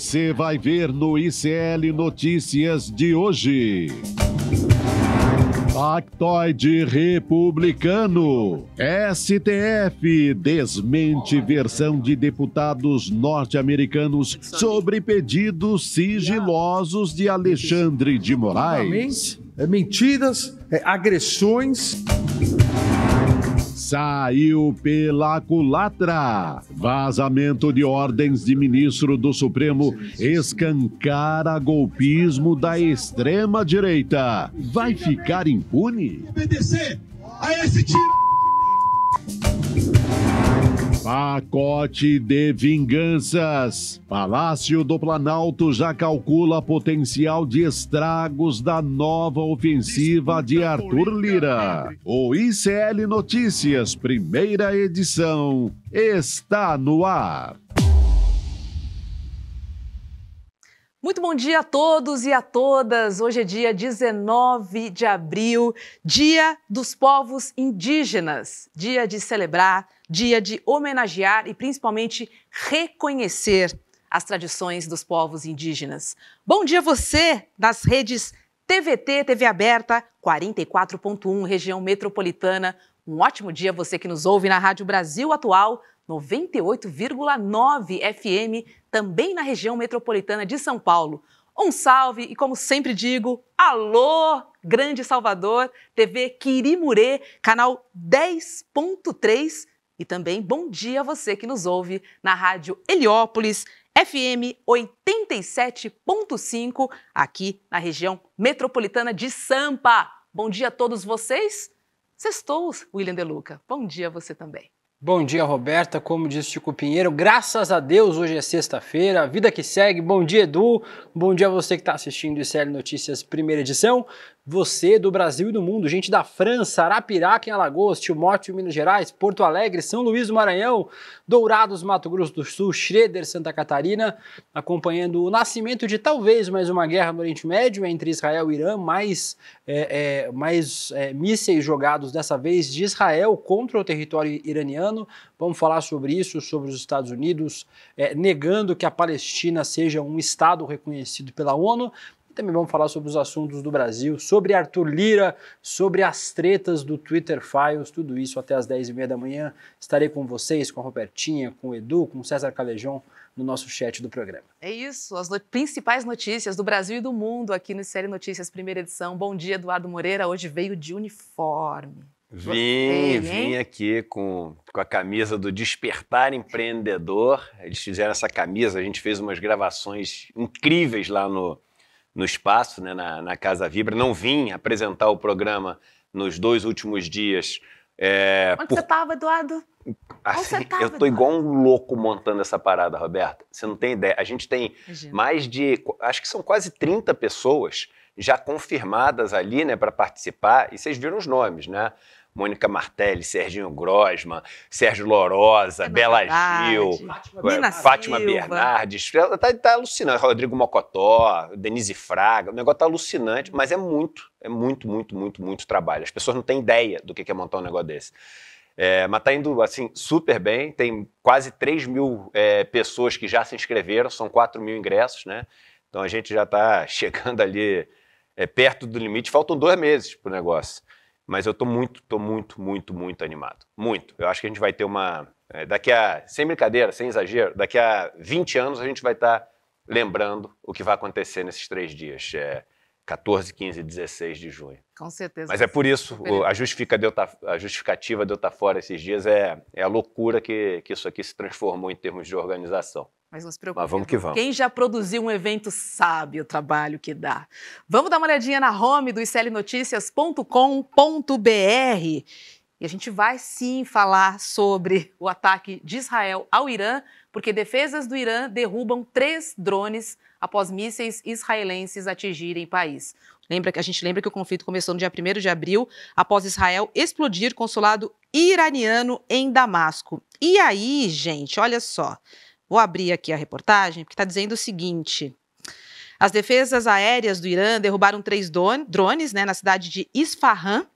você vai ver no ICL Notícias de hoje. Pactoide republicano. STF desmente versão de deputados norte-americanos sobre pedidos sigilosos de Alexandre de Moraes. É mentiras, é agressões. Saiu pela culatra. Vazamento de ordens de ministro do Supremo escancara golpismo da extrema direita. Vai ficar impune? Obedecer a esse tiro. Pacote de vinganças. Palácio do Planalto já calcula potencial de estragos da nova ofensiva de Arthur Lira. O ICL Notícias, primeira edição, está no ar. Muito bom dia a todos e a todas. Hoje é dia 19 de abril, Dia dos Povos Indígenas, dia de celebrar dia de homenagear e principalmente reconhecer as tradições dos povos indígenas. Bom dia você das redes TVT, TV aberta, 44.1 região metropolitana. Um ótimo dia você que nos ouve na Rádio Brasil Atual, 98,9 FM, também na região metropolitana de São Paulo. Um salve e, como sempre digo, alô, Grande Salvador, TV Quirimurê, canal 10.3 e também bom dia a você que nos ouve na Rádio Heliópolis, FM 87.5, aqui na região metropolitana de Sampa. Bom dia a todos vocês. Sextou, William Deluca. Bom dia a você também. Bom dia, Roberta. Como o Chico Pinheiro, graças a Deus hoje é sexta-feira, a vida que segue. Bom dia, Edu. Bom dia a você que está assistindo o Série Notícias, primeira edição. Você do Brasil e do mundo, gente da França, Arapiraca em Alagoas, Timóteo, Minas Gerais, Porto Alegre, São Luís do Maranhão, Dourados, Mato Grosso do Sul, Schroeder, Santa Catarina, acompanhando o nascimento de talvez mais uma guerra no Oriente Médio entre Israel e Irã, mais, é, é, mais é, mísseis jogados dessa vez de Israel contra o território iraniano. Vamos falar sobre isso, sobre os Estados Unidos é, negando que a Palestina seja um Estado reconhecido pela ONU. E também vamos falar sobre os assuntos do Brasil, sobre Arthur Lira, sobre as tretas do Twitter Files, tudo isso até às 10h30 da manhã. Estarei com vocês, com a Robertinha, com o Edu, com o César Calejão no nosso chat do programa. É isso, as no... principais notícias do Brasil e do mundo aqui no Série Notícias, primeira edição. Bom dia, Eduardo Moreira. Hoje veio de uniforme. Vim, Ei, vim aqui com, com a camisa do Despertar Empreendedor. Eles fizeram essa camisa, a gente fez umas gravações incríveis lá no, no espaço, né, na, na Casa Vibra. Não vim apresentar o programa nos dois últimos dias. É, Onde por... você estava, Eduardo? Assim, tava, eu estou igual um louco montando essa parada, Roberta. Você não tem ideia. A gente tem Imagina. mais de, acho que são quase 30 pessoas já confirmadas ali, né, para participar. E vocês viram os nomes, né? Mônica Martelli, Serginho Grosma, Sérgio Lorosa, é Bela Gil, Fátima, Fátima Bernardes. está tá, tá alucinante. Rodrigo Mocotó, Denise Fraga. O negócio tá alucinante, mas é muito, é muito, muito, muito, muito trabalho. As pessoas não têm ideia do que é montar um negócio desse. É, mas tá indo assim super bem. Tem quase 3 mil é, pessoas que já se inscreveram, são 4 mil ingressos, né? Então a gente já está chegando ali é, perto do limite. Faltam dois meses para o negócio. Mas eu tô muito, tô muito, muito, muito animado. Muito. Eu acho que a gente vai ter uma. É, daqui a. Sem brincadeira, sem exagero, daqui a 20 anos a gente vai estar tá lembrando o que vai acontecer nesses três dias. É 14, 15 e 16 de junho. Com certeza. Mas é por isso, a, de eu tá, a justificativa de eu estar tá fora esses dias é, é a loucura que, que isso aqui se transformou em termos de organização. Mas não se preocupe. Mas vamos que vamos. Quem já produziu um evento sabe o trabalho que dá. Vamos dar uma olhadinha na home do icelnoticias.com.br e a gente vai sim falar sobre o ataque de Israel ao Irã, porque defesas do Irã derrubam três drones após mísseis israelenses atingirem o país. Lembra que a gente lembra que o conflito começou no dia 1 de abril, após Israel explodir consulado iraniano em Damasco. E aí, gente, olha só. Vou abrir aqui a reportagem, porque está dizendo o seguinte. As defesas aéreas do Irã derrubaram três drones né, na cidade de Isfahan,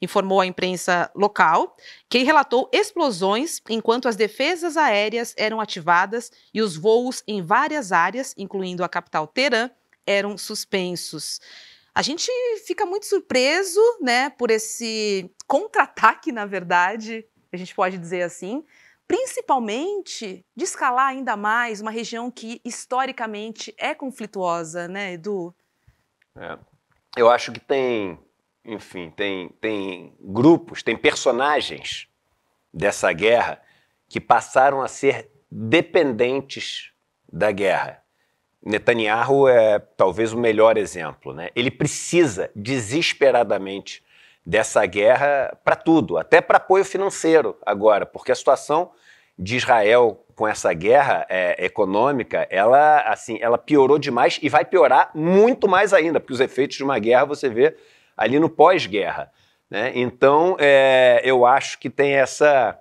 informou a imprensa local, que relatou explosões enquanto as defesas aéreas eram ativadas e os voos em várias áreas, incluindo a capital Teherã, eram suspensos. A gente fica muito surpreso, né, por esse contra-ataque, na verdade, a gente pode dizer assim, principalmente de escalar ainda mais uma região que historicamente é conflituosa, né, Edu? É. Eu acho que tem enfim, tem, tem grupos, tem personagens dessa guerra que passaram a ser dependentes da guerra. Netanyahu é talvez o melhor exemplo. Né? Ele precisa desesperadamente dessa guerra para tudo, até para apoio financeiro agora, porque a situação de Israel com essa guerra é, econômica, ela assim, ela piorou demais e vai piorar muito mais ainda, porque os efeitos de uma guerra você vê ali no pós-guerra. Né? Então, é, eu acho que tem essa,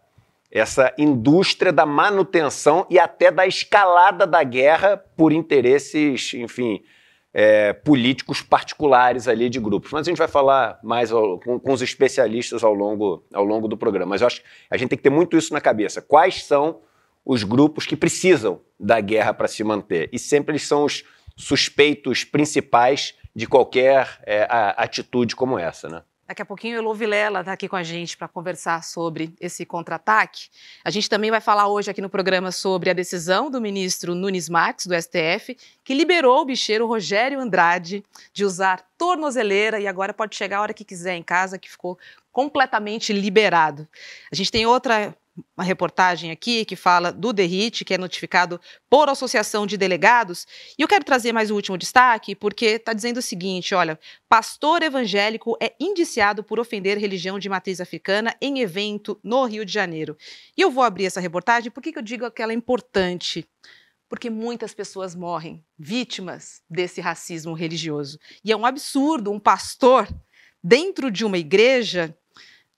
essa indústria da manutenção e até da escalada da guerra por interesses, enfim, é, políticos particulares ali de grupos. Mas a gente vai falar mais ao, com, com, os especialistas ao longo, ao longo do programa. Mas eu acho que a gente tem que ter muito isso na cabeça. Quais são os grupos que precisam da guerra para se manter? E sempre eles são os suspeitos principais de qualquer é, atitude como essa, né? Daqui a pouquinho o Elô Vilela está aqui com a gente para conversar sobre esse contra-ataque. A gente também vai falar hoje aqui no programa sobre a decisão do ministro Nunes Marques, do STF, que liberou o bicheiro Rogério Andrade de usar tornozeleira e agora pode chegar a hora que quiser em casa, que ficou completamente liberado. A gente tem outra uma reportagem aqui que fala do Derrit que é notificado por associação de delegados. E eu quero trazer mais um último destaque, porque está dizendo o seguinte: olha, pastor evangélico é indiciado por ofender religião de matriz africana em evento no Rio de Janeiro. E eu vou abrir essa reportagem, por que eu digo que ela é importante? Porque muitas pessoas morrem vítimas desse racismo religioso. E é um absurdo um pastor, dentro de uma igreja,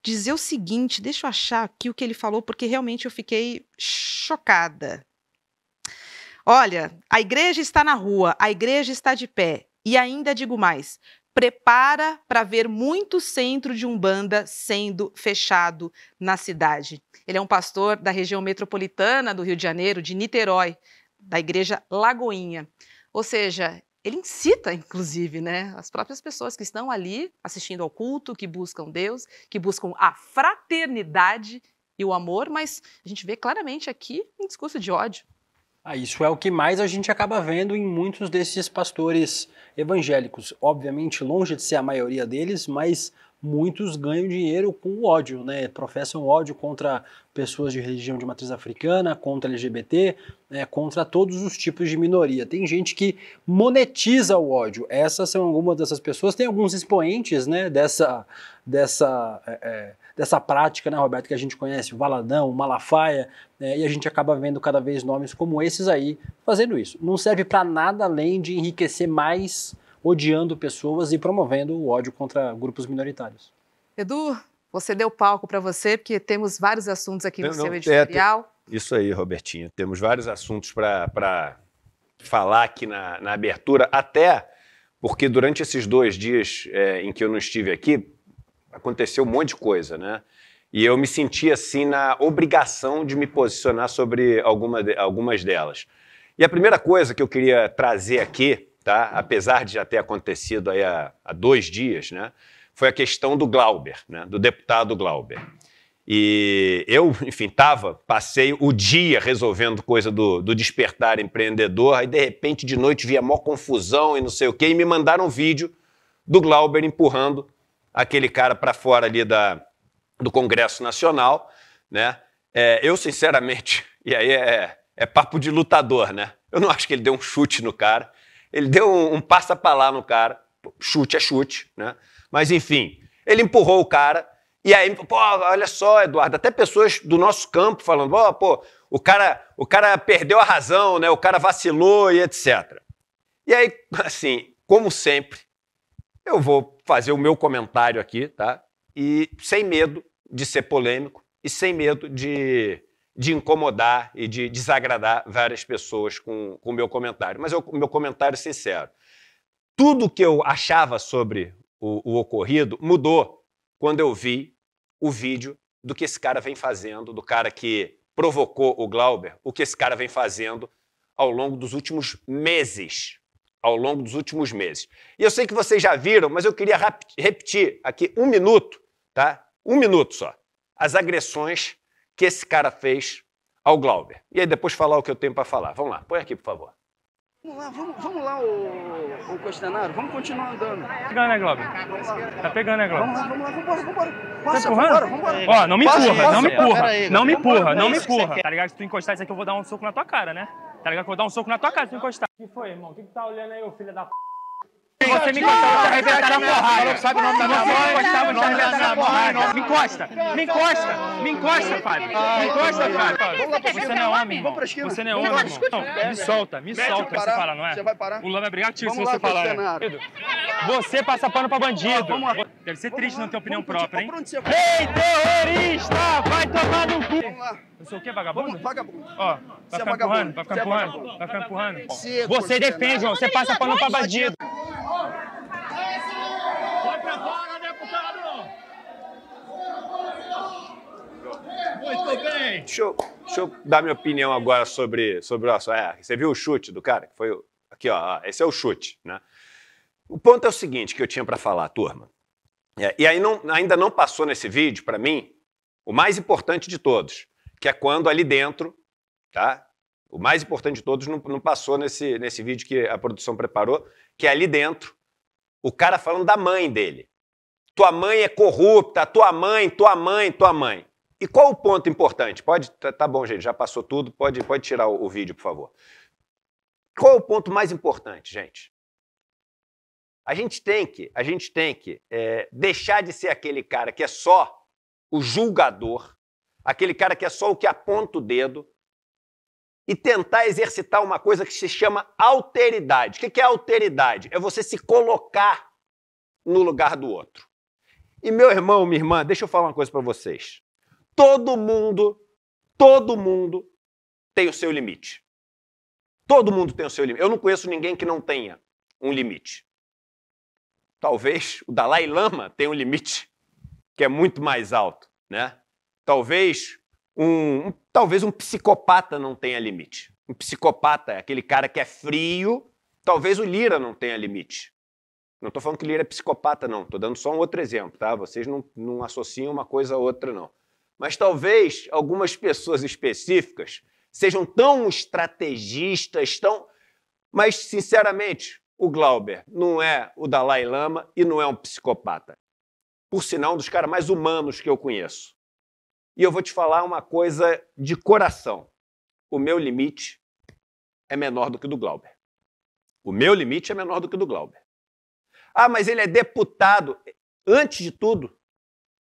dizer o seguinte, deixa eu achar aqui o que ele falou, porque realmente eu fiquei chocada. Olha, a igreja está na rua, a igreja está de pé, e ainda digo mais: prepara para ver muito centro de Umbanda sendo fechado na cidade. Ele é um pastor da região metropolitana do Rio de Janeiro, de Niterói, da igreja Lagoinha. Ou seja, ele incita, inclusive, né, as próprias pessoas que estão ali assistindo ao culto, que buscam Deus, que buscam a fraternidade e o amor, mas a gente vê claramente aqui um discurso de ódio. Ah, isso é o que mais a gente acaba vendo em muitos desses pastores evangélicos. Obviamente, longe de ser a maioria deles, mas muitos ganham dinheiro com ódio, né? Professam ódio contra pessoas de religião de matriz africana, contra LGBT, né? contra todos os tipos de minoria. Tem gente que monetiza o ódio. Essas são algumas dessas pessoas. Tem alguns expoentes, né? Dessa, dessa, é, é, dessa prática, né, Roberto? Que a gente conhece, o Valadão, o Malafaia, né? e a gente acaba vendo cada vez nomes como esses aí fazendo isso. Não serve para nada além de enriquecer mais odiando pessoas e promovendo o ódio contra grupos minoritários. Edu, você deu palco para você, porque temos vários assuntos aqui não, no não, seu é, editorial. É, isso aí, Robertinho. Temos vários assuntos para falar aqui na, na, abertura, até porque durante esses dois dias é, em que eu não estive aqui, aconteceu um monte de coisa, né? E eu me senti assim na obrigação de me posicionar sobre alguma de, algumas delas. E a primeira coisa que eu queria trazer aqui tá? apesar de já ter acontecido aí há, há dois dias, né? foi a questão do Glauber, né? do deputado Glauber. E eu, enfim, tava, passei o dia resolvendo coisa do, do despertar empreendedor, aí de repente de noite via maior confusão e não sei o quê, e me mandaram um vídeo do Glauber empurrando aquele cara para fora ali da, do Congresso Nacional, né? É, eu, sinceramente, e aí é, é papo de lutador, né? Eu não acho que ele deu um chute no cara, ele deu um, um passa pra lá no cara. Chute é chute, né? Mas enfim, ele empurrou o cara. E aí, pô, olha só, Eduardo, até pessoas do nosso campo falando, oh, pô, o cara, o cara perdeu a razão, né? O cara vacilou e etc. E aí, assim, como sempre, eu vou fazer o meu comentário aqui, tá? E sem medo de ser polêmico e sem medo de de incomodar e de desagradar várias pessoas com o meu comentário. Mas o meu comentário sincero. Tudo que eu achava sobre o, o ocorrido mudou quando eu vi o vídeo do que esse cara vem fazendo, do cara que provocou o Glauber, o que esse cara vem fazendo ao longo dos últimos meses. Ao longo dos últimos meses. E eu sei que vocês já viram, mas eu queria repetir aqui um minuto, tá? Um minuto só. As agressões que esse cara fez ao Glauber. E aí depois falar o que eu tenho para falar. Vamos lá, põe aqui, por favor. Vamos lá, vamos, vamos lá, o, o questionário. Vamos continuar andando. Tá pegando, né, Globo? Tá pegando, né, Globo? Vamos lá, vamos lá, vambora, vambora. Passa, tá empurrando? Vambora, vambora. Ó, não me empurra, não, não me empurra. Não me empurra, não me empurra. Tá ligado? Se tu encostar isso aqui, eu vou dar um soco na tua cara, né? Tá ligado que eu vou dar um soco na tua cara se tu encostar. O que foi, irmão? O que, que tá olhando aí, ô filho da p... Você me encostava, eu te arrebentar na porrada. Sabe o nome da minha mãe? Me encostava, eu na Me encosta, me encosta, me encosta, Fábio. Me encosta, Fábio. Você não é homem, Você não é homem, irmão. Me solta, me solta. Você fala, não é? Você vai parar? O Lula é brigativo se você falar. É. Você passa pano pra bandido. Deve ser triste não ter opinião própria, tipo, hein? Tipo. Ei, terrorista! Vai tomar no cu! lá. Eu sou o quê, vagabundo? Vagabundo. Ó, vai é ficar empurrando, vai ficar é empurrando, vai ficar empurrando. Você defende, Você passa pano pra bandido. Muito bem. Deixa eu, deixa eu dar minha opinião agora sobre, sobre o assunto. É, você viu o chute do cara? Que foi aqui, ó. Esse é o chute, né? O ponto é o seguinte que eu tinha para falar, turma. É, e aí não, ainda não passou nesse vídeo, para mim, o mais importante de todos, que é quando ali dentro, tá? O mais importante de todos não, não passou nesse, nesse vídeo que a produção preparou, que é ali dentro, o cara falando da mãe dele. Tua mãe é corrupta, tua mãe, tua mãe, tua mãe. E qual o ponto importante? Pode, tá, tá bom, gente, já passou tudo, pode, pode tirar o, o vídeo, por favor. Qual o ponto mais importante, gente? A gente tem que, a gente tem que é, deixar de ser aquele cara que é só o julgador, aquele cara que é só o que aponta o dedo, e tentar exercitar uma coisa que se chama alteridade. O que é alteridade? É você se colocar no lugar do outro. E meu irmão, minha irmã, deixa eu falar uma coisa para vocês todo mundo, todo mundo tem o seu limite. Todo mundo tem o seu limite. Eu não conheço ninguém que não tenha um limite. Talvez o Dalai Lama tenha um limite que é muito mais alto, né? Talvez um, um talvez um psicopata não tenha limite. Um psicopata é aquele cara que é frio. Talvez o Lira não tenha limite. Não estou falando que Lira é psicopata, não. Estou dando só um outro exemplo, tá? Vocês não, não associam uma coisa a outra, não mas talvez algumas pessoas específicas sejam tão estrategistas, tão. Mas, sinceramente, o Glauber não é o Dalai Lama e não é um psicopata. Por sinal, um dos caras mais humanos que eu conheço. E eu vou te falar uma coisa de coração. O meu limite é menor do que o do Glauber. O meu limite é menor do que o do Glauber. Ah, mas ele é deputado. Antes de tudo,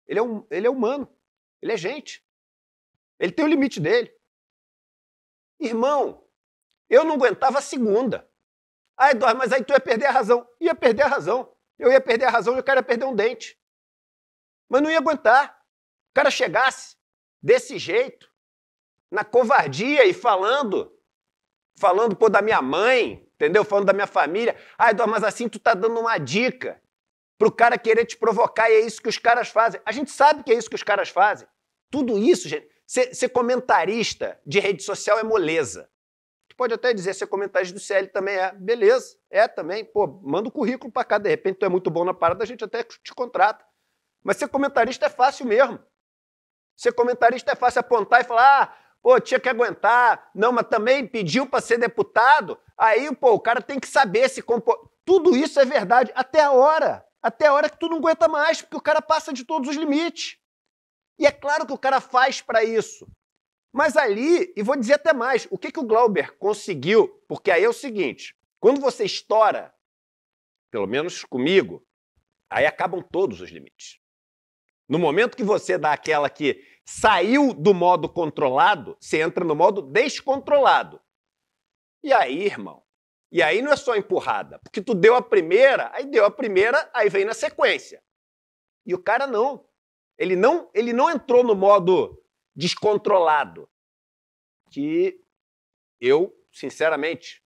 ele é, um, ele é humano. Ele é gente. Ele tem o limite dele. Irmão, eu não aguentava a segunda. Ah, Eduardo, mas aí tu ia perder a razão. Ia perder a razão. Eu ia perder a razão e o cara ia perder um dente. Mas não ia aguentar. O cara chegasse desse jeito, na covardia e falando, falando pô, da minha mãe, entendeu? Falando da minha família. Ah, Eduardo, mas assim tu tá dando uma dica para o cara querer te provocar, e é isso que os caras fazem. A gente sabe que é isso que os caras fazem. Tudo isso, gente. Ser, ser comentarista de rede social é moleza. Tu pode até dizer ser comentarista do CL também é. Beleza, é também. Pô, manda o um currículo para cá, de repente tu é muito bom na parada, a gente até te contrata. Mas ser comentarista é fácil mesmo. Ser comentarista é fácil apontar e falar, ah, pô, tinha que aguentar. Não, mas também pediu para ser deputado. Aí, pô, o cara tem que saber se compor. Tudo isso é verdade até a hora até a hora que tu não aguenta mais, porque o cara passa de todos os limites. E é claro que o cara faz para isso. Mas ali, e vou dizer até mais, o que, que o Glauber conseguiu? Porque aí é o seguinte: quando você estoura, pelo menos comigo, aí acabam todos os limites. No momento que você dá aquela que saiu do modo controlado, você entra no modo descontrolado. E aí, irmão, e aí não é só empurrada, porque tu deu a primeira, aí deu a primeira, aí vem na sequência. E o cara não. Ele não, ele não entrou no modo descontrolado. Que eu, sinceramente,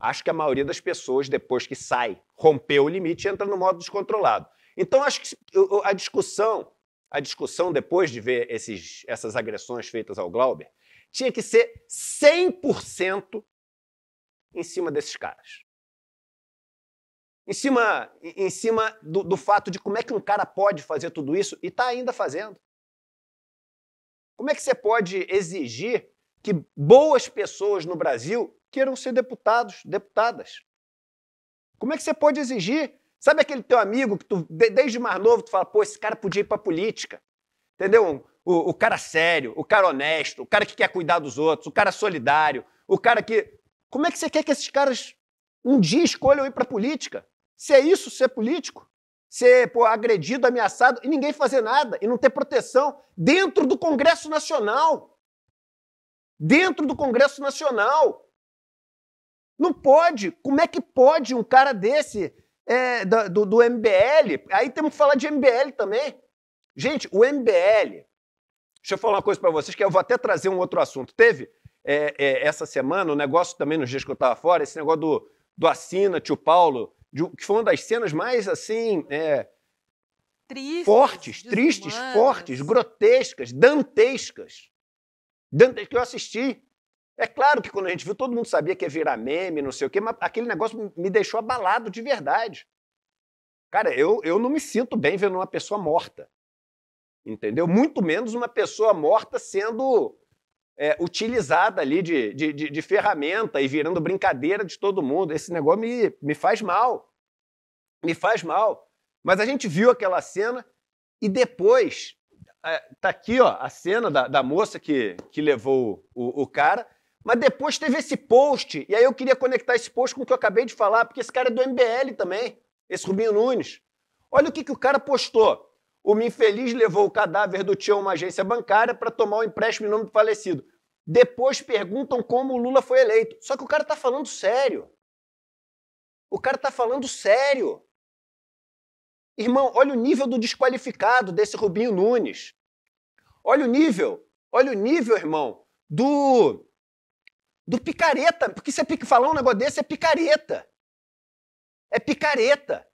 acho que a maioria das pessoas, depois que sai, rompeu o limite, entra no modo descontrolado. Então, acho que a discussão, a discussão depois de ver esses, essas agressões feitas ao Glauber, tinha que ser 100% em cima desses caras. Em cima, em cima do, do fato de como é que um cara pode fazer tudo isso e está ainda fazendo. Como é que você pode exigir que boas pessoas no Brasil queiram ser deputados, deputadas? Como é que você pode exigir? Sabe aquele teu amigo que tu, desde mais novo tu fala, pô, esse cara podia ir para política. Entendeu? O, o cara sério, o cara honesto, o cara que quer cuidar dos outros, o cara solidário, o cara que como é que você quer que esses caras um dia escolham ir para política? Se é isso ser político? Ser pô, agredido, ameaçado e ninguém fazer nada e não ter proteção dentro do Congresso Nacional. Dentro do Congresso Nacional. Não pode. Como é que pode um cara desse é, do, do MBL? Aí temos que falar de MBL também. Gente, o MBL. Deixa eu falar uma coisa para vocês que eu vou até trazer um outro assunto. Teve é, é, essa semana, o negócio também nos dias que eu estava fora, esse negócio do, do Assina, tio Paulo, de, que foi uma das cenas mais assim. É, tristes, fortes, tristes, fortes, grotescas, dantescas. Dantescas que eu assisti. É claro que quando a gente viu, todo mundo sabia que ia virar meme, não sei o quê, mas aquele negócio me deixou abalado de verdade. Cara, eu, eu não me sinto bem vendo uma pessoa morta. Entendeu? Muito menos uma pessoa morta sendo é, utilizada ali de, de, de, de, ferramenta e virando brincadeira de todo mundo. Esse negócio me, me faz mal. Me faz mal. Mas a gente viu aquela cena e depois é, tá aqui ó, a cena da, da moça que, que levou o, o, cara, mas depois teve esse post, e aí eu queria conectar esse post com o que eu acabei de falar, porque esse cara é do MBL também, esse Rubinho Nunes. Olha o que, que o cara postou. O infeliz levou o cadáver do tio a uma agência bancária para tomar o um empréstimo em nome do falecido. Depois perguntam como o Lula foi eleito. Só que o cara tá falando sério. O cara tá falando sério. Irmão, olha o nível do desqualificado desse Rubinho Nunes. Olha o nível, olha o nível, irmão, do do picareta, porque se é falar um negócio desse é picareta. É picareta.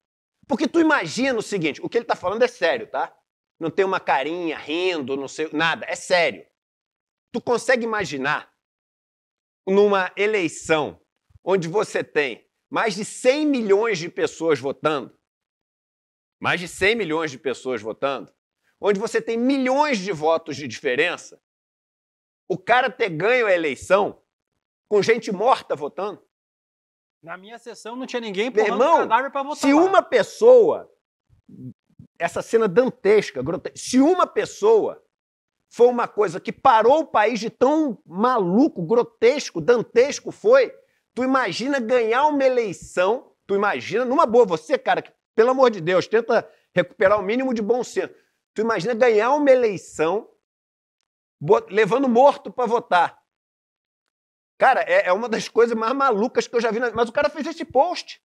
Porque tu imagina o seguinte, o que ele está falando é sério, tá? Não tem uma carinha rindo, não sei, nada, é sério. Tu consegue imaginar numa eleição onde você tem mais de 100 milhões de pessoas votando, mais de 100 milhões de pessoas votando, onde você tem milhões de votos de diferença, o cara ter ganho a eleição com gente morta votando? Na minha sessão não tinha ninguém empurrando Meu irmão, cadáver pra votar. se uma pessoa... Essa cena dantesca, grotesca. Se uma pessoa foi uma coisa que parou o país de tão maluco, grotesco, dantesco foi. Tu imagina ganhar uma eleição, tu imagina, numa boa, você, cara, que, pelo amor de Deus, tenta recuperar o mínimo de bom senso. Tu imagina ganhar uma eleição levando morto para votar. Cara, é, é uma das coisas mais malucas que eu já vi. Na... Mas o cara fez esse post.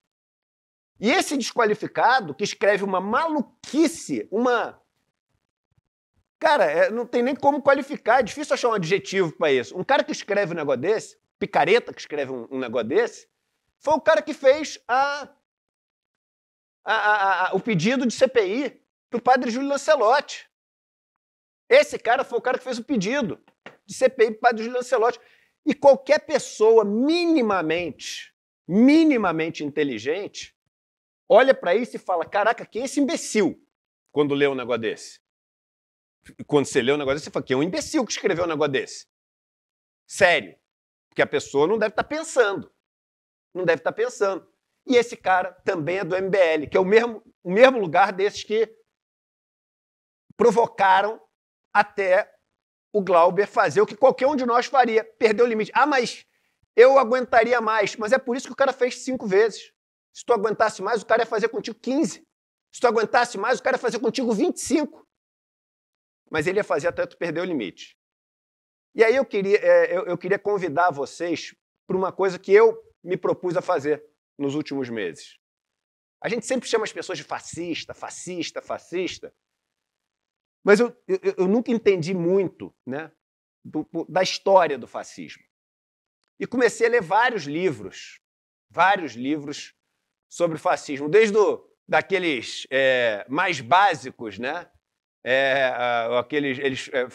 E esse desqualificado que escreve uma maluquice, uma. Cara, é, não tem nem como qualificar, é difícil achar um adjetivo para isso. Um cara que escreve um negócio desse, picareta que escreve um, um negócio desse, foi o cara que fez a, a, a, a o pedido de CPI para o padre Júlio Lancelotti. Esse cara foi o cara que fez o pedido de CPI para o padre Júlio Lancelotti. E qualquer pessoa minimamente, minimamente inteligente, olha para isso e fala: caraca, quem é esse imbecil? Quando lê um negócio desse. Quando você lê um negócio desse, você fala: quem é um imbecil que escreveu um negócio desse? Sério. Porque a pessoa não deve estar tá pensando. Não deve estar tá pensando. E esse cara também é do MBL, que é o mesmo, o mesmo lugar desses que provocaram até o Glauber fazer o que qualquer um de nós faria, perder o limite. Ah, mas eu aguentaria mais. Mas é por isso que o cara fez cinco vezes. Se tu aguentasse mais, o cara ia fazer contigo 15. Se tu aguentasse mais, o cara ia fazer contigo 25. Mas ele ia fazer até tu perder o limite. E aí eu queria, é, eu, eu queria convidar vocês para uma coisa que eu me propus a fazer nos últimos meses. A gente sempre chama as pessoas de fascista, fascista, fascista, mas eu, eu, eu nunca entendi muito né, do, da história do fascismo. E comecei a ler vários livros, vários livros sobre o fascismo, desde o, daqueles é, mais básicos, né? É, aqueles eles, é,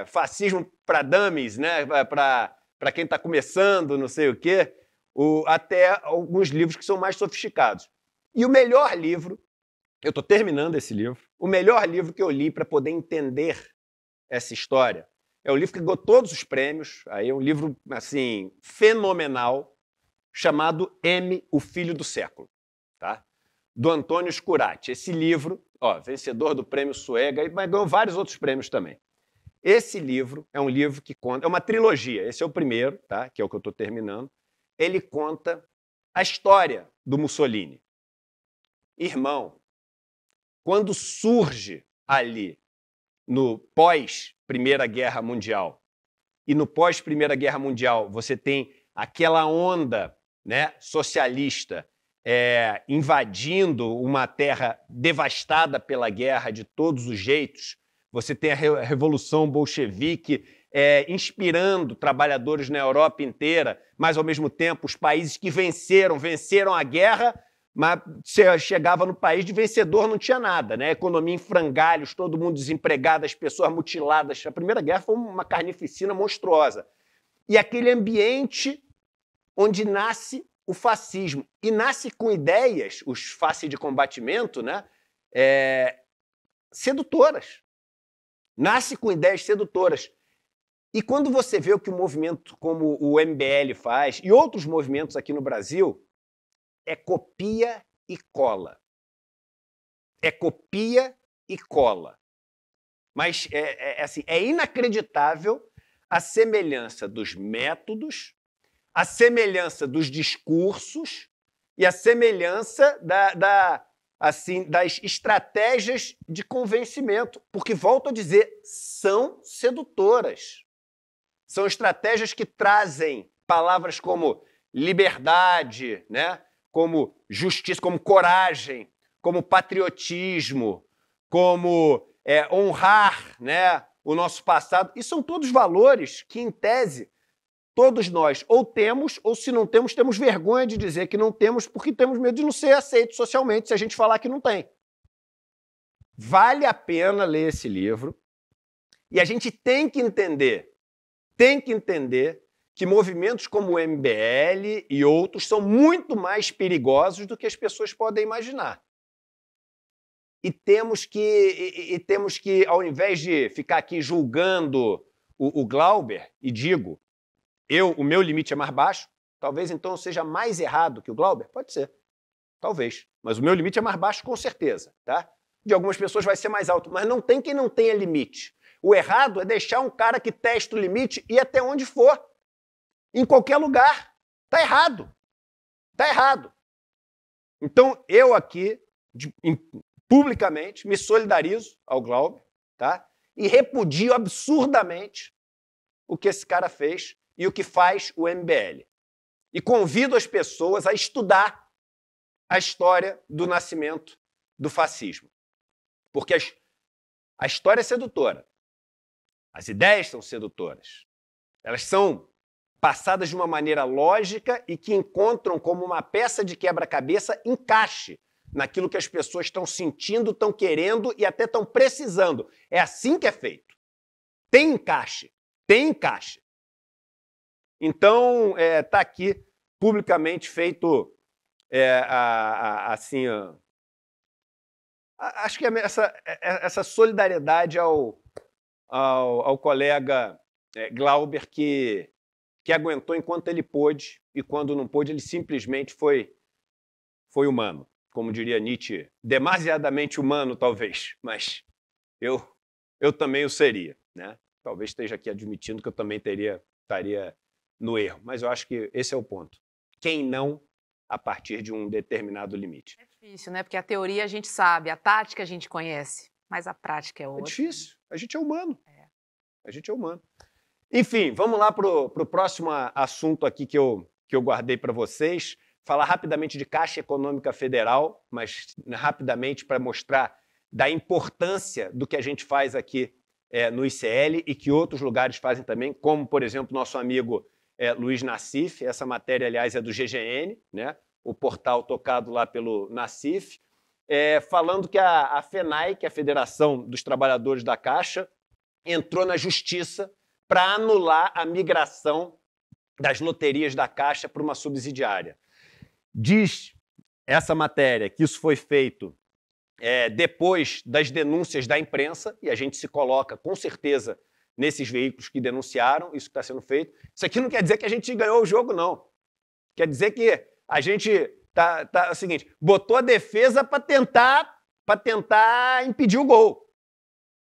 é fascismo para dummies, né? para quem está começando, não sei o quê, o, até alguns livros que são mais sofisticados. E o melhor livro eu estou terminando esse livro. O melhor livro que eu li para poder entender essa história. É o livro que ganhou todos os prêmios. Aí é um livro assim fenomenal chamado M, o filho do século, tá? Do Antônio Scurati. Esse livro, ó, vencedor do prêmio Suega, mas ganhou vários outros prêmios também. Esse livro é um livro que conta, é uma trilogia. Esse é o primeiro, tá? Que é o que eu estou terminando. Ele conta a história do Mussolini. Irmão, quando surge ali no pós Primeira Guerra Mundial e no pós Primeira Guerra Mundial você tem aquela onda né, socialista é, invadindo uma terra devastada pela guerra de todos os jeitos. Você tem a Revolução Bolchevique é, inspirando trabalhadores na Europa inteira, mas ao mesmo tempo os países que venceram, venceram a guerra, mas você chegava no país de vencedor, não tinha nada, né? Economia em frangalhos, todo mundo desempregado, as pessoas mutiladas. A Primeira Guerra foi uma carnificina monstruosa. E aquele ambiente onde nasce o fascismo. E nasce com ideias, os faces de combatimento, né? É... sedutoras. Nasce com ideias sedutoras. E quando você vê o que o movimento como o MBL faz e outros movimentos aqui no Brasil, é copia e cola. É copia e cola. Mas é, é, é, assim, é inacreditável a semelhança dos métodos, a semelhança dos discursos e a semelhança da, da assim das estratégias de convencimento, porque volto a dizer, são sedutoras. São estratégias que trazem palavras como liberdade, né? como justiça, como coragem, como patriotismo, como é, honrar né, o nosso passado. E são todos valores que, em tese, todos nós ou temos, ou se não temos, temos vergonha de dizer que não temos, porque temos medo de não ser aceito socialmente se a gente falar que não tem. Vale a pena ler esse livro e a gente tem que entender, tem que entender que movimentos como o MBL e outros são muito mais perigosos do que as pessoas podem imaginar. E temos que, e, e temos que ao invés de ficar aqui julgando o, o Glauber, e digo, eu, o meu limite é mais baixo, talvez então seja mais errado que o Glauber? Pode ser. Talvez. Mas o meu limite é mais baixo, com certeza. Tá? De algumas pessoas vai ser mais alto, mas não tem quem não tenha limite. O errado é deixar um cara que testa o limite e até onde for em qualquer lugar. Está errado. Está errado. Então, eu aqui, de, em, publicamente, me solidarizo ao Glauber tá? e repudio absurdamente o que esse cara fez e o que faz o MBL. E convido as pessoas a estudar a história do nascimento do fascismo. Porque as, a história é sedutora. As ideias são sedutoras. Elas são passadas de uma maneira lógica e que encontram como uma peça de quebra-cabeça encaixe naquilo que as pessoas estão sentindo, estão querendo e até estão precisando. É assim que é feito. Tem encaixe, tem encaixe. Então, está é, tá aqui publicamente feito é, a, a, assim. A, acho que é essa, é, é, essa solidariedade ao, ao, ao colega Glauber que que aguentou enquanto ele pôde e quando não pôde ele simplesmente foi foi humano, como diria Nietzsche, demasiadamente humano talvez, mas eu eu também o seria, né? Talvez esteja aqui admitindo que eu também teria estaria no erro, mas eu acho que esse é o ponto. Quem não a partir de um determinado limite. É difícil, né? Porque a teoria a gente sabe, a tática a gente conhece, mas a prática é, é outra. É difícil. A gente é humano. É. A gente é humano. Enfim, vamos lá para o próximo assunto aqui que eu, que eu guardei para vocês. Falar rapidamente de Caixa Econômica Federal, mas rapidamente para mostrar da importância do que a gente faz aqui é, no ICL e que outros lugares fazem também, como, por exemplo, nosso amigo é, Luiz Nassif. Essa matéria, aliás, é do GGN, né? o portal tocado lá pelo Nassif, é, falando que a, a FENAI, que é a Federação dos Trabalhadores da Caixa, entrou na justiça para anular a migração das loterias da Caixa para uma subsidiária. Diz essa matéria que isso foi feito é, depois das denúncias da imprensa, e a gente se coloca com certeza nesses veículos que denunciaram isso que está sendo feito. Isso aqui não quer dizer que a gente ganhou o jogo, não. Quer dizer que a gente tá, tá é o seguinte, botou a defesa para tentar para tentar impedir o gol.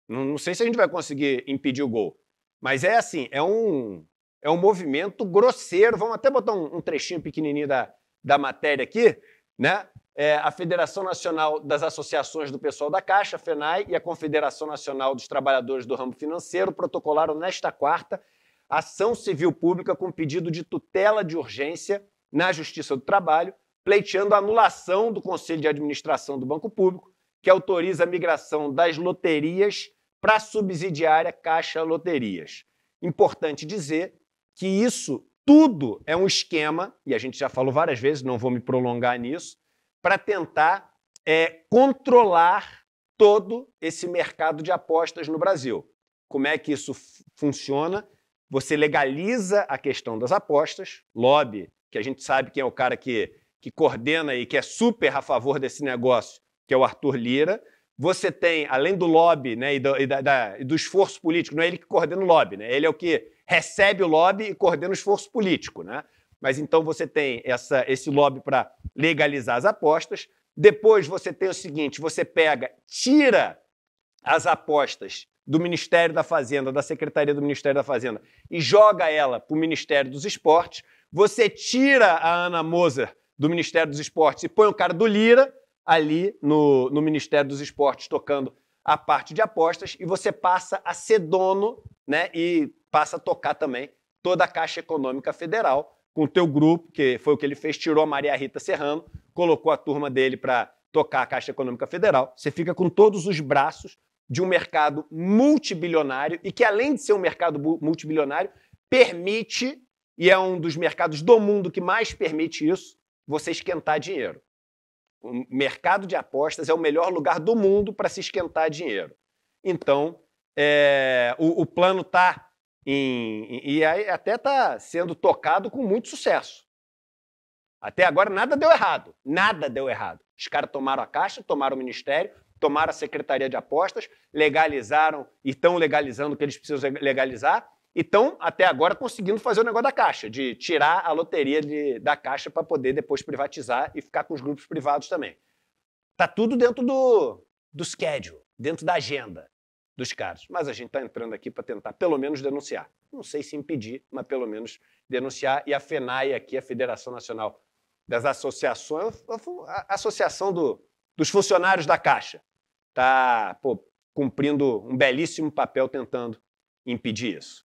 Não, não sei se a gente vai conseguir impedir o gol, mas é assim, é um, é um movimento grosseiro. Vamos até botar um, um trechinho pequenininho da, da matéria aqui, né? É, a Federação Nacional das Associações do Pessoal da Caixa, FENAI, e a Confederação Nacional dos Trabalhadores do Ramo Financeiro protocolaram nesta quarta ação civil pública com pedido de tutela de urgência na Justiça do Trabalho, pleiteando a anulação do Conselho de Administração do Banco Público, que autoriza a migração das loterias para a subsidiária Caixa Loterias. Importante dizer que isso tudo é um esquema, e a gente já falou várias vezes, não vou me prolongar nisso, para tentar é, controlar todo esse mercado de apostas no Brasil. Como é que isso funciona? Você legaliza a questão das apostas, lobby, que a gente sabe quem é o cara que, que coordena e que é super a favor desse negócio, que é o Arthur Lira. Você tem, além do lobby né, e, do, e da, da, do esforço político, não é ele que coordena o lobby, né? ele é o que recebe o lobby e coordena o esforço político. Né? Mas então você tem essa, esse lobby para legalizar as apostas. Depois você tem o seguinte: você pega, tira as apostas do Ministério da Fazenda, da Secretaria do Ministério da Fazenda, e joga ela para o Ministério dos Esportes. Você tira a Ana Moser do Ministério dos Esportes e põe o cara do Lira ali no, no Ministério dos Esportes tocando a parte de apostas e você passa a ser dono, né? E passa a tocar também toda a Caixa Econômica Federal com o teu grupo, que foi o que ele fez, tirou a Maria Rita Serrano, colocou a turma dele para tocar a Caixa Econômica Federal. Você fica com todos os braços de um mercado multibilionário e que além de ser um mercado multibilionário, permite e é um dos mercados do mundo que mais permite isso, você esquentar dinheiro. O mercado de apostas é o melhor lugar do mundo para se esquentar dinheiro. Então, é, o, o, plano está e até está sendo tocado com muito sucesso. Até agora nada deu errado. Nada deu errado. Os caras tomaram a Caixa, tomaram o Ministério, tomaram a Secretaria de Apostas, legalizaram e estão legalizando o que eles precisam legalizar estão, até agora, conseguindo fazer o negócio da Caixa, de tirar a loteria de, da Caixa para poder depois privatizar e ficar com os grupos privados também. Tá tudo dentro do, do schedule, dentro da agenda dos caras. Mas a gente está entrando aqui para tentar, pelo menos, denunciar. Não sei se impedir, mas pelo menos denunciar. E a FENAI aqui, a Federação Nacional das Associações, a Associação do, dos Funcionários da Caixa, está cumprindo um belíssimo papel tentando impedir isso.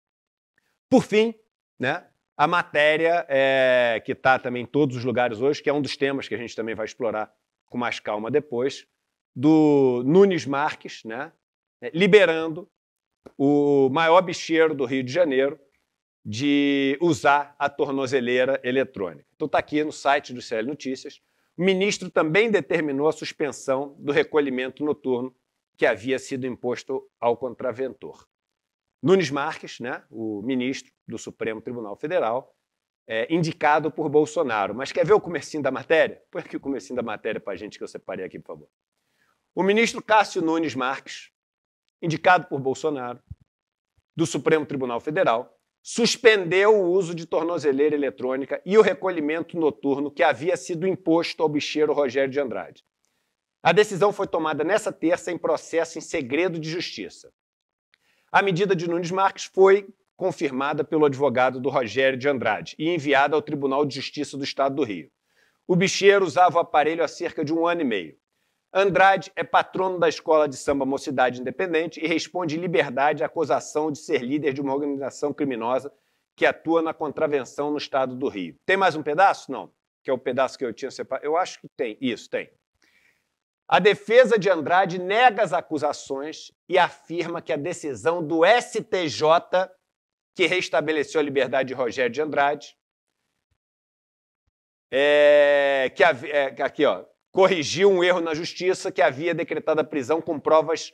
Por fim, né, a matéria é, que está também em todos os lugares hoje, que é um dos temas que a gente também vai explorar com mais calma depois, do Nunes Marques, né, é, liberando o maior bicheiro do Rio de Janeiro de usar a tornozeleira eletrônica. Então está aqui no site do CL Notícias. O ministro também determinou a suspensão do recolhimento noturno que havia sido imposto ao contraventor. Nunes Marques, né, o ministro do Supremo Tribunal Federal, é, indicado por Bolsonaro. Mas quer ver o comecinho da matéria? Põe aqui o comecinho da matéria para a gente que eu separei aqui, por favor. O ministro Cássio Nunes Marques, indicado por Bolsonaro, do Supremo Tribunal Federal, suspendeu o uso de tornozeleira eletrônica e o recolhimento noturno que havia sido imposto ao bicheiro Rogério de Andrade. A decisão foi tomada nessa terça em processo em segredo de justiça. A medida de Nunes Marques foi confirmada pelo advogado do Rogério de Andrade e enviada ao Tribunal de Justiça do Estado do Rio. O bicheiro usava o aparelho há cerca de um ano e meio. Andrade é patrono da escola de samba Mocidade Independente e responde em liberdade à acusação de ser líder de uma organização criminosa que atua na contravenção no estado do Rio. Tem mais um pedaço? Não. Que é o pedaço que eu tinha separado. Eu acho que tem. Isso, tem. A defesa de Andrade nega as acusações e afirma que a decisão do STJ, que restabeleceu a liberdade de Rogério de Andrade, é, que é, aqui, ó, corrigiu um erro na justiça que havia decretado a prisão com provas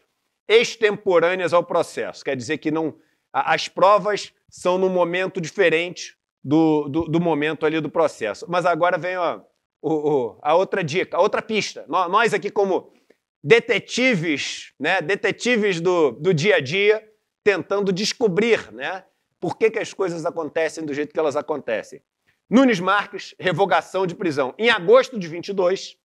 extemporâneas ao processo. Quer dizer que não as provas são num momento diferente do, do, do momento ali do processo. Mas agora vem ó, o, a outra dica, a outra pista. Nós aqui como detetives, né, detetives do, do dia a dia, tentando descobrir né, por que, que as coisas acontecem do jeito que elas acontecem. Nunes Marques, revogação de prisão. Em agosto de 22,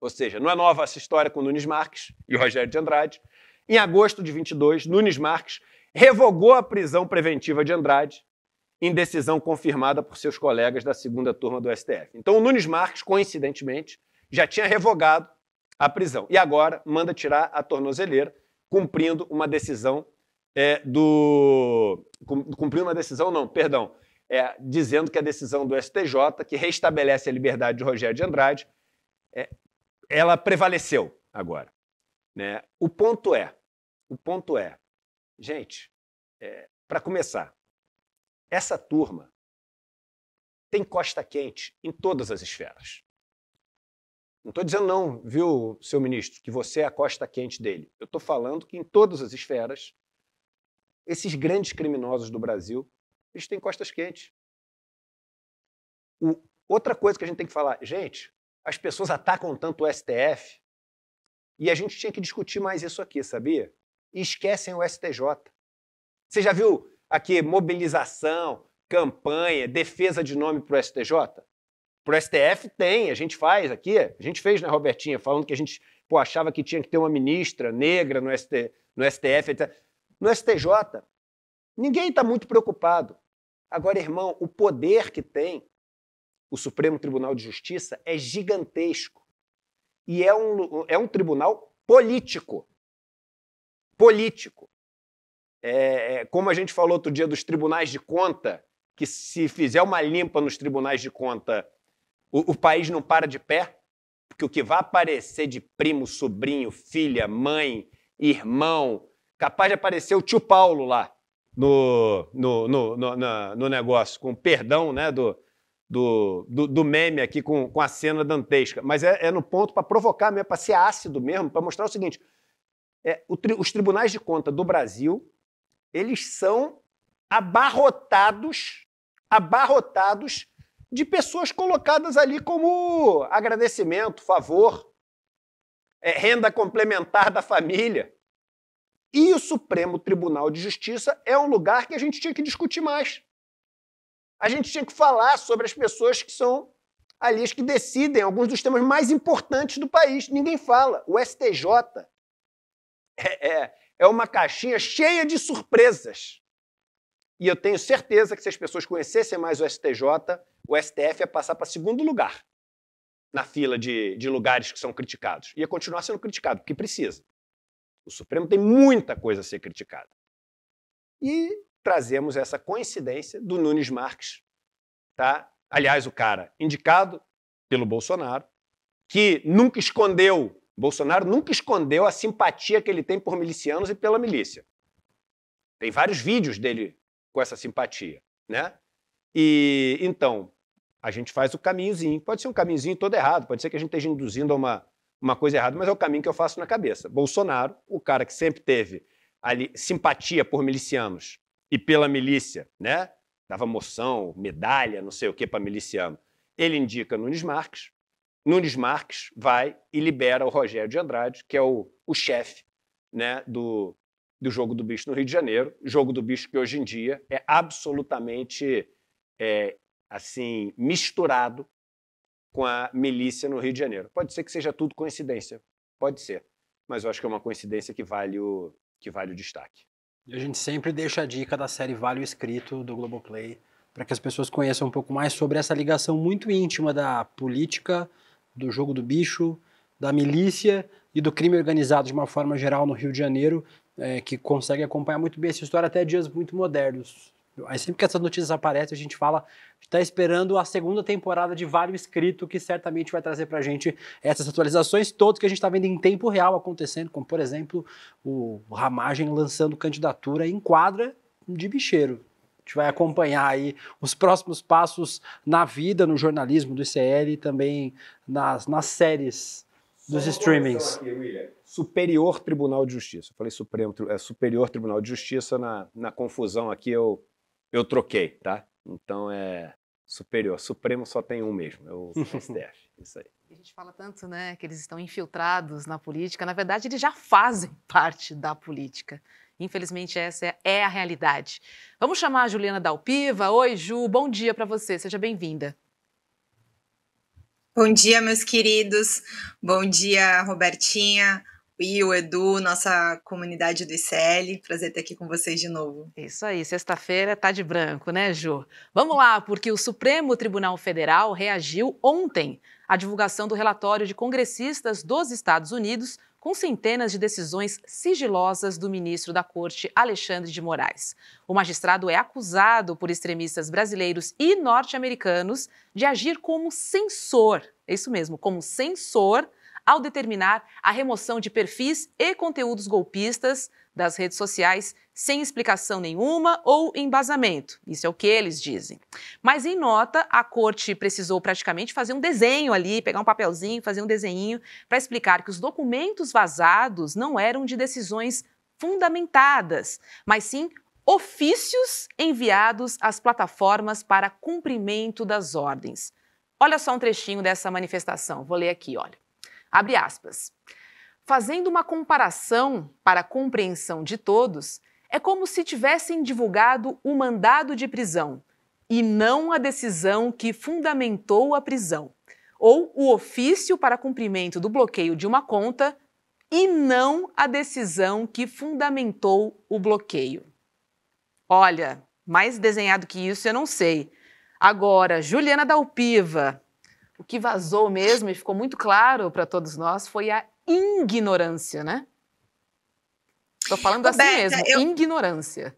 ou seja, não é nova essa história com Nunes Marques e Rogério de Andrade. Em agosto de 22, Nunes Marques revogou a prisão preventiva de Andrade em decisão confirmada por seus colegas da segunda turma do STF. Então, o Nunes Marques, coincidentemente, já tinha revogado a prisão e agora manda tirar a tornozeleira, cumprindo uma decisão é, do. Cumprindo uma decisão, não, perdão. É, dizendo que a é decisão do STJ, que restabelece a liberdade de Rogério de Andrade, é, ela prevaleceu agora. Né? O ponto é, o ponto é, gente, é, para começar, essa turma tem costa quente em todas as esferas. Não estou dizendo não, viu, seu ministro, que você é a costa quente dele. Eu estou falando que em todas as esferas, esses grandes criminosos do Brasil, eles têm costas quentes. O, outra coisa que a gente tem que falar, gente, as pessoas atacam tanto o STF e a gente tinha que discutir mais isso aqui, sabia? E esquecem o STJ. Você já viu aqui mobilização, campanha, defesa de nome para o STJ? Para o STF tem, a gente faz aqui, a gente fez, né, Robertinha, falando que a gente pô, achava que tinha que ter uma ministra negra no, ST, no STF, etc. No STJ, ninguém está muito preocupado. Agora, irmão, o poder que tem o Supremo Tribunal de Justiça é gigantesco. E é um, é um tribunal político. Político. É, é, como a gente falou outro dia dos tribunais de conta, que se fizer uma limpa nos tribunais de conta, o, o país não para de pé, porque o que vai aparecer de primo, sobrinho, filha, mãe, irmão, capaz de aparecer o tio Paulo lá no, no, no, no, no negócio, com perdão né, do, do, do, do, meme aqui com, com a cena dantesca. Mas é, é no ponto para provocar mesmo, para ser ácido mesmo, para mostrar o seguinte: é, o, os tribunais de conta do Brasil eles são abarrotados, abarrotados de pessoas colocadas ali como agradecimento, favor, é, renda complementar da família. E o Supremo Tribunal de Justiça é um lugar que a gente tinha que discutir mais. A gente tinha que falar sobre as pessoas que são ali as que decidem alguns dos temas mais importantes do país. Ninguém fala. O STJ é, é, é uma caixinha cheia de surpresas. E eu tenho certeza que se as pessoas conhecessem mais o STJ, o STF ia passar para segundo lugar na fila de, de lugares que são criticados. Ia continuar sendo criticado, porque precisa. O Supremo tem muita coisa a ser criticada. E trazemos essa coincidência do Nunes Marques, tá? Aliás, o cara indicado pelo Bolsonaro, que nunca escondeu Bolsonaro nunca escondeu a simpatia que ele tem por milicianos e pela milícia. Tem vários vídeos dele com essa simpatia, né? E então, a gente faz o caminhozinho. Pode ser um caminhozinho todo errado, pode ser que a gente esteja induzindo a uma, uma coisa errada, mas é o caminho que eu faço na cabeça. Bolsonaro, o cara que sempre teve ali simpatia por milicianos e pela milícia, né? Dava moção, medalha, não sei o que para miliciano. Ele indica Nunes Marques, Nunes Marques vai e libera o Rogério de Andrade, que é o, o chefe né, do, do Jogo do Bicho no Rio de Janeiro. Jogo do Bicho que hoje em dia é absolutamente é, assim misturado com a milícia no Rio de Janeiro. Pode ser que seja tudo coincidência, pode ser, mas eu acho que é uma coincidência que vale o, que vale o destaque. E a gente sempre deixa a dica da série Vale o Escrito do Globoplay para que as pessoas conheçam um pouco mais sobre essa ligação muito íntima da política do jogo do bicho, da milícia e do crime organizado de uma forma geral no Rio de Janeiro, é, que consegue acompanhar muito bem essa história até dias muito modernos. Aí sempre que essas notícias aparecem, a gente fala, está esperando a segunda temporada de Vale Escrito, que certamente vai trazer para a gente essas atualizações todas que a gente está vendo em tempo real acontecendo, como por exemplo o Ramagem lançando candidatura em quadra de bicheiro gente vai acompanhar aí os próximos passos na vida, no jornalismo do ICL e também nas, nas séries dos streamings. Aqui, Superior Tribunal de Justiça. Eu falei Supremo, é, Superior Tribunal de Justiça, na, na confusão aqui eu, eu troquei, tá? Então é Superior. Supremo só tem um mesmo, é o STF. isso aí. A gente fala tanto, né, que eles estão infiltrados na política. Na verdade, eles já fazem parte da política. Infelizmente, essa é, é a realidade. Vamos chamar a Juliana Dalpiva. Oi, Ju, bom dia para você, seja bem-vinda. Bom dia, meus queridos. Bom dia, Robertinha, e o Edu, nossa comunidade do ICL. Prazer estar aqui com vocês de novo. Isso aí, sexta-feira tá de branco, né, Ju? Vamos lá, porque o Supremo Tribunal Federal reagiu ontem à divulgação do relatório de congressistas dos Estados Unidos com centenas de decisões sigilosas do ministro da Corte, Alexandre de Moraes. O magistrado é acusado por extremistas brasileiros e norte-americanos de agir como censor, é isso mesmo, como censor ao determinar a remoção de perfis e conteúdos golpistas das redes sociais sem explicação nenhuma ou embasamento. Isso é o que eles dizem. Mas em nota, a corte precisou praticamente fazer um desenho ali, pegar um papelzinho, fazer um desenho para explicar que os documentos vazados não eram de decisões fundamentadas, mas sim ofícios enviados às plataformas para cumprimento das ordens. Olha só um trechinho dessa manifestação. Vou ler aqui, olha. Abre aspas. Fazendo uma comparação para a compreensão de todos, é como se tivessem divulgado o mandado de prisão e não a decisão que fundamentou a prisão, ou o ofício para cumprimento do bloqueio de uma conta e não a decisão que fundamentou o bloqueio. Olha, mais desenhado que isso eu não sei. Agora, Juliana Dalpiva, o que vazou mesmo e ficou muito claro para todos nós foi a ignorância, né? Estou falando Roberta, assim mesmo, eu... ignorância.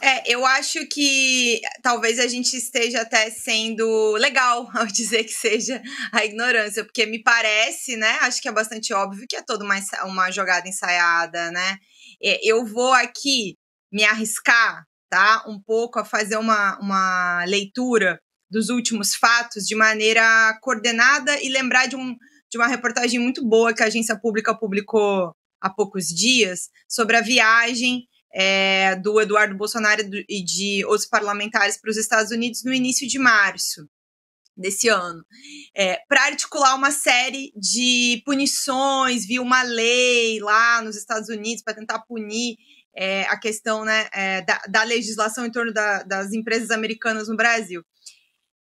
É, eu acho que talvez a gente esteja até sendo legal ao dizer que seja a ignorância, porque me parece, né? Acho que é bastante óbvio que é toda uma, uma jogada ensaiada, né? É, eu vou aqui me arriscar, tá? Um pouco a fazer uma, uma leitura dos últimos fatos de maneira coordenada e lembrar de, um, de uma reportagem muito boa que a agência pública publicou há poucos dias sobre a viagem é, do Eduardo Bolsonaro e de outros parlamentares para os Estados Unidos no início de março desse ano, é, para articular uma série de punições, viu uma lei lá nos Estados Unidos para tentar punir é, a questão né, é, da, da, legislação em torno da, das empresas americanas no Brasil.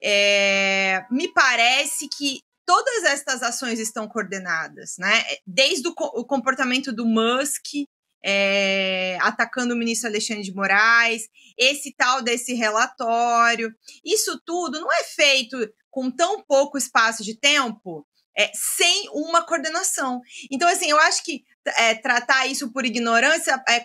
É, me parece que todas estas ações estão coordenadas, né? É, desde o, co o comportamento do Musk é, atacando o ministro Alexandre de Moraes, esse tal desse relatório, isso tudo não é feito com tão pouco espaço de tempo é, sem uma coordenação. Então, assim, eu acho que é, tratar isso por ignorância, é, é,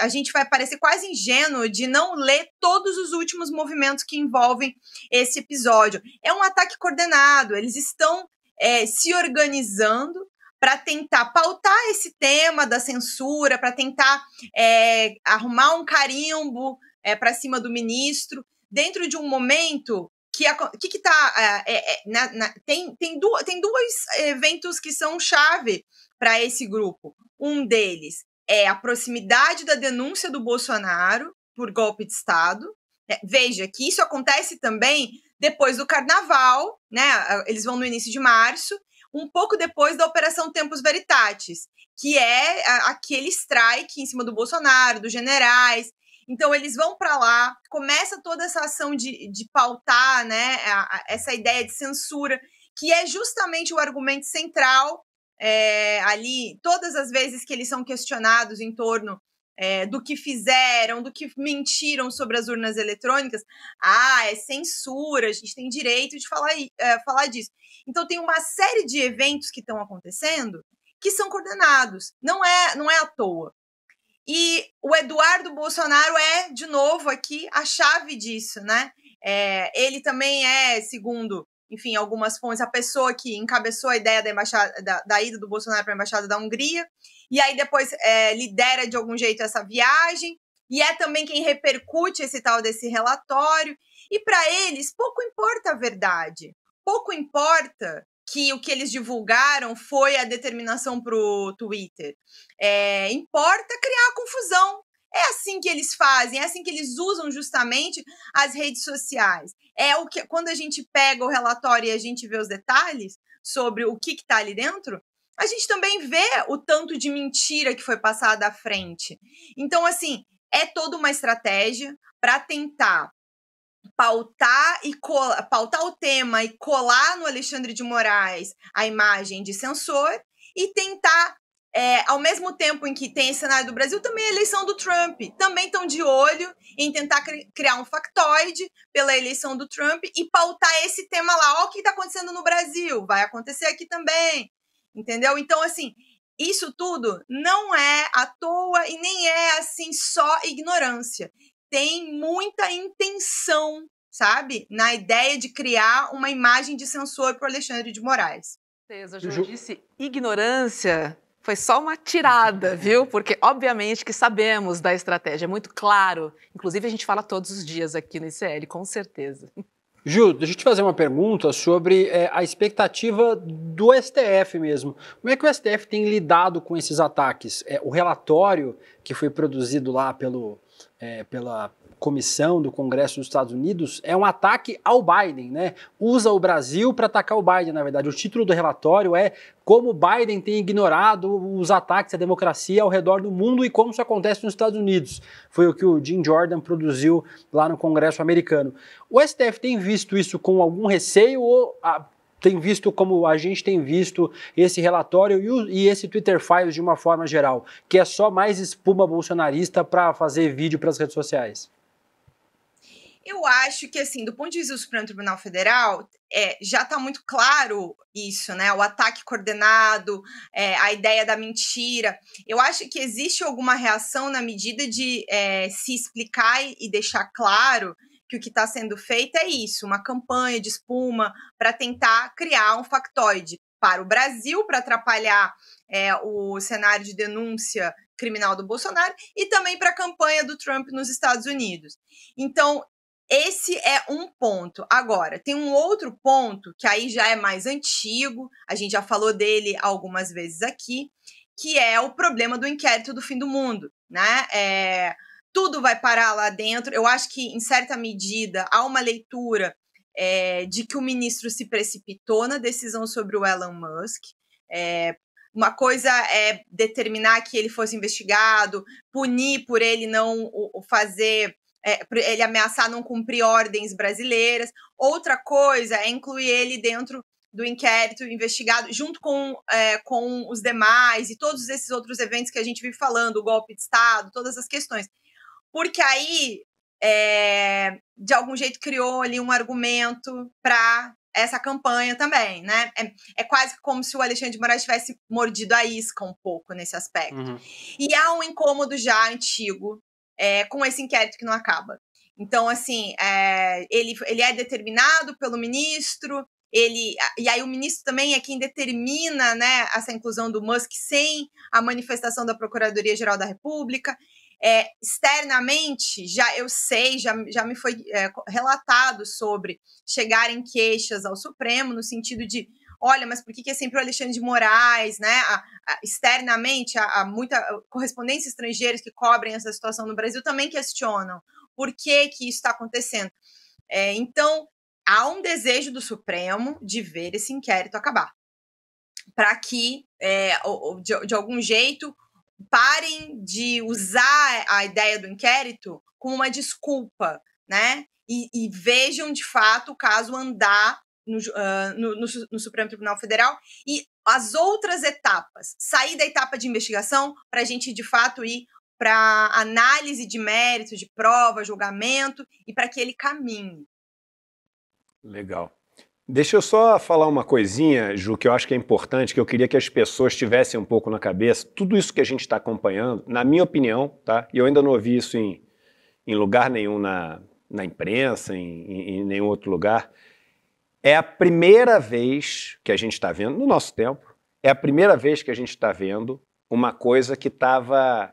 a, a, gente vai parecer quase ingênuo de não ler todos os últimos movimentos que envolvem esse episódio. É um ataque coordenado, eles estão é, se organizando para tentar pautar esse tema da censura, para tentar é, arrumar um carimbo para cima do ministro, dentro de um momento que que, que tá é, é, é, na, na, tem tem, du, tem dois eventos que são chave para esse grupo. Um deles é a proximidade da denúncia do Bolsonaro por golpe de Estado. É, veja que isso acontece também depois do Carnaval, né? Eles vão no início de março, um pouco depois da Operação Tempos Veritatis, que é aquele strike em cima do Bolsonaro, dos generais, então eles vão para lá, começa toda essa ação de, de pautar, né, a, a, essa ideia de censura, que é justamente o argumento central é, ali, todas as vezes que eles são questionados em torno é, do que fizeram, do que mentiram sobre as urnas eletrônicas, ah, é censura, a gente tem direito de falar, é, falar disso. Então tem uma série de eventos que estão acontecendo que são coordenados. Não é, não é à toa. E o Eduardo Bolsonaro é, de novo, aqui a chave disso, né? É, ele também é, segundo, enfim, algumas fontes, a pessoa que encabeçou a ideia da, embaixada, da, da ida do Bolsonaro para a Embaixada da Hungria, e aí depois é, lidera de algum jeito essa viagem, e é também quem repercute esse tal desse relatório. E para eles, pouco importa a verdade, pouco importa que o que eles divulgaram foi a determinação para o Twitter. É, importa criar confusão. É assim que eles fazem, é assim que eles usam justamente as redes sociais. É o que quando a gente pega o relatório e a gente vê os detalhes sobre o que está ali dentro, a gente também vê o tanto de mentira que foi passada à frente. Então, assim, é toda uma estratégia para tentar pautar e cola, pautar o tema e colar no Alexandre de Moraes a imagem de censor e tentar é, ao mesmo tempo em que tem esse cenário do Brasil, também a eleição do Trump. Também estão de olho em tentar cri criar um factoide pela eleição do Trump e pautar esse tema lá. Olha o que está acontecendo no Brasil, vai acontecer aqui também. Entendeu? Então, assim, isso tudo não é à toa e nem é assim só ignorância tem muita intenção, sabe? Na ideia de criar uma imagem de censor para o Alexandre de Moraes. eu já disse ignorância foi só uma tirada, uhum. viu? Porque, obviamente, que sabemos da estratégia, é muito claro. Inclusive, a gente fala todos os dias aqui no ICL, com certeza. Ju, deixa eu te fazer uma pergunta sobre é, a expectativa do STF mesmo. Como é que o STF tem lidado com esses ataques? É, o relatório que foi produzido lá pelo é, pela comissão do Congresso dos Estados Unidos é um ataque ao Biden, né? Usa o Brasil para atacar o Biden, na verdade. O título do relatório é Como Biden tem ignorado os ataques à democracia ao redor do mundo e como isso acontece nos Estados Unidos. Foi o que o Jim Jordan produziu lá no Congresso americano. O STF tem visto isso com algum receio ou tem visto como a gente tem visto esse relatório e, o, e esse Twitter Files de uma forma geral, que é só mais espuma bolsonarista para fazer vídeo para as redes sociais? Eu acho que, assim, do ponto de vista do Supremo Tribunal Federal, é, já está muito claro isso, né? O ataque coordenado, é, a ideia da mentira. Eu acho que existe alguma reação na medida de é, se explicar e deixar claro que o que está sendo feito é isso, uma campanha de espuma para tentar criar um factoide para o Brasil, para atrapalhar é, o cenário de denúncia criminal do Bolsonaro e também para a campanha do Trump nos Estados Unidos. Então, esse é um ponto. Agora, tem um outro ponto que aí já é mais antigo, a gente já falou dele algumas vezes aqui, que é o problema do inquérito do fim do mundo, né? É, tudo vai parar lá dentro. Eu acho que, em certa medida, há uma leitura é, de que o ministro se precipitou na decisão sobre o Elon Musk. É, uma coisa é determinar que ele fosse investigado, punir por ele não o, fazer, é, ele ameaçar não cumprir ordens brasileiras. Outra coisa é incluir ele dentro do inquérito investigado, junto com, é, com os demais e todos esses outros eventos que a gente vive falando, o golpe de Estado, todas as questões. Porque aí, é, de algum jeito, criou ali um argumento para essa campanha também, né? É, é, quase como se o Alexandre de Moraes tivesse mordido a isca um pouco nesse aspecto. Uhum. E há um incômodo já antigo é, com esse inquérito que não acaba. Então, assim, é, ele, ele é determinado pelo ministro, ele e aí o ministro também é quem determina né, essa inclusão do Musk sem a manifestação da Procuradoria Geral da República. É, externamente, já eu sei, já, já me foi é, relatado sobre chegarem queixas ao Supremo, no sentido de olha, mas por que, que, é sempre o Alexandre de Moraes, né? A, a, externamente, há muita correspondência estrangeira que cobrem essa situação no Brasil também questionam por que, que isso está acontecendo. É, então, há um desejo do Supremo de ver esse inquérito acabar para que, é, de, de, algum jeito, parem de usar a ideia do inquérito como uma desculpa, né? E, e vejam de fato o caso andar no, uh, no, no, no Supremo Tribunal Federal e as outras etapas, sair da etapa de investigação para a gente de fato ir para análise de mérito, de prova, julgamento e para que ele caminhe. Legal. Deixa eu só falar uma coisinha, Ju, que eu acho que é importante, que eu queria que as pessoas tivessem um pouco na cabeça. Tudo isso que a gente está acompanhando, na minha opinião, tá? E eu ainda não ouvi isso em, em lugar nenhum na, na imprensa, em, em, em nenhum outro lugar. É a primeira vez que a gente está vendo, no nosso tempo, é a primeira vez que a gente está vendo uma coisa que estava,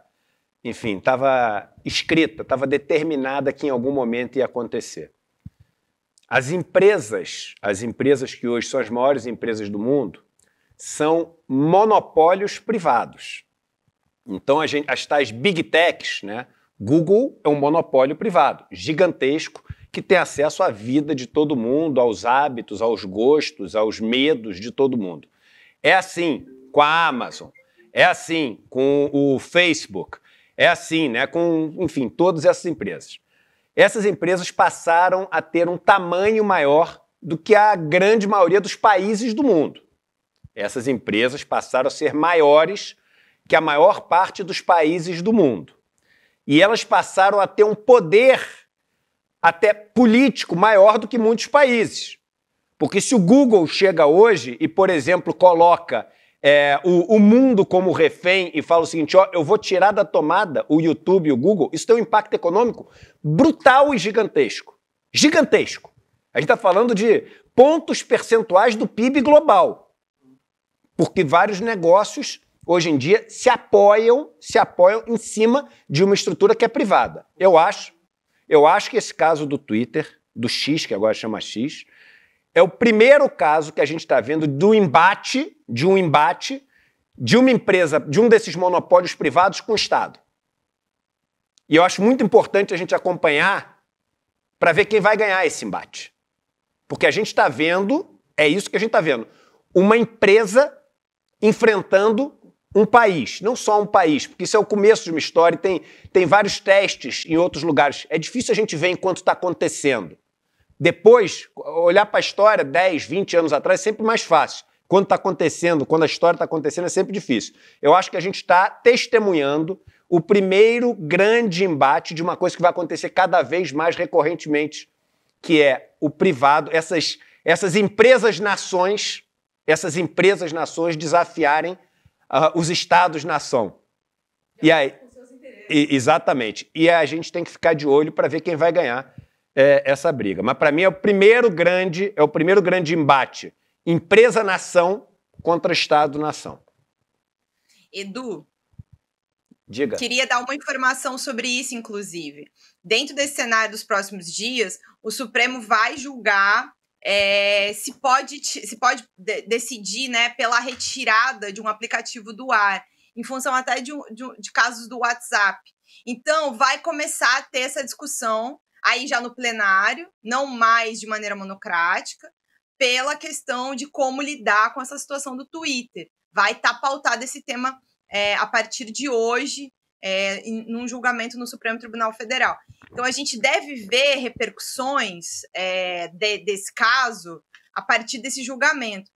enfim, estava escrita, estava determinada que em algum momento ia acontecer. As empresas, as empresas que hoje são as maiores empresas do mundo, são monopólios privados. Então, gente, as tais big techs, né? Google é um monopólio privado, gigantesco, que tem acesso à vida de todo mundo, aos hábitos, aos gostos, aos medos de todo mundo. É assim com a Amazon, é assim com o Facebook, é assim, né? Com, enfim, todas essas empresas essas empresas passaram a ter um tamanho maior do que a grande maioria dos países do mundo. Essas empresas passaram a ser maiores que a maior parte dos países do mundo. E elas passaram a ter um poder até político maior do que muitos países. Porque se o Google chega hoje e, por exemplo, coloca é, o, o, mundo como refém e fala o seguinte: ó, eu vou tirar da tomada o YouTube e o Google, isso tem um impacto econômico brutal e gigantesco. Gigantesco. A gente está falando de pontos percentuais do PIB global. Porque vários negócios, hoje em dia, se apoiam, se apoiam em cima de uma estrutura que é privada. Eu acho, eu acho que esse caso do Twitter, do X, que agora chama X, é o primeiro caso que a gente está vendo do embate, de um embate de uma empresa, de um desses monopólios privados com o Estado. E eu acho muito importante a gente acompanhar para ver quem vai ganhar esse embate. Porque a gente está vendo, é isso que a gente está vendo, uma empresa enfrentando um país, não só um país, porque isso é o começo de uma história, tem, tem vários testes em outros lugares. É difícil a gente ver enquanto está acontecendo. Depois, olhar para a história 10, 20 anos atrás é sempre mais fácil. Quando está acontecendo, quando a história está acontecendo, é sempre difícil. Eu acho que a gente está testemunhando o primeiro grande embate de uma coisa que vai acontecer cada vez mais recorrentemente, que é o privado, essas, essas empresas-nações, essas empresas-nações desafiarem uh, os estados-nação. E aí, e, exatamente. E a gente tem que ficar de olho para ver quem vai ganhar é, essa briga. Mas para mim é o primeiro grande, é o primeiro grande embate: empresa-nação contra Estado-nação. Edu, Diga. Queria dar uma informação sobre isso, inclusive. Dentro desse cenário dos próximos dias, o Supremo vai julgar é, se pode, se pode de decidir né, pela retirada de um aplicativo do ar, em função até de, de, de casos do WhatsApp. Então, vai começar a ter essa discussão aí já no plenário, não mais de maneira monocrática, pela questão de como lidar com essa situação do Twitter. Vai estar tá pautado esse tema é, a partir de hoje, é, em, num julgamento no Supremo Tribunal Federal. Então, a gente deve ver repercussões é, de, desse caso a partir desse julgamento.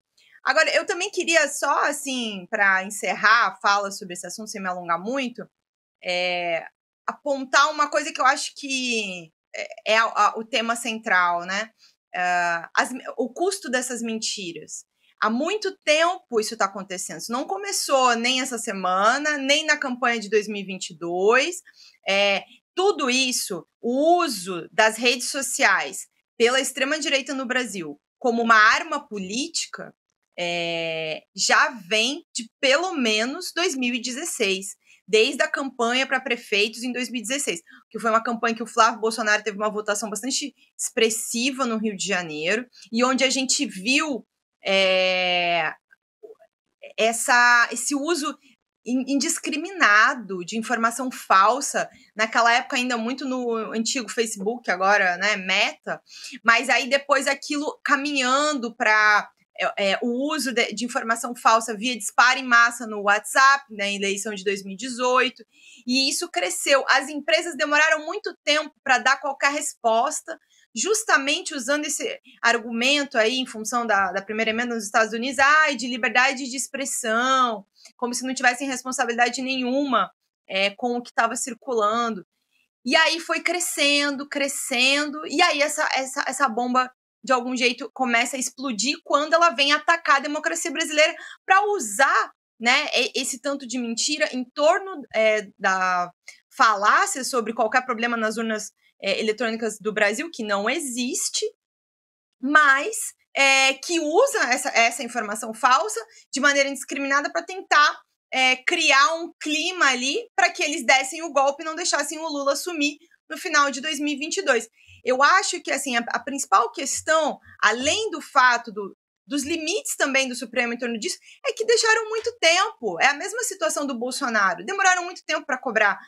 Agora, eu também queria só, assim, para encerrar a fala sobre esse assunto, sem me alongar muito, é, apontar uma coisa que eu acho que é, é a, a, o tema central, né? Uh, as, o custo dessas mentiras. Há muito tempo isso está acontecendo. Isso não começou nem essa semana, nem na campanha de 2022. É, tudo isso, o uso das redes sociais pela extrema-direita no Brasil como uma arma política, é, já vem de pelo menos 2016 desde a campanha para prefeitos em 2016, que foi uma campanha que o Flávio Bolsonaro teve uma votação bastante expressiva no Rio de Janeiro, e onde a gente viu é, essa, esse uso indiscriminado de informação falsa, naquela época ainda muito no antigo Facebook, agora, né, Meta, mas aí depois aquilo caminhando para é, é, o uso de, de, informação falsa via disparo em massa no WhatsApp, na né, eleição de 2018, e isso cresceu. As empresas demoraram muito tempo para dar qualquer resposta, justamente usando esse argumento aí, em função da, da primeira emenda nos Estados Unidos, ah, de liberdade de expressão, como se não tivessem responsabilidade nenhuma é, com o que estava circulando. E aí foi crescendo, crescendo, e aí essa, essa, essa bomba de algum jeito começa a explodir quando ela vem atacar a democracia brasileira para usar né, esse tanto de mentira em torno é, da falácia sobre qualquer problema nas urnas é, eletrônicas do Brasil, que não existe, mas é, que usa essa, essa informação falsa de maneira indiscriminada para tentar é, criar um clima ali para que eles dessem o golpe e não deixassem o Lula sumir no final de 2022. Eu acho que assim a, a principal questão, além do fato do, dos limites também do Supremo em torno disso, é que deixaram muito tempo. É a mesma situação do Bolsonaro. Demoraram muito tempo para cobrar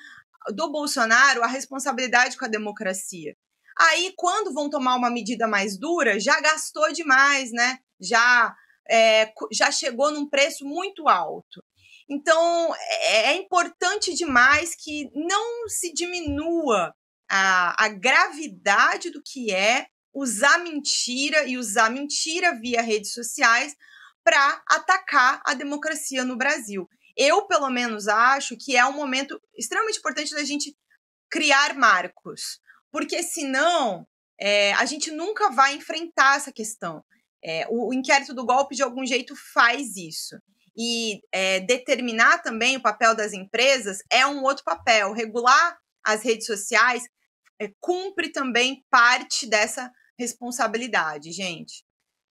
do Bolsonaro a responsabilidade com a democracia. Aí, quando vão tomar uma medida mais dura, já gastou demais, né? Já, é, já chegou num preço muito alto. Então, é, é importante demais que não se diminua a, a gravidade do que é usar mentira e usar mentira via redes sociais para atacar a democracia no Brasil. Eu, pelo menos, acho que é um momento extremamente importante da gente criar marcos, porque senão é, a gente nunca vai enfrentar essa questão. É, o, o, inquérito do golpe, de algum jeito, faz isso. E é, determinar também o papel das empresas é um outro papel. Regular as redes sociais é, cumpre também parte dessa responsabilidade, gente.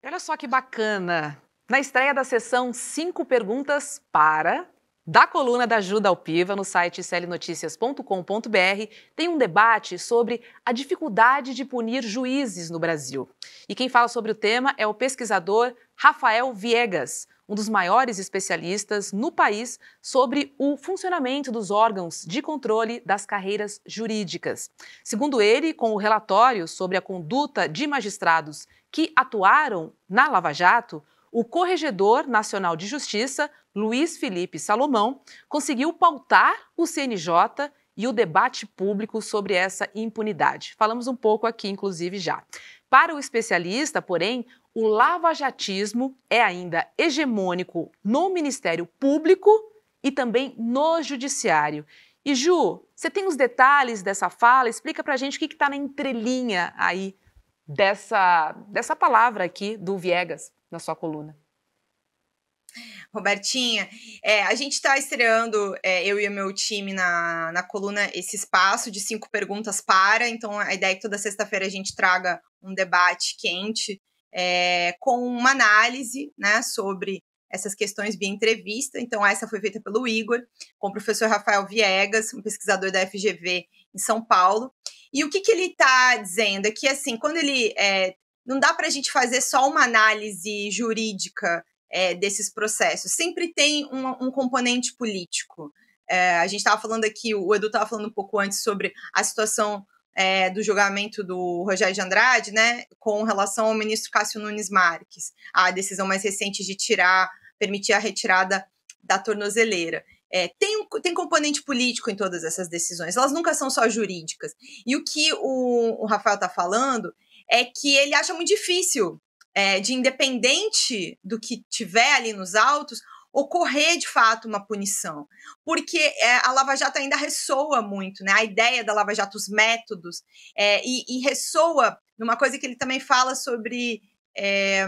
Olha só que bacana. Na estreia da sessão, cinco perguntas para da coluna da Ajuda ao Piva no site clnoticias.com.br tem um debate sobre a dificuldade de punir juízes no Brasil. E quem fala sobre o tema é o pesquisador Rafael Viegas um dos maiores especialistas no país sobre o funcionamento dos órgãos de controle das carreiras jurídicas. Segundo ele, com o relatório sobre a conduta de magistrados que atuaram na Lava Jato, o Corregedor Nacional de Justiça, Luiz Felipe Salomão, conseguiu pautar o CNJ e o debate público sobre essa impunidade. Falamos um pouco aqui, inclusive, já. Para o especialista, porém, o lavajatismo é ainda hegemônico no Ministério Público e também no Judiciário. E Ju, você tem os detalhes dessa fala? Explica pra gente o que está na entrelinha aí dessa, dessa palavra aqui do Viegas na sua coluna. Robertinha, é, a gente está estreando, é, eu e o meu time, na, na coluna, esse espaço de cinco perguntas para. Então, a ideia é que toda sexta-feira a gente traga um debate quente é, com uma análise né, sobre essas questões via entrevista. Então, essa foi feita pelo Igor, com o professor Rafael Viegas, um pesquisador da FGV em São Paulo. E o que, que ele está dizendo é que, assim, quando ele. É, não dá para a gente fazer só uma análise jurídica é, desses processos, sempre tem um, um componente político. É, a gente estava falando aqui, o Edu estava falando um pouco antes sobre a situação é, do julgamento do Rogério de Andrade, né, com relação ao ministro Cássio Nunes Marques, a decisão mais recente de tirar, permitir a retirada da tornozeleira. É, tem, tem componente político em todas essas decisões, elas nunca são só jurídicas. E o que o, o Rafael está falando é que ele acha muito difícil, é, de independente do que tiver ali nos autos, ocorrer de fato uma punição, porque é, a Lava Jato ainda ressoa muito, né? A ideia da Lava Jato, os métodos, é, e, e, ressoa numa coisa que ele também fala sobre é,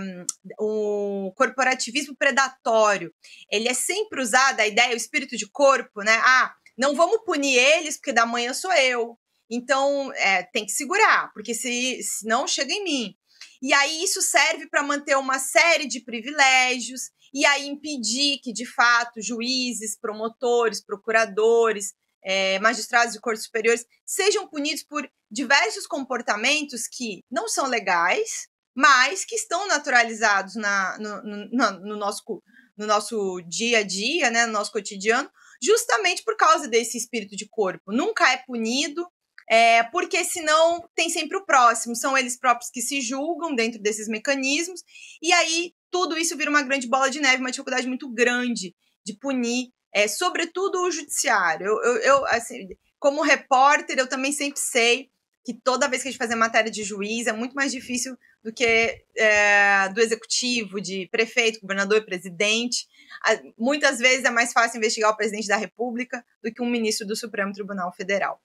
o corporativismo predatório. Ele é sempre usado a ideia, o espírito de corpo, né? Ah, não vamos punir eles porque da manhã sou eu. Então é, tem que segurar, porque se, se não chega em mim. E aí isso serve para manter uma série de privilégios, e aí impedir que, de fato, juízes, promotores, procuradores, é, magistrados de cortes superiores sejam punidos por diversos comportamentos que não são legais, mas que estão naturalizados na, no, no, no, nosso, no nosso dia a dia, né, no nosso cotidiano, justamente por causa desse espírito de corpo. Nunca é punido, é, porque senão tem sempre o próximo, são eles próprios que se julgam dentro desses mecanismos, e aí tudo isso vira uma grande bola de neve, uma dificuldade muito grande de punir, é, sobretudo o judiciário. Eu, eu, eu assim, como repórter, eu também sempre sei que toda vez que a gente fazer matéria de juiz é muito mais difícil do que é, do executivo, de prefeito, governador, presidente. Muitas vezes é mais fácil investigar o presidente da República do que um ministro do Supremo Tribunal Federal.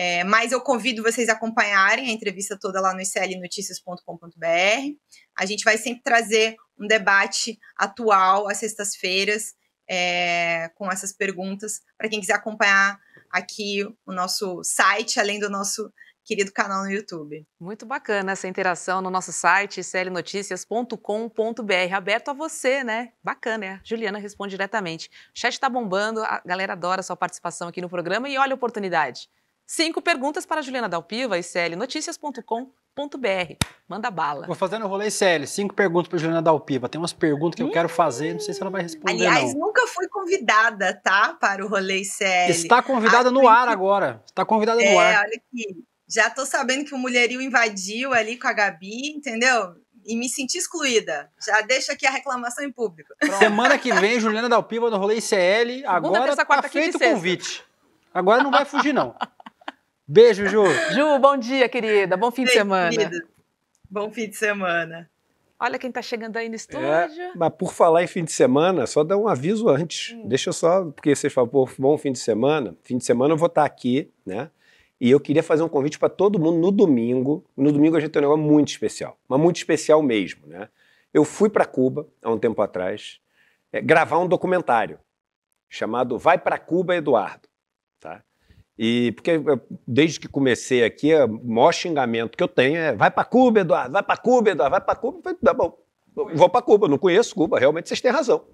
É, mas eu convido vocês a acompanharem a entrevista toda lá no iclnoticias.com.br. A gente vai sempre trazer um debate atual às sextas-feiras é, com essas perguntas para quem quiser acompanhar aqui o nosso site, além do nosso querido canal no YouTube. Muito bacana essa interação no nosso site clnoticias.com.br, aberto a você, né? Bacana, né? Juliana responde diretamente. O chat está bombando, a galera adora a sua participação aqui no programa e olha a oportunidade. Cinco perguntas para Juliana Dalpiva, iclnoticias.com.br. Manda bala. Vou fazendo o rolê CL. Cinco perguntas para Juliana Dalpiva. Tem umas perguntas que hum. eu quero fazer, não sei se ela vai responder. Aliás, não. nunca fui convidada, tá? Para o rolê CL. Está convidada no ar agora. Está convidada é, no ar. Olha aqui. Já estou sabendo que o mulherio invadiu ali com a Gabi, entendeu? e me senti excluída. Já deixa aqui a reclamação em público. Pronto. Semana que vem, Juliana Dalpiva do Rolê CL. Agora Segunda, tá feito o convite. Agora não vai fugir, não. Beijo, Ju. Ju, bom dia, querida. Bom fim de semana. Querida. Bom fim de semana. Olha quem está chegando aí no é, estúdio. É, mas por falar em fim de semana, só dá um aviso antes. Hum. Deixa eu só, porque vocês falam, pô, bom fim de semana. Fim de semana eu vou estar tá aqui, né? E eu queria fazer um convite para todo mundo no domingo. No domingo a gente tem um negócio muito especial, mas muito especial mesmo, né? Eu fui para Cuba há um tempo atrás é, gravar um documentário chamado Vai para Cuba, Eduardo, tá? E porque eu, desde que comecei aqui, é o maior xingamento que eu tenho é vai para Cuba, Eduardo, vai para Cuba, Eduardo, vai para Cuba. tá bom, vou para Cuba, não conheço Cuba, realmente vocês têm razão.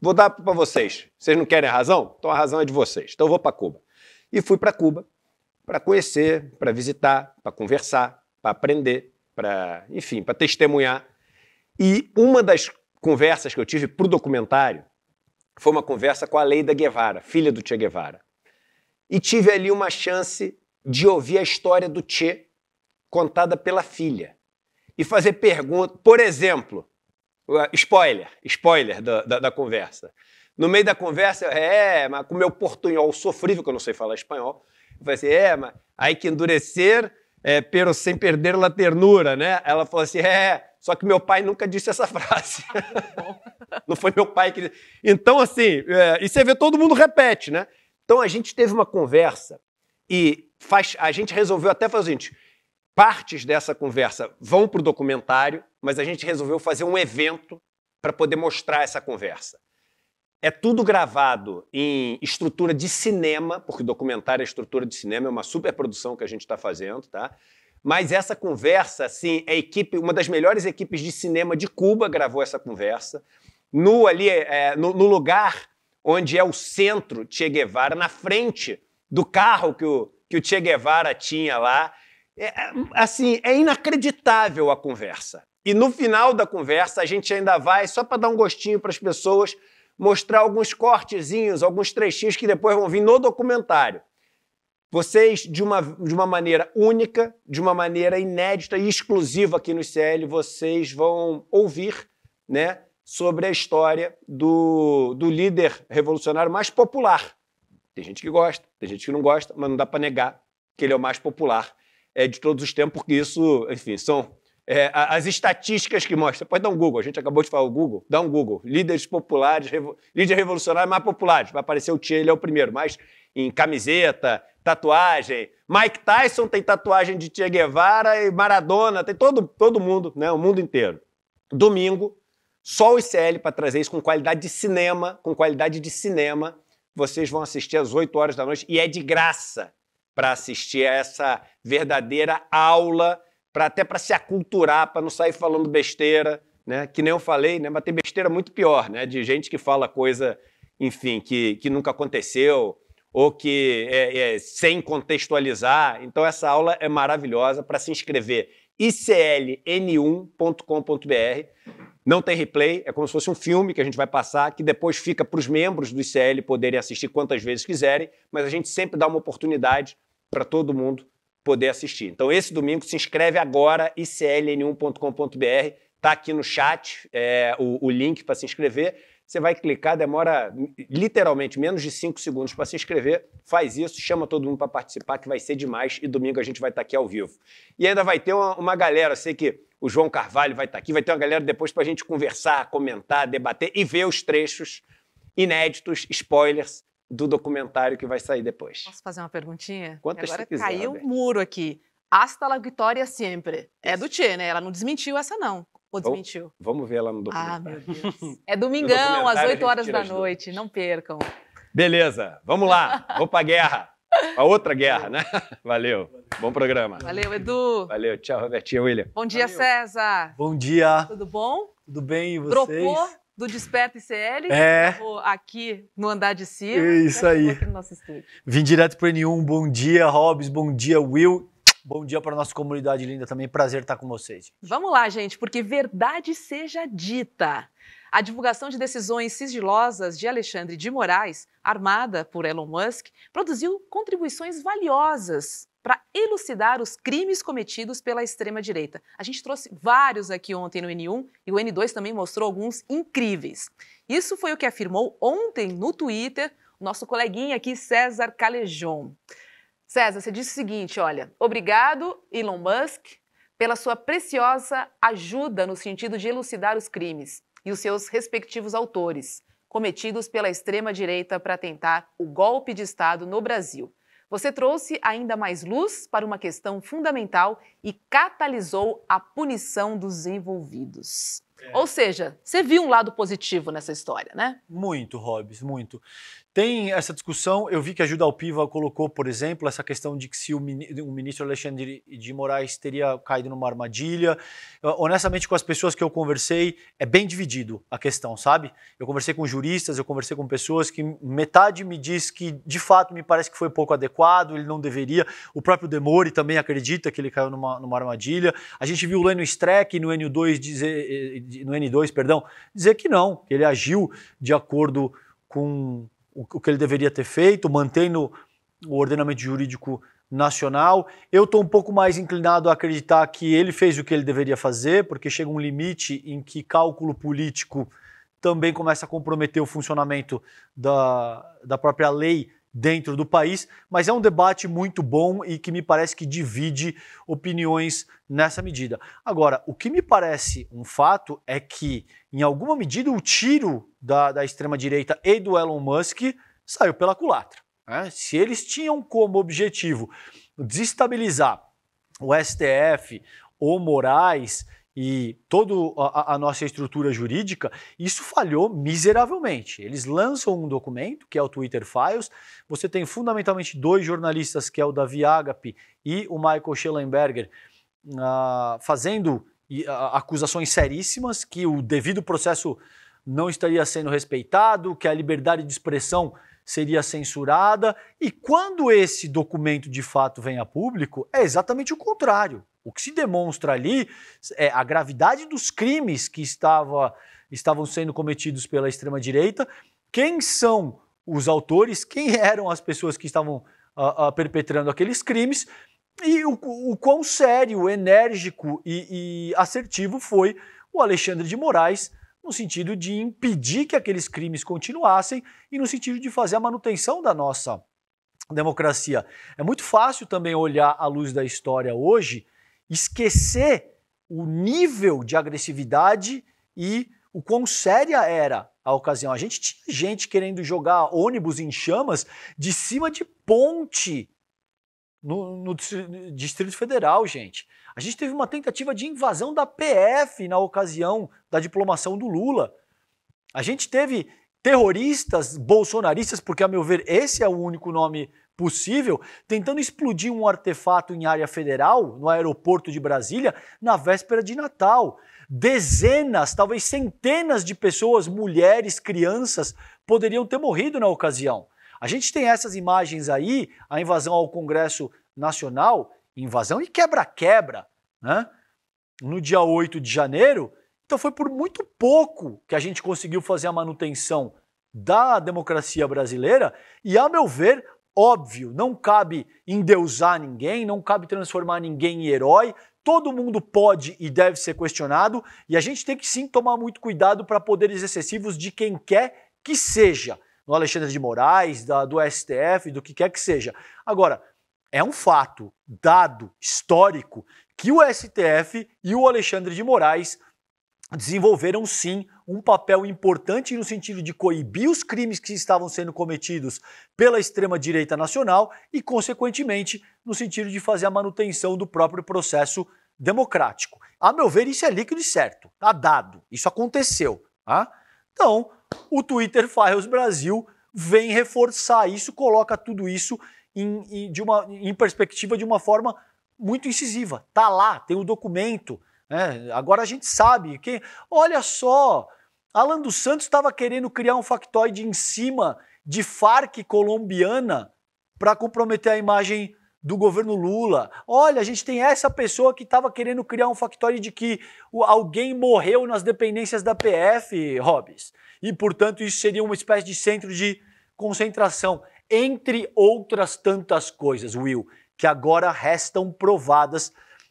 Vou dar para vocês. Vocês não querem a razão? Então a razão é de vocês. Então eu vou para Cuba. E fui para Cuba para conhecer, para visitar, para conversar, para aprender, para, enfim, para testemunhar. E uma das conversas que eu tive para o documentário foi uma conversa com a Leida Guevara, filha do Che Guevara e tive ali uma chance de ouvir a história do Che contada pela filha e fazer perguntas. Por exemplo, spoiler, spoiler da, da, da, conversa. No meio da conversa, é, mas com meu portunhol sofrível, que eu não sei falar espanhol, eu falei assim, é, mas aí que endurecer, é, pero sem perder a ternura, né? Ela falou assim, é, só que meu pai nunca disse essa frase. Ah, não foi meu pai que... Então, assim, é, e você vê, todo mundo repete, né? Então a gente teve uma conversa e faz, a gente resolveu até fazer o seguinte: partes dessa conversa vão para o documentário, mas a gente resolveu fazer um evento para poder mostrar essa conversa. É tudo gravado em estrutura de cinema, porque documentário é estrutura de cinema, é uma superprodução que a gente está fazendo, tá? Mas essa conversa, assim, é equipe, uma das melhores equipes de cinema de Cuba gravou essa conversa. No ali, é, no, no lugar onde é o centro Che Guevara, na frente do carro que o, que o Che Guevara tinha lá. É, é assim, é inacreditável a conversa. E no final da conversa, a gente ainda vai, só para dar um gostinho para as pessoas, mostrar alguns cortezinhos, alguns trechinhos que depois vão vir no documentário. Vocês, de uma, de uma maneira única, de uma maneira inédita e exclusiva aqui no CL, vocês vão ouvir né, sobre a história do, do líder revolucionário mais popular. Tem gente que gosta, tem gente que não gosta, mas não dá para negar que ele é o mais popular é, de todos os tempos, porque isso, enfim, são é, as estatísticas que mostram. Pode dar um Google, a gente acabou de falar o Google, dá um Google. Líderes populares, revo, líderes revolucionários mais populares. Vai aparecer o Tia, ele é o primeiro, mas em camiseta, tatuagem. Mike Tyson tem tatuagem de Tia Guevara e Maradona, tem todo, todo mundo, né, o mundo inteiro. Domingo, só o ICL para trazer isso com qualidade de cinema, com qualidade de cinema. Vocês vão assistir às 8 horas da noite e é de graça para assistir a essa verdadeira aula, para até para se aculturar, para não sair falando besteira, né? Que nem eu falei, né? Mas tem besteira muito pior, né? De gente que fala coisa, enfim, que, que nunca aconteceu ou que é, é, sem contextualizar. Então essa aula é maravilhosa para se inscrever icln1.com.br. Não tem replay, é como se fosse um filme que a gente vai passar, que depois fica para os membros do ICL poderem assistir quantas vezes quiserem, mas a gente sempre dá uma oportunidade para todo mundo poder assistir. Então, esse domingo, se inscreve agora, icln1.com.br, está aqui no chat é, o, o link para se inscrever. Você vai clicar, demora literalmente menos de 5 segundos para se inscrever. Faz isso, chama todo mundo para participar, que vai ser demais. E domingo a gente vai estar tá aqui ao vivo. E ainda vai ter uma, uma galera, sei que o João Carvalho vai estar tá aqui, vai ter uma galera depois para a gente conversar, comentar, debater e ver os trechos inéditos, spoilers do documentário que vai sair depois. Posso fazer uma perguntinha? Quantas Agora quiser, caiu um muro aqui. Hasta la vitória sempre. Isso. É do Tchê, né? Ela não desmentiu essa, não. Ou desmentiu? Vamos ver lá no documentário. Ah, meu Deus. É domingão, às 8 horas da noite. Não percam. Beleza, vamos lá. Vou pra guerra. A outra guerra, né? Valeu. Bom programa. Valeu, Edu. Valeu. Tchau, Robertinha William. Bom dia, Valeu. César. Bom dia. Tudo bom? Tudo bem, e vocês? Dropou do Desperta ICL. É. Aqui no andar de cima. É isso aí. No Vim direto para N1. Bom dia, Hobbs. Bom dia, Will. Bom dia para nossa comunidade linda também. Prazer estar com vocês. Vamos lá, gente, porque verdade seja dita. A divulgação de decisões sigilosas de Alexandre de Moraes, armada por Elon Musk, produziu contribuições valiosas para elucidar os crimes cometidos pela extrema-direita. A gente trouxe vários aqui ontem no N1 e o N2 também mostrou alguns incríveis. Isso foi o que afirmou ontem no Twitter o nosso coleguinha aqui, César Calejon. César, você disse o seguinte, olha, obrigado Elon Musk pela sua preciosa ajuda no sentido de elucidar os crimes e os seus respectivos autores cometidos pela extrema direita para tentar o golpe de Estado no Brasil. Você trouxe ainda mais luz para uma questão fundamental e catalisou a punição dos envolvidos. É. Ou seja, você viu um lado positivo nessa história, né? Muito, Hobbes, muito. Tem essa discussão, eu vi que a Juda Alpiva colocou, por exemplo, essa questão de que se o ministro Alexandre de Moraes teria caído numa armadilha. Honestamente, com as pessoas que eu conversei, é bem dividido a questão, sabe? Eu conversei com juristas, eu conversei com pessoas que metade me diz que, de fato, me parece que foi pouco adequado, ele não deveria. O próprio Demore também acredita que ele caiu numa, numa armadilha. A gente viu o no Streck no N2 dizer, eh, eh, no N2, perdão, dizer que não, que ele agiu de acordo com o, o que ele deveria ter feito, mantendo o ordenamento jurídico nacional. Eu estou um pouco mais inclinado a acreditar que ele fez o que ele deveria fazer, porque chega um limite em que cálculo político também começa a comprometer o funcionamento da, da própria lei dentro do país, mas é um debate muito bom e que me parece que divide opiniões nessa medida. Agora, o que me parece um fato é que, em alguma medida, o tiro da, da extrema-direita e do Elon Musk saiu pela culatra. Né? Se eles tinham como objetivo desestabilizar o STF ou Moraes e toda a, nossa estrutura jurídica, isso falhou miseravelmente. Eles lançam um documento, que é o Twitter Files, você tem fundamentalmente dois jornalistas, que é o Davi Agape e o Michael Schellenberger, ah, fazendo acusações seríssimas que o devido processo não estaria sendo respeitado, que a liberdade de expressão seria censurada, e quando esse documento de fato vem a público, é exatamente o contrário. O que se demonstra ali é a gravidade dos crimes que estava, estavam sendo cometidos pela extrema-direita, quem são os autores, quem eram as pessoas que estavam uh, uh, perpetrando aqueles crimes e o, o quão sério, enérgico e, e assertivo foi o Alexandre de Moraes no sentido de impedir que aqueles crimes continuassem e no sentido de fazer a manutenção da nossa democracia. É muito fácil também olhar à luz da história hoje esquecer o nível de agressividade e o quão séria era a ocasião. A gente tinha gente querendo jogar ônibus em chamas de cima de ponte no, no, Distrito Federal, gente. A gente teve uma tentativa de invasão da PF na ocasião da diplomação do Lula. A gente teve terroristas bolsonaristas, porque, a meu ver, esse é o único nome possível, tentando explodir um artefato em área federal, no aeroporto de Brasília, na véspera de Natal. Dezenas, talvez centenas de pessoas, mulheres, crianças, poderiam ter morrido na ocasião. A gente tem essas imagens aí, a invasão ao Congresso Nacional, invasão e quebra-quebra, né? No dia 8 de janeiro. Então foi por muito pouco que a gente conseguiu fazer a manutenção da democracia brasileira e, a meu ver, óbvio, não cabe endeusar ninguém, não cabe transformar ninguém em herói. Todo mundo pode e deve ser questionado, e a gente tem que sim tomar muito cuidado para poderes excessivos de quem quer que seja, do Alexandre de Moraes, da, do STF, do que quer que seja. Agora, é um fato, dado, histórico, que o STF e o Alexandre de Moraes desenvolveram sim um papel importante no sentido de coibir os crimes que estavam sendo cometidos pela extrema-direita nacional e, consequentemente, no sentido de fazer a manutenção do próprio processo democrático. A meu ver, isso é líquido e certo, tá dado, isso aconteceu. Tá? Então, o Twitter Files Brasil vem reforçar isso, coloca tudo isso em, em, de uma, em perspectiva de uma forma muito incisiva. Tá lá, tem o um documento, né? agora a gente sabe. que Olha só, Alan dos Santos estava querendo criar um factoide em cima de Farc colombiana para comprometer a imagem do governo Lula. Olha, a gente tem essa pessoa que estava querendo criar um factoide de que alguém morreu nas dependências da PF, Hobbes. E, portanto, isso seria uma espécie de centro de concentração, entre outras tantas coisas, Will, que agora restam provadas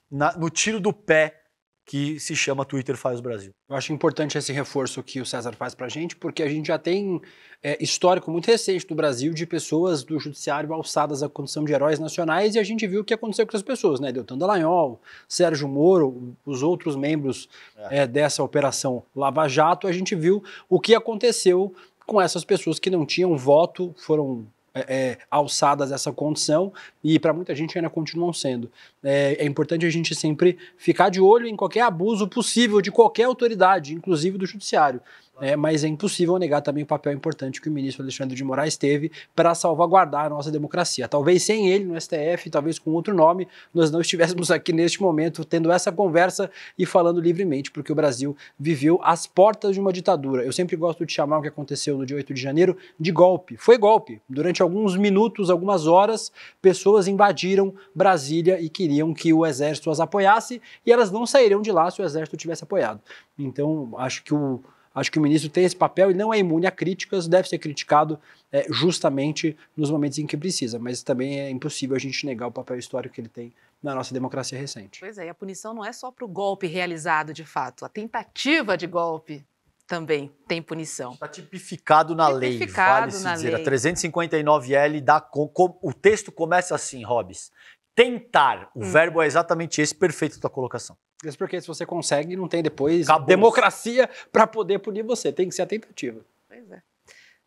na, no tiro do pé que se chama Twitter Faz Brasil. Eu acho importante esse reforço que o César faz para a gente, porque a gente já tem é, histórico muito recente do Brasil de pessoas do judiciário alçadas à condição de heróis nacionais e a gente viu o que aconteceu com essas pessoas, né? Deltan Dallagnol, Sérgio Moro, os outros membros é. É, dessa operação Lava Jato, a gente viu o que aconteceu com essas pessoas que não tinham voto, foram é, é, alçadas essa condição e para muita gente ainda continuam sendo. É, é, importante a gente sempre ficar de olho em qualquer abuso possível de qualquer autoridade, inclusive do judiciário né? mas é impossível negar também o papel importante que o ministro Alexandre de Moraes teve para salvaguardar a nossa democracia. Talvez sem ele no STF, talvez com outro nome, nós não estivéssemos aqui neste momento tendo essa conversa e falando livremente, porque o Brasil viveu às portas de uma ditadura. Eu sempre gosto de chamar o que aconteceu no dia 8 de janeiro de golpe. Foi golpe. Durante alguns minutos, algumas horas, pessoas invadiram Brasília e queriam que o exército as apoiasse e elas não sairiam de lá se o exército tivesse apoiado. Então, acho que o Acho que o ministro tem esse papel e não é imune a críticas, deve ser criticado é, justamente nos momentos em que precisa, mas também é impossível a gente negar o papel histórico que ele tem na nossa democracia recente. Pois é, e a punição não é só para o golpe realizado de fato, a tentativa de golpe também tem punição. Está tipificado na tipificado lei, vale-se dizer. Lei. A 359L dá. Com, com, o texto começa assim, Hobbes. Tentar. O hum. verbo é exatamente esse, perfeito da colocação. Isso porque se você consegue, não tem depois Acabou. democracia para poder punir você. Tem que ser a tentativa. Pois é.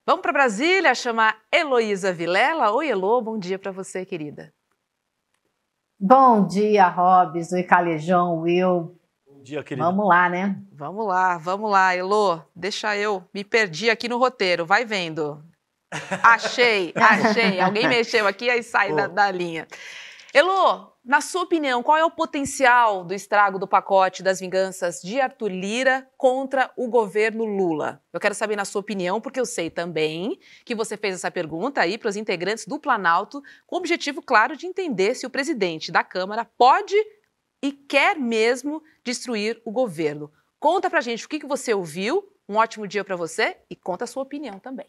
Vamos para Brasília chamar Heloísa Vilela. Oi, Elo, bom dia para você, querida. Bom dia, Robs, Oi, Calejão, Will. Bom dia, querida. Vamos lá, né? Vamos lá, vamos lá, Elo. Deixa eu. Me perdi aqui no roteiro, vai vendo. Achei, achei. Alguém mexeu aqui, aí sai da, da linha. Elo, na sua opinião, qual é o potencial do estrago do pacote das vinganças de Arthur Lira contra o governo Lula? Eu quero saber na sua opinião, porque eu sei também que você fez essa pergunta aí para os integrantes do Planalto, com o objetivo claro de entender se o presidente da Câmara pode e quer mesmo destruir o governo. Conta pra gente o que, que você ouviu. Um ótimo dia para você e conta a sua opinião também.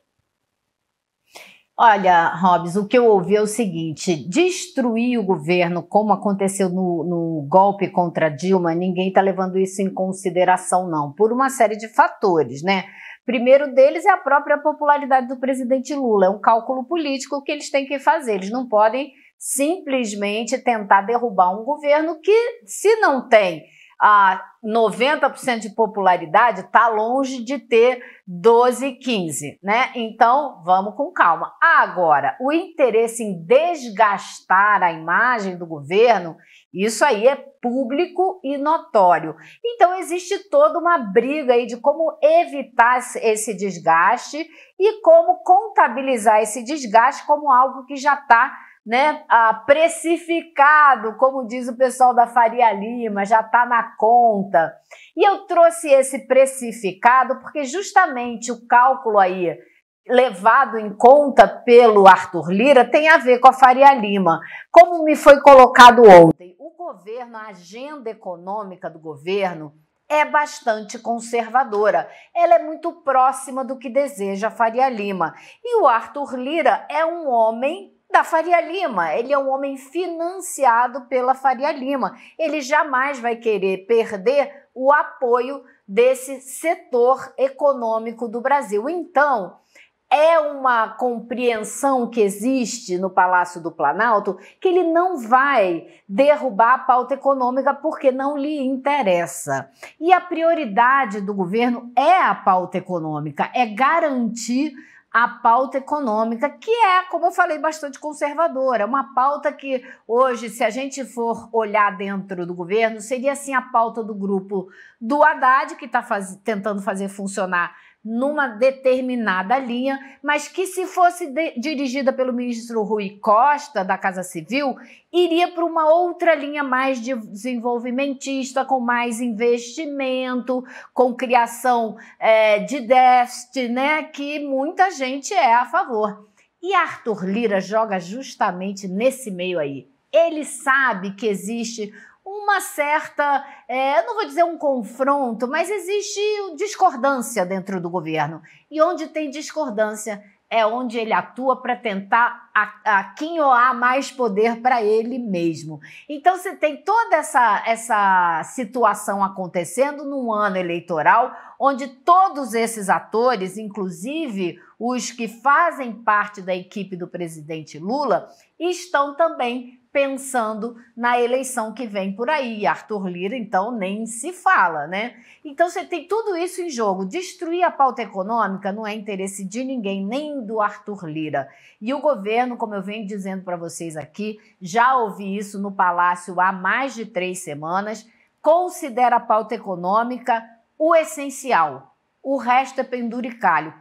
Olha, Hobbes, o que eu ouvi é o seguinte: destruir o governo, como aconteceu no, no golpe contra Dilma, ninguém está levando isso em consideração, não, por uma série de fatores, né? Primeiro deles é a própria popularidade do presidente Lula, é um cálculo político que eles têm que fazer, eles não podem simplesmente tentar derrubar um governo que, se não tem a 90% de popularidade está longe de ter 12, 15, né? Então vamos com calma. Agora, o interesse em desgastar a imagem do governo, isso aí é público e notório. Então existe toda uma briga aí de como evitar esse desgaste e como contabilizar esse desgaste como algo que já está né, ah, precificado, como diz o pessoal da Faria Lima, já está na conta. E eu trouxe esse precificado porque justamente o cálculo aí levado em conta pelo Arthur Lira tem a ver com a Faria Lima. Como me foi colocado ontem, o governo, a agenda econômica do governo é bastante conservadora. Ela é muito próxima do que deseja a Faria Lima. E o Arthur Lira é um homem da Faria Lima. Ele é um homem financiado pela Faria Lima. Ele jamais vai querer perder o apoio desse setor econômico do Brasil. Então, é uma compreensão que existe no Palácio do Planalto que ele não vai derrubar a pauta econômica porque não lhe interessa. E a prioridade do governo é a pauta econômica, é garantir a pauta econômica, que é, como eu falei, bastante conservadora. Uma pauta que hoje, se a gente for olhar dentro do governo, seria assim a pauta do grupo do Haddad, que está faz... tentando fazer funcionar numa determinada linha, mas que se fosse de, dirigida pelo ministro Rui Costa da Casa Civil, iria para uma outra linha mais desenvolvimentista, com mais investimento, com criação é, de déficit, né, que muita gente é a favor. E Arthur Lira joga justamente nesse meio aí. Ele sabe que existe uma certa, é, não vou dizer um confronto, mas existe discordância dentro do governo. E onde tem discordância é onde ele atua para tentar aquinhoar mais poder para ele mesmo. Então você tem toda essa, essa situação acontecendo num ano eleitoral, onde todos esses atores, inclusive os que fazem parte da equipe do presidente Lula, estão também pensando na eleição que vem por aí. Arthur Lira, então, nem se fala, né? Então você tem tudo isso em jogo. Destruir a pauta econômica não é interesse de ninguém, nem do Arthur Lira. E o governo, como eu venho dizendo para vocês aqui, já ouvi isso no Palácio há mais de três semanas, considera a pauta econômica o essencial. O resto é penduricalho.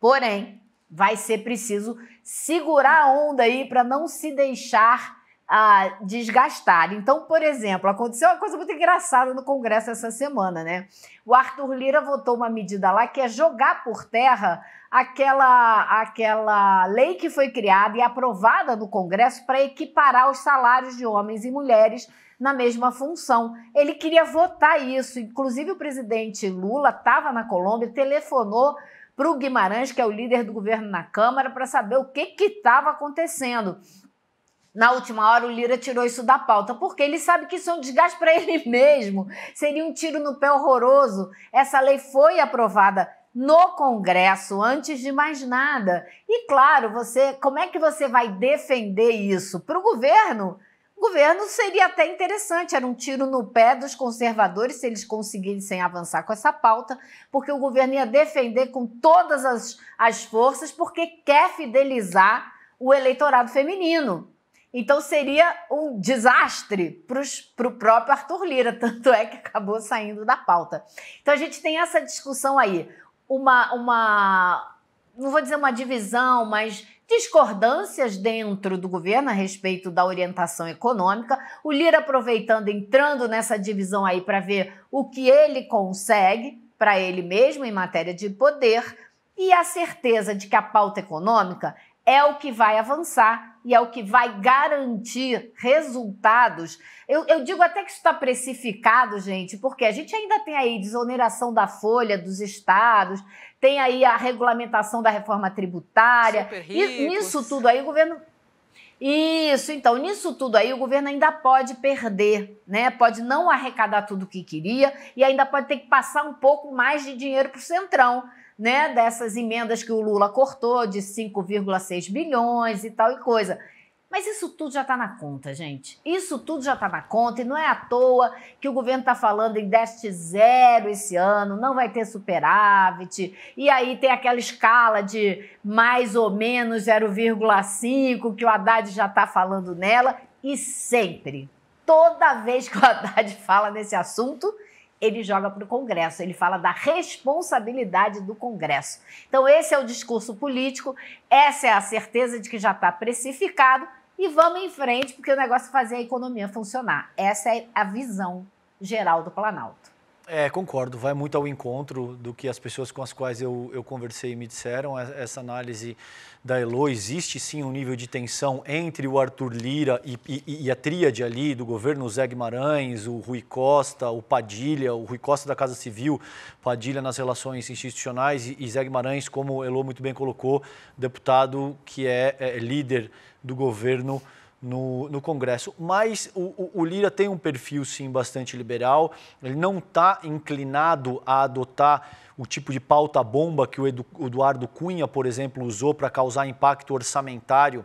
Porém, vai ser preciso segurar a onda aí para não se deixar a desgastar. Então, por exemplo, aconteceu uma coisa muito engraçada no Congresso essa semana, né? O Arthur Lira votou uma medida lá que é jogar por terra aquela, aquela lei que foi criada e aprovada no Congresso para equiparar os salários de homens e mulheres na mesma função. Ele queria votar isso. Inclusive, o presidente Lula estava na Colômbia, telefonou para o Guimarães, que é o líder do governo na Câmara, para saber o que estava acontecendo. Na última hora, o Lira tirou isso da pauta, porque ele sabe que isso é um desgaste para ele mesmo. Seria um tiro no pé horroroso. Essa lei foi aprovada no Congresso, antes de mais nada. E claro, você, como é que você vai defender isso para o governo? O governo seria até interessante, era um tiro no pé dos conservadores se eles conseguissem avançar com essa pauta, porque o governo ia defender com todas as, as forças, porque quer fidelizar o eleitorado feminino. Então seria um desastre para o próprio Arthur Lira, tanto é que acabou saindo da pauta. Então a gente tem essa discussão aí, uma, uma não vou dizer uma divisão, mas discordâncias dentro do governo a respeito da orientação econômica. O Lira aproveitando, entrando nessa divisão aí para ver o que ele consegue para ele mesmo em matéria de poder e a certeza de que a pauta econômica é o que vai avançar e é o que vai garantir resultados. Eu, eu digo até que isso está precificado, gente, porque a gente ainda tem aí desoneração da folha dos estados, tem aí a regulamentação da reforma tributária. E nisso tudo aí o governo isso, então, nisso tudo aí, o governo ainda pode perder, né? Pode não arrecadar tudo o que queria e ainda pode ter que passar um pouco mais de dinheiro para o Centrão né, dessas emendas que o Lula cortou de 5,6 bilhões e tal e coisa. Mas isso tudo já está na conta, gente. Isso tudo já está na conta e não é à toa que o governo está falando em déficit zero esse ano, não vai ter superávit. E aí tem aquela escala de mais ou menos 0,5 que o Haddad já está falando nela. E sempre, toda vez que o Haddad fala nesse assunto, ele joga para o Congresso, ele fala da responsabilidade do Congresso. Então, esse é o discurso político, essa é a certeza de que já está precificado e vamos em frente, porque o negócio é fazer a economia funcionar. Essa é a visão geral do Planalto. É, concordo. Vai muito ao encontro do que as pessoas com as quais eu, eu conversei me disseram. É, essa análise da Elo, existe sim um nível de tensão entre o Arthur Lira e, e, e a tríade ali do governo, o Zé Guimarães, o Rui Costa, o Padilha, o Rui Costa da Casa Civil, Padilha nas relações institucionais e, e Zé Guimarães, como o Elo muito bem colocou, deputado que é, é, é líder do governo no, no Congresso. Mas o, o, o, Lira tem um perfil, sim, bastante liberal. Ele não está inclinado a adotar o tipo de pauta-bomba que o Edu, Eduardo Cunha, por exemplo, usou para causar impacto orçamentário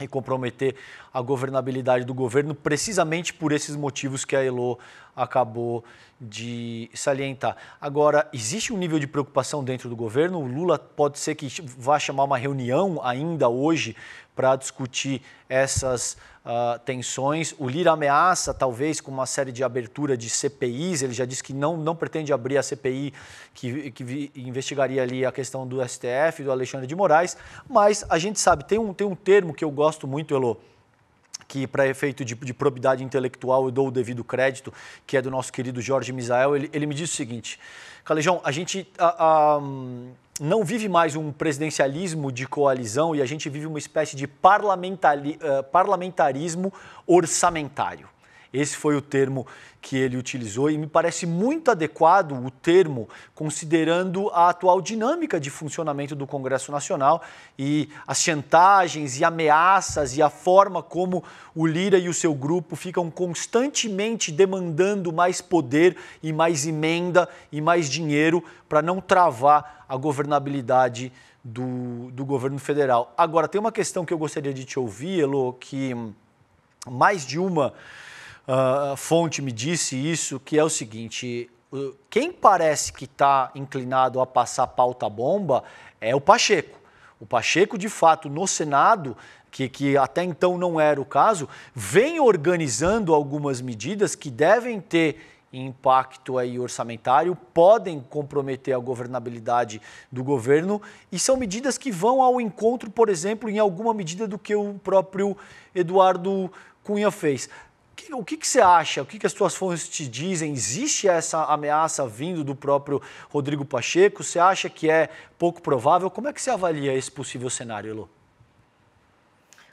e comprometer a governabilidade do governo, precisamente por esses motivos que a Elo acabou de salientar. Agora, existe um nível de preocupação dentro do governo? O Lula pode ser que vá chamar uma reunião ainda hoje para discutir essas uh, tensões. O Lira ameaça, talvez, com uma série de abertura de CPIs. Ele já disse que não, não pretende abrir a CPI que, que investigaria ali a questão do STF, do Alexandre de Moraes. Mas a gente sabe, tem um, tem um termo que eu gosto muito, Elô que para efeito de, de, probidade intelectual eu dou o devido crédito, que é do nosso querido Jorge Misael, ele, ele me diz o seguinte, Calejão, a gente a, a, não vive mais um presidencialismo de coalizão e a gente vive uma espécie de eh, parlamentarismo orçamentário. Esse foi o termo que ele utilizou e me parece muito adequado o termo, considerando a atual dinâmica de funcionamento do Congresso Nacional e as chantagens e ameaças e a forma como o Lira e o seu grupo ficam constantemente demandando mais poder e mais emenda e mais dinheiro para não travar a governabilidade do, do governo federal. Agora, tem uma questão que eu gostaria de te ouvir, Elo, que mais de uma uh, fonte me disse isso, que é o seguinte: quem parece que está inclinado a passar pauta bomba é o Pacheco. O Pacheco, de fato, no Senado, que, que até então não era o caso, vem organizando algumas medidas que devem ter impacto aí orçamentário, podem comprometer a governabilidade do governo e são medidas que vão ao encontro, por exemplo, em alguma medida do que o próprio Eduardo Cunha fez que, o que, que você acha? O que, que as suas fontes te dizem? Existe essa ameaça vindo do próprio Rodrigo Pacheco? Você acha que é pouco provável? Como é que você avalia esse possível cenário, Elô?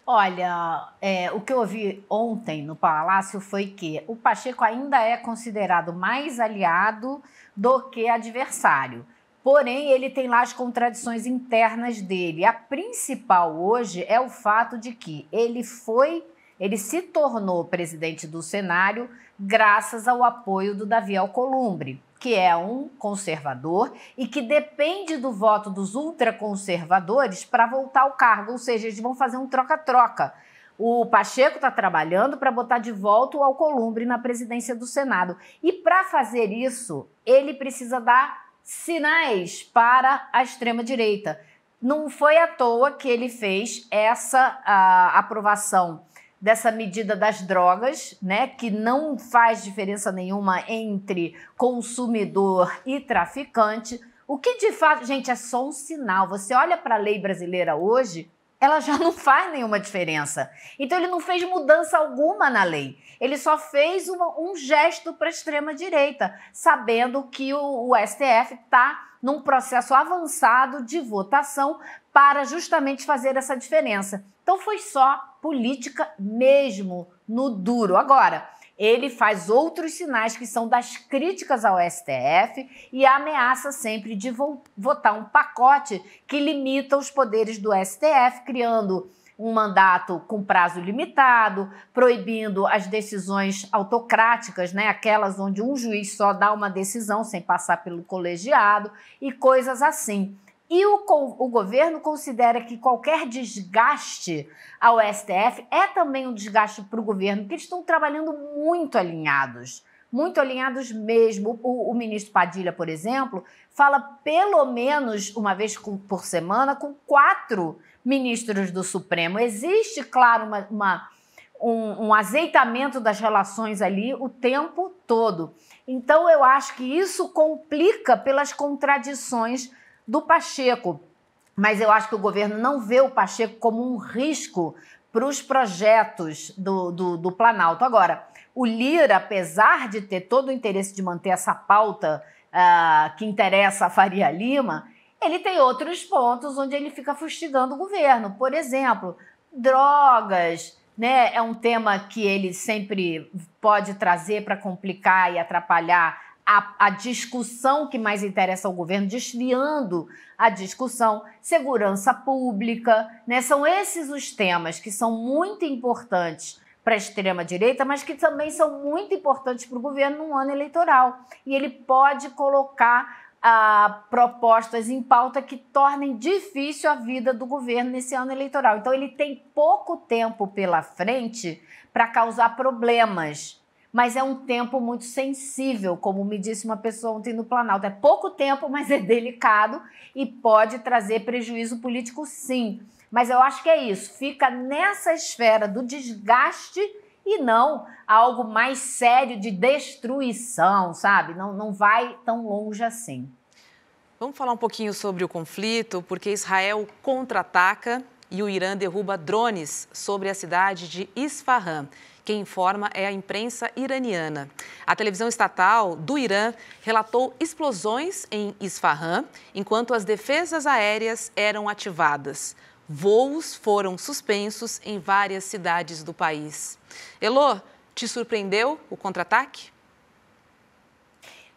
Olha, é, o que eu ouvi ontem no Palácio foi que o Pacheco ainda é considerado mais aliado do que adversário. Porém, ele tem lá as contradições internas dele. A principal hoje é o fato de que ele foi ele se tornou presidente do cenário graças ao apoio do Davi Alcolumbre, que é um conservador e que depende do voto dos ultraconservadores para voltar ao cargo, ou seja, eles vão fazer um troca-troca. O Pacheco está trabalhando para botar de volta o Alcolumbre na presidência do Senado. E para fazer isso, ele precisa dar sinais para a extrema-direita. Não foi à toa que ele fez essa a, ah, aprovação dessa medida das drogas, né, que não faz diferença nenhuma entre consumidor e traficante. O que de fato, gente, é só um sinal. Você olha para a lei brasileira hoje, ela já não faz nenhuma diferença. Então ele não fez mudança alguma na lei. Ele só fez uma, um gesto para a extrema direita, sabendo que o, o STF está num processo avançado de votação para justamente fazer essa diferença. Então foi só política mesmo, no duro. Agora, ele faz outros sinais que são das críticas ao STF e ameaça sempre de votar um pacote que limita os poderes do STF, criando um mandato com prazo limitado, proibindo as decisões autocráticas, né, aquelas onde um juiz só dá uma decisão sem passar pelo colegiado e coisas assim. E o, o, governo considera que qualquer desgaste ao STF é também um desgaste para o governo, porque eles estão trabalhando muito alinhados. Muito alinhados mesmo. O, o, ministro Padilha, por exemplo, fala pelo menos uma vez por semana com quatro ministros do Supremo. Existe, claro, uma, uma um, um, azeitamento das relações ali o tempo todo. Então, eu acho que isso complica pelas contradições do Pacheco. Mas eu acho que o governo não vê o Pacheco como um risco para os projetos do, do, do Planalto. Agora, o Lira, apesar de ter todo o interesse de manter essa pauta uh, que interessa a Faria Lima, ele tem outros pontos onde ele fica fustigando o governo. Por exemplo, drogas, né? É um tema que ele sempre pode trazer para complicar e atrapalhar a, a discussão que mais interessa ao governo, desviando a discussão, segurança pública, né? São esses os temas que são muito importantes para a extrema-direita, mas que também são muito importantes para o governo num ano eleitoral. E ele pode colocar a ah, propostas em pauta que tornem difícil a vida do governo nesse ano eleitoral. Então, ele tem pouco tempo pela frente para causar problemas mas é um tempo muito sensível, como me disse uma pessoa ontem no Planalto. É pouco tempo, mas é delicado e pode trazer prejuízo político, sim. Mas eu acho que é isso, fica nessa esfera do desgaste e não algo mais sério de destruição, sabe? Não, não vai tão longe assim. Vamos falar um pouquinho sobre o conflito, porque Israel contra-ataca e o Irã derruba drones sobre a cidade de Isfahan. Quem informa é a imprensa iraniana. A televisão estatal do Irã relatou explosões em Isfahan enquanto as defesas aéreas eram ativadas. Voos foram suspensos em várias cidades do país. Elô, te surpreendeu o contra-ataque?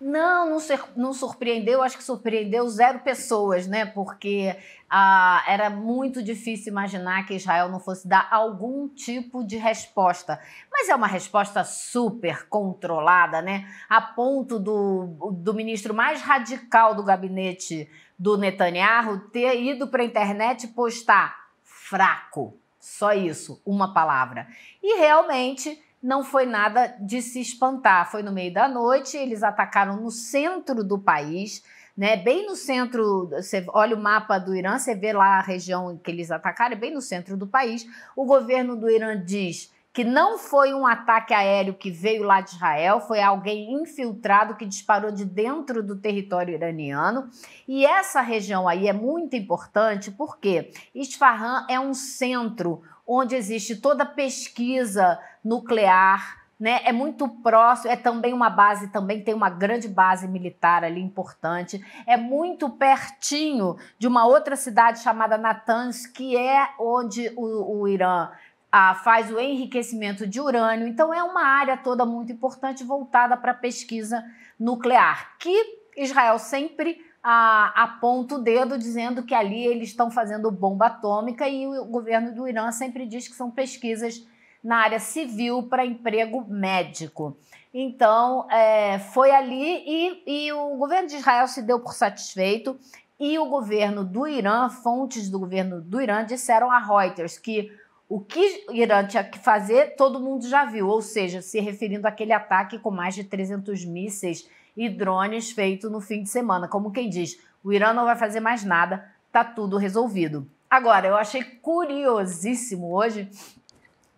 Não, não, sur não surpreendeu. Acho que surpreendeu zero pessoas, né? Porque ah, era muito difícil imaginar que Israel não fosse dar algum tipo de resposta. Mas é uma resposta super controlada, né? A ponto do, do ministro mais radical do gabinete do Netanyahu ter ido para a internet postar fraco. Só isso, uma palavra. E realmente não foi nada de se espantar. Foi no meio da noite, eles atacaram no centro do país, né? Bem no centro, você olha o mapa do Irã, você vê lá a região que eles atacaram, é bem no centro do país. O governo do Irã diz que não foi um ataque aéreo que veio lá de Israel, foi alguém infiltrado que disparou de dentro do território iraniano. E essa região aí é muito importante porque Isfahan é um centro onde existe toda pesquisa nuclear, né? É muito próximo, é também uma base, também tem uma grande base militar ali importante. É muito pertinho de uma outra cidade chamada Natanz, que é onde o, o Irã ah, faz o enriquecimento de urânio. Então, é uma área toda muito importante voltada para a pesquisa nuclear, que Israel sempre ah, aponta o dedo dizendo que ali eles estão fazendo bomba atômica e o governo do Irã sempre diz que são pesquisas na área civil para emprego médico. Então, é, foi ali e, e o governo de Israel se deu por satisfeito e o governo do Irã, fontes do governo do Irã, disseram a Reuters que o que o Irã tinha que fazer, todo mundo já viu, ou seja, se referindo àquele ataque com mais de 300 mísseis e drones feito no fim de semana. Como quem diz, o Irã não vai fazer mais nada, está tudo resolvido. Agora, eu achei curiosíssimo hoje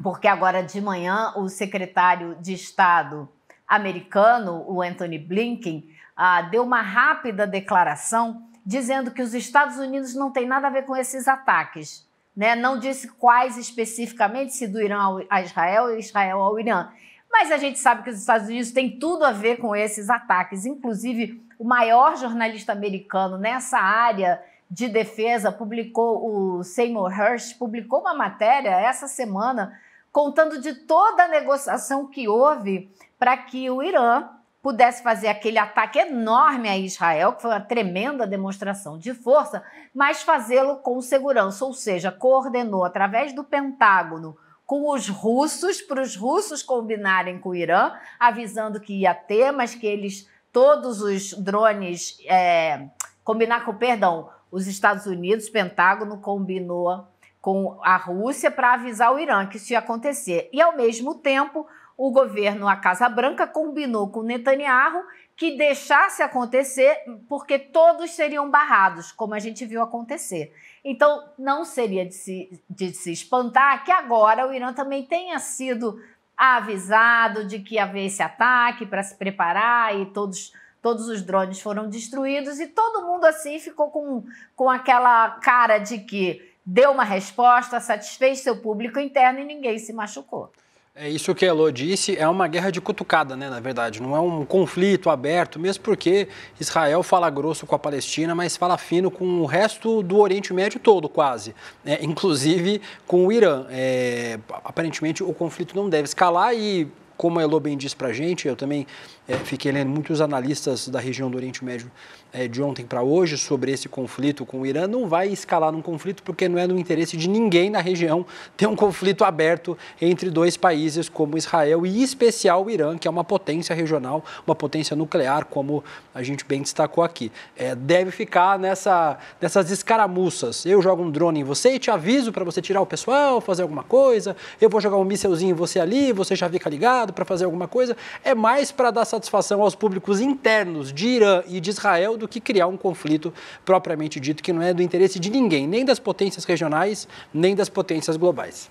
porque agora de manhã o secretário de Estado americano, o Anthony Blinken, ah, deu uma rápida declaração dizendo que os Estados Unidos não têm nada a ver com esses ataques. Né? Não disse quais especificamente, se do Irã a Israel e Israel ao Irã. Mas a gente sabe que os Estados Unidos têm tudo a ver com esses ataques. Inclusive, o maior jornalista americano nessa área de defesa publicou, o Seymour Hersh publicou uma matéria essa semana contando de toda a negociação que houve para que o Irã pudesse fazer aquele ataque enorme a Israel, que foi uma tremenda demonstração de força, mas fazê-lo com segurança, ou seja, coordenou através do Pentágono com os russos, para os russos combinarem com o Irã, avisando que ia ter, mas que eles, todos os drones, é, combinar com, perdão, os Estados Unidos, Pentágono combinou com a Rússia para avisar o Irã que isso ia acontecer. E, ao mesmo tempo, o governo, a Casa Branca, combinou com Netanyahu que deixasse acontecer, porque todos seriam barrados, como a gente viu acontecer. Então, não seria de se, de se espantar que agora o Irã também tenha sido avisado de que haver esse ataque para se preparar e todos todos os drones foram destruídos e todo mundo assim ficou com, com aquela cara de que deu uma resposta, satisfez seu público interno e ninguém se machucou. É isso que a Elô disse, é uma guerra de cutucada, né, na verdade. Não é um conflito aberto, mesmo porque Israel fala grosso com a Palestina, mas fala fino com o resto do Oriente Médio todo, quase. É, inclusive com o Irã. É, aparentemente, o conflito não deve escalar e como a Elô bem disse para a gente, eu também é, fiquei lendo muitos analistas da região do Oriente Médio é, de ontem para hoje sobre esse conflito com o Irã não vai escalar num conflito, porque não é no interesse de ninguém na região ter um conflito aberto entre dois países como Israel e, em especial, o Irã, que é uma potência regional, uma potência nuclear, como a gente bem destacou aqui. É, deve ficar nessa, nessas escaramuças. Eu jogo um drone em você e te aviso para você tirar o pessoal, fazer alguma coisa. Eu vou jogar um mísselzinho em você ali, você já fica ligado para fazer alguma coisa. É mais para dar satisfação aos públicos internos de Irã e de Israel do do que criar um conflito propriamente dito, que não é do interesse de ninguém, nem das potências regionais, nem das potências globais.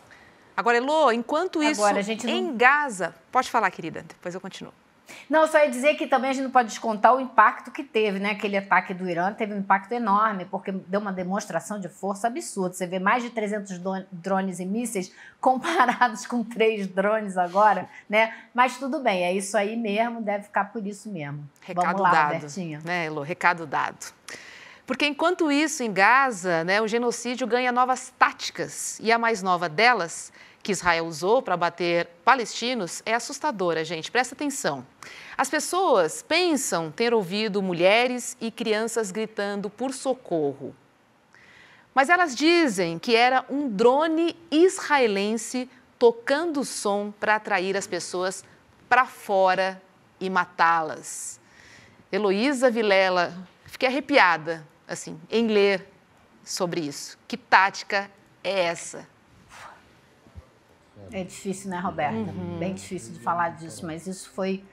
Agora, Elô, enquanto isso, Agora, não... em Gaza. Pode falar, querida, depois eu continuo. Não, só ia dizer que também a gente não pode descontar o impacto que teve, né? Aquele ataque do Irã teve um impacto enorme, porque deu uma demonstração de força absurda. Você vê mais de 300 drones e mísseis comparados com três drones agora, né? Mas tudo bem, é isso aí mesmo, deve ficar por isso mesmo. Recado Vamos lá, dado, né, Elô? Recado dado. Porque enquanto isso, em Gaza, né, o genocídio ganha novas táticas e a mais nova delas que Israel usou para bater palestinos é assustadora, gente. Presta atenção. As pessoas pensam ter ouvido mulheres e crianças gritando por socorro. Mas elas dizem que era um drone israelense tocando o som para atrair as pessoas para fora e matá-las. Heloísa Vilela, fiquei arrepiada, assim, em ler sobre isso. Que tática é essa? É difícil, né, Roberta? Uhum. Bem difícil de falar disso, mas isso foi.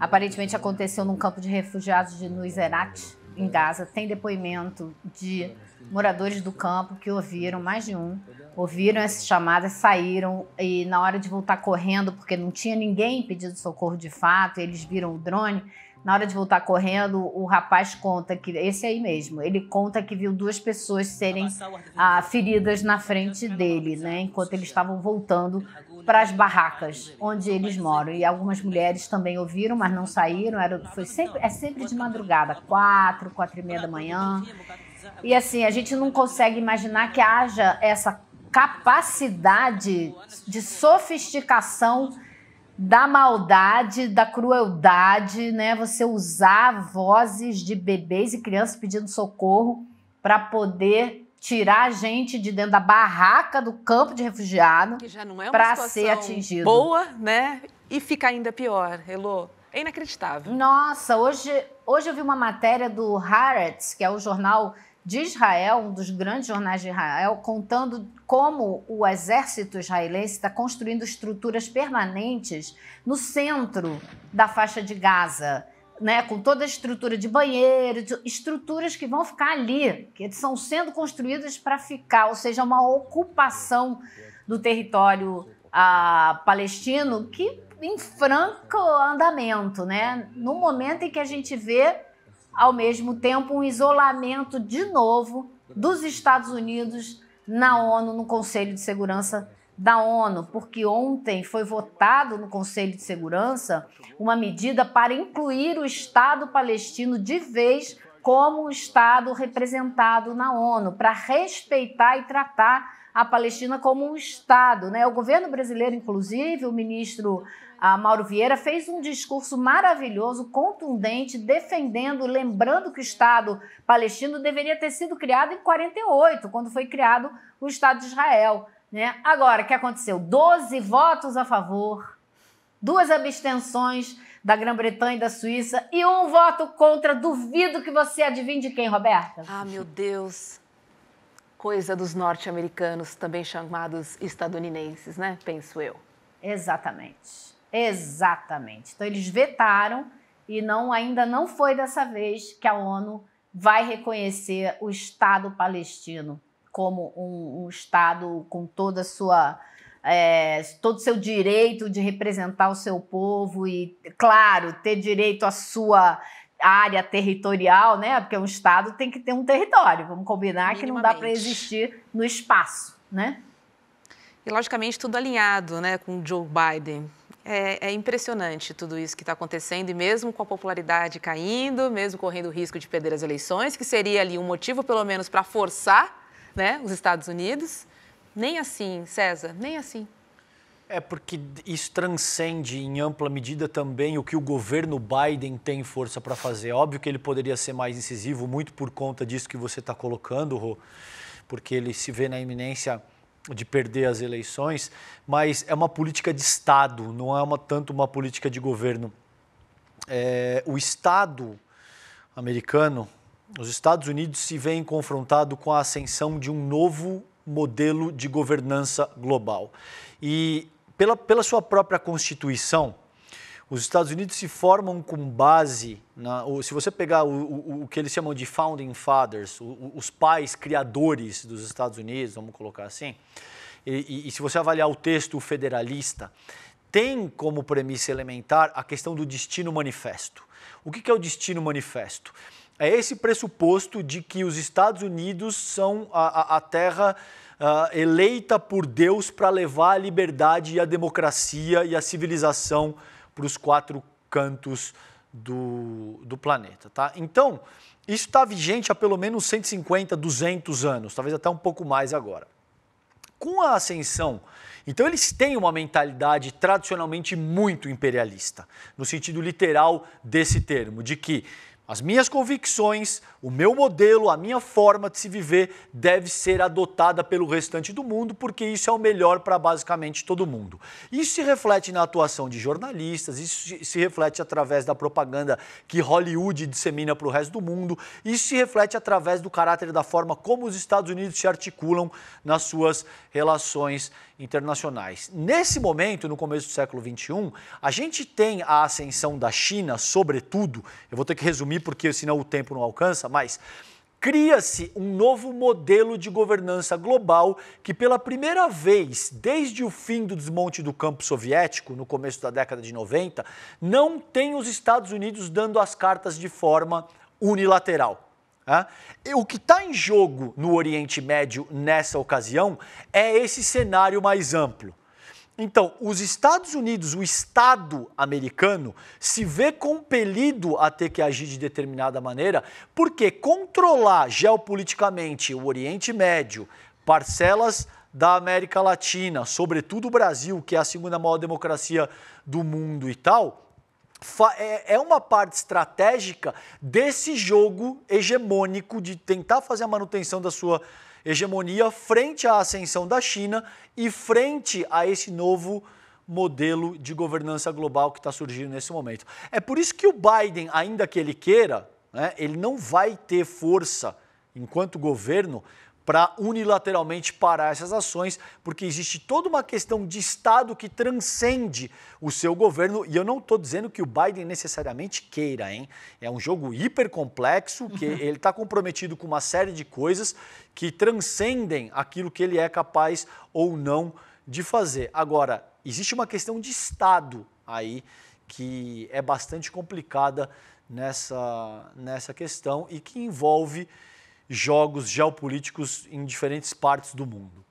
Aparentemente aconteceu num campo de refugiados de Nuizerat, em Gaza. Tem depoimento de moradores do campo que ouviram, mais de um, ouviram essas chamadas, saíram e na hora de voltar correndo, porque não tinha ninguém pedindo socorro de fato, eles viram o drone na hora de voltar correndo, o rapaz conta que. Esse aí mesmo, ele conta que viu duas pessoas serem ah, feridas na frente dele, né? Enquanto eles estavam voltando para as barracas onde eles moram. E algumas mulheres também ouviram, mas não saíram. Era, foi sempre, é sempre de madrugada, quatro, quatro e meia da manhã. E assim, a gente não consegue imaginar que haja essa capacidade de sofisticação da maldade, da crueldade, né? Você usar vozes de bebês e crianças pedindo socorro para poder tirar a gente de dentro da barraca do campo de refugiado é para ser atingido. Boa, né? E fica ainda pior, Elô. É inacreditável. Nossa, hoje, hoje eu vi uma matéria do Haaretz, que é o jornal de Israel, um dos grandes jornais de Israel, contando como o exército israelense está construindo estruturas permanentes no centro da faixa de Gaza. Né, com toda a estrutura de banheiro, de estruturas que vão ficar ali, que são sendo construídas para ficar, ou seja, uma ocupação do território ah, palestino que em franco andamento, né? No momento em que a gente vê ao mesmo tempo, um isolamento de novo dos Estados Unidos na ONU, no Conselho de Segurança da ONU, porque ontem foi votado no Conselho de Segurança uma medida para incluir o Estado palestino de vez como um Estado representado na ONU, para respeitar e tratar a Palestina como um Estado. Né? O governo brasileiro, inclusive, o ministro a ah, Mauro Vieira, fez um discurso maravilhoso, contundente, defendendo, lembrando que o Estado palestino deveria ter sido criado em 48, quando foi criado o Estado de Israel. Né? Agora, o que aconteceu? Doze votos a favor, duas abstenções da Grã-Bretanha e da Suíça e um voto contra. Duvido que você adivinhe de quem, Roberta. Ah, meu Deus coisa dos norte-americanos, também chamados estadunidenses, né? Penso eu. Exatamente. Exatamente. Então eles vetaram e não ainda não foi dessa vez que a ONU vai reconhecer o Estado palestino como um, um Estado com toda sua é, todo o seu direito de representar o seu povo e, claro, ter direito à sua área territorial, né? Porque um estado tem que ter um território. Vamos combinar que não dá para existir no espaço, né? E logicamente tudo alinhado, né, com Joe Biden. É, é impressionante tudo isso que está acontecendo e mesmo com a popularidade caindo, mesmo correndo o risco de perder as eleições, que seria ali um motivo pelo menos para forçar, né, os Estados Unidos. Nem assim, César, nem assim. É porque isso transcende em ampla medida também o que o governo Biden tem força para fazer. Óbvio que ele poderia ser mais incisivo, muito por conta disso que você está colocando, Ro, porque ele se vê na iminência de perder as eleições, mas é uma política de Estado, não é uma, tanto uma política de governo. É, o Estado americano, os Estados Unidos se veem confrontado com a ascensão de um novo modelo de governança global. E pela, pela sua própria Constituição, os Estados Unidos se formam com base, na, se você pegar o, o, o, que eles chamam de Founding Fathers, o, os pais criadores dos Estados Unidos, vamos colocar assim, e, e, e se você avaliar o texto federalista, tem como premissa elementar a questão do destino manifesto. O que, que é o destino manifesto? É esse pressuposto de que os Estados Unidos são a, a, a terra uh, eleita por Deus para levar a liberdade e a democracia e a civilização para os quatro cantos do, do planeta. Tá? Então, isso está vigente há pelo menos 150, 200 anos, talvez até um pouco mais agora. Com a ascensão, então eles têm uma mentalidade tradicionalmente muito imperialista, no sentido literal desse termo, de que as minhas convicções, o meu modelo, a minha forma de se viver deve ser adotada pelo restante do mundo, porque isso é o melhor para basicamente todo mundo. Isso se reflete na atuação de jornalistas, isso se reflete através da propaganda que Hollywood dissemina para o resto do mundo, isso se reflete através do caráter da forma como os Estados Unidos se articulam nas suas relações internacionais. Nesse momento, no começo do século XXI, a gente tem a ascensão da China, sobretudo, eu vou ter que resumir porque senão o tempo não alcança, mas cria-se um novo modelo de governança global que, pela primeira vez desde o fim do desmonte do campo soviético, no começo da década de 90, não tem os Estados Unidos dando as cartas de forma unilateral. O que está em jogo no Oriente Médio nessa ocasião é esse cenário mais amplo. Então, os Estados Unidos, o Estado americano, se vê compelido a ter que agir de determinada maneira, porque controlar geopoliticamente o Oriente Médio, parcelas da América Latina, sobretudo o Brasil, que é a segunda maior democracia do mundo e tal, é, é uma parte estratégica desse jogo hegemônico de tentar fazer a manutenção da sua hegemonia frente à ascensão da China e frente a esse novo modelo de governança global que está surgindo nesse momento. É por isso que o Biden, ainda que ele queira, né, ele não vai ter força enquanto governo para unilateralmente parar essas ações, porque existe toda uma questão de Estado que transcende o seu governo. E eu não estou dizendo que o Biden necessariamente queira, hein? É um jogo hiper complexo, que ele está comprometido com uma série de coisas que transcendem aquilo que ele é capaz ou não de fazer. Agora, existe uma questão de Estado aí que é bastante complicada nessa, nessa questão e que envolve jogos geopolíticos em diferentes partes do mundo?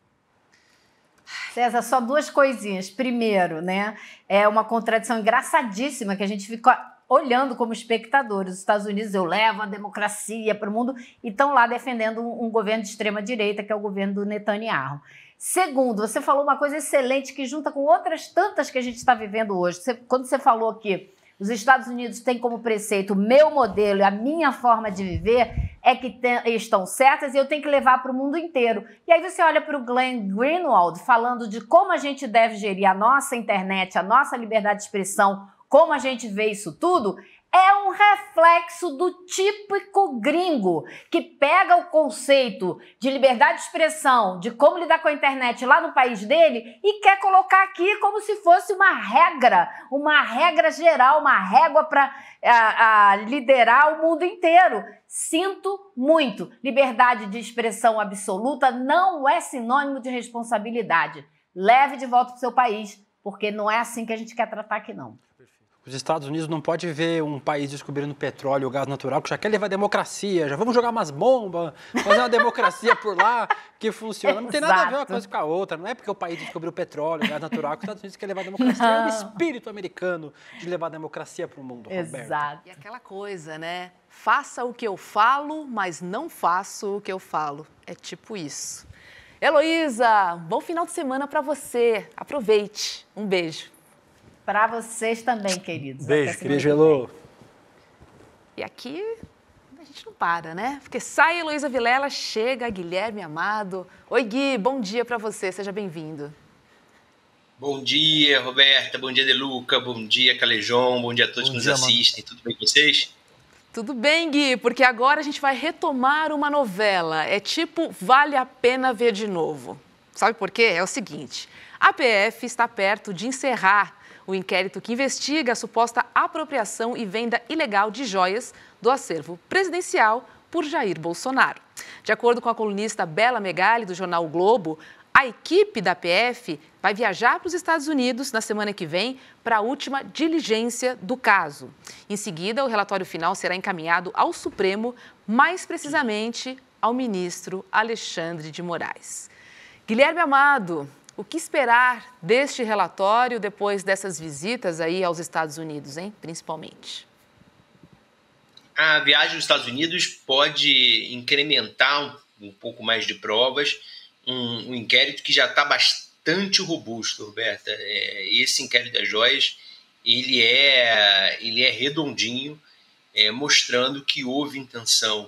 César, só duas coisinhas. Primeiro, né, é uma contradição engraçadíssima que a gente fica olhando como espectadores. Os Estados Unidos, eu levo a democracia para o mundo e estão lá defendendo um governo de extrema direita, que é o governo do Netanyahu. Segundo, você falou uma coisa excelente que junta com outras tantas que a gente está vivendo hoje. Você, quando você falou que os Estados Unidos têm como preceito o meu modelo e a minha forma de viver é que tem, estão certas e eu tenho que levar para o mundo inteiro. E aí você olha para o Glenn Greenwald falando de como a gente deve gerir a nossa internet, a nossa liberdade de expressão, como a gente vê isso tudo, é um reflexo do típico gringo que pega o conceito de liberdade de expressão, de como lidar com a internet lá no país dele e quer colocar aqui como se fosse uma regra, uma regra geral, uma régua para é, liderar o mundo inteiro. Sinto muito. Liberdade de expressão absoluta não é sinônimo de responsabilidade. Leve de volta para o seu país, porque não é assim que a gente quer tratar aqui, não. Os Estados Unidos não pode ver um país descobrindo petróleo ou gás natural que já quer levar democracia, já vamos jogar umas bombas, fazer uma democracia por lá que funciona. Não tem nada a ver uma coisa com a outra. Não é porque o país descobriu petróleo, gás natural, que os Estados Unidos quer levar democracia. É não. É o espírito americano de levar democracia para o mundo, Roberto. Exato. E aquela coisa, né? Faça o que eu falo, mas não faço o que eu falo. É tipo isso. Heloísa, bom final de semana para você. Aproveite. Um beijo. Para vocês também, queridos. Beijo, beijo, Elô. E aqui a gente não para, né? Porque sai Heloísa Vilela, chega Guilherme Amado. Oi, Gui, bom dia para você, seja bem-vindo. Bom dia, Roberta, bom dia, Deluca, bom dia, Calejon, bom dia a todos bom que dia, nos assistem. Mano. Tudo bem com vocês? Tudo bem, Gui, porque agora a gente vai retomar uma novela. É tipo Vale a Pena Ver de Novo. Sabe por quê? É o seguinte: a PF está perto de encerrar o inquérito que investiga a suposta apropriação e venda ilegal de joias do acervo presidencial por Jair Bolsonaro. De acordo com a colunista Bela Megali, do jornal o Globo, a equipe da PF vai viajar para os Estados Unidos na semana que vem para a última diligência do caso. Em seguida, o relatório final será encaminhado ao Supremo, mais precisamente ao ministro Alexandre de Moraes. Guilherme Amado, o que esperar deste relatório depois dessas visitas aí aos Estados Unidos, hein? Principalmente. A viagem aos Estados Unidos pode incrementar um, pouco mais de provas, um, um inquérito que já está bastante robusto, Roberta. É, esse inquérito das joias, ele é, ele é redondinho, é, mostrando que houve intenção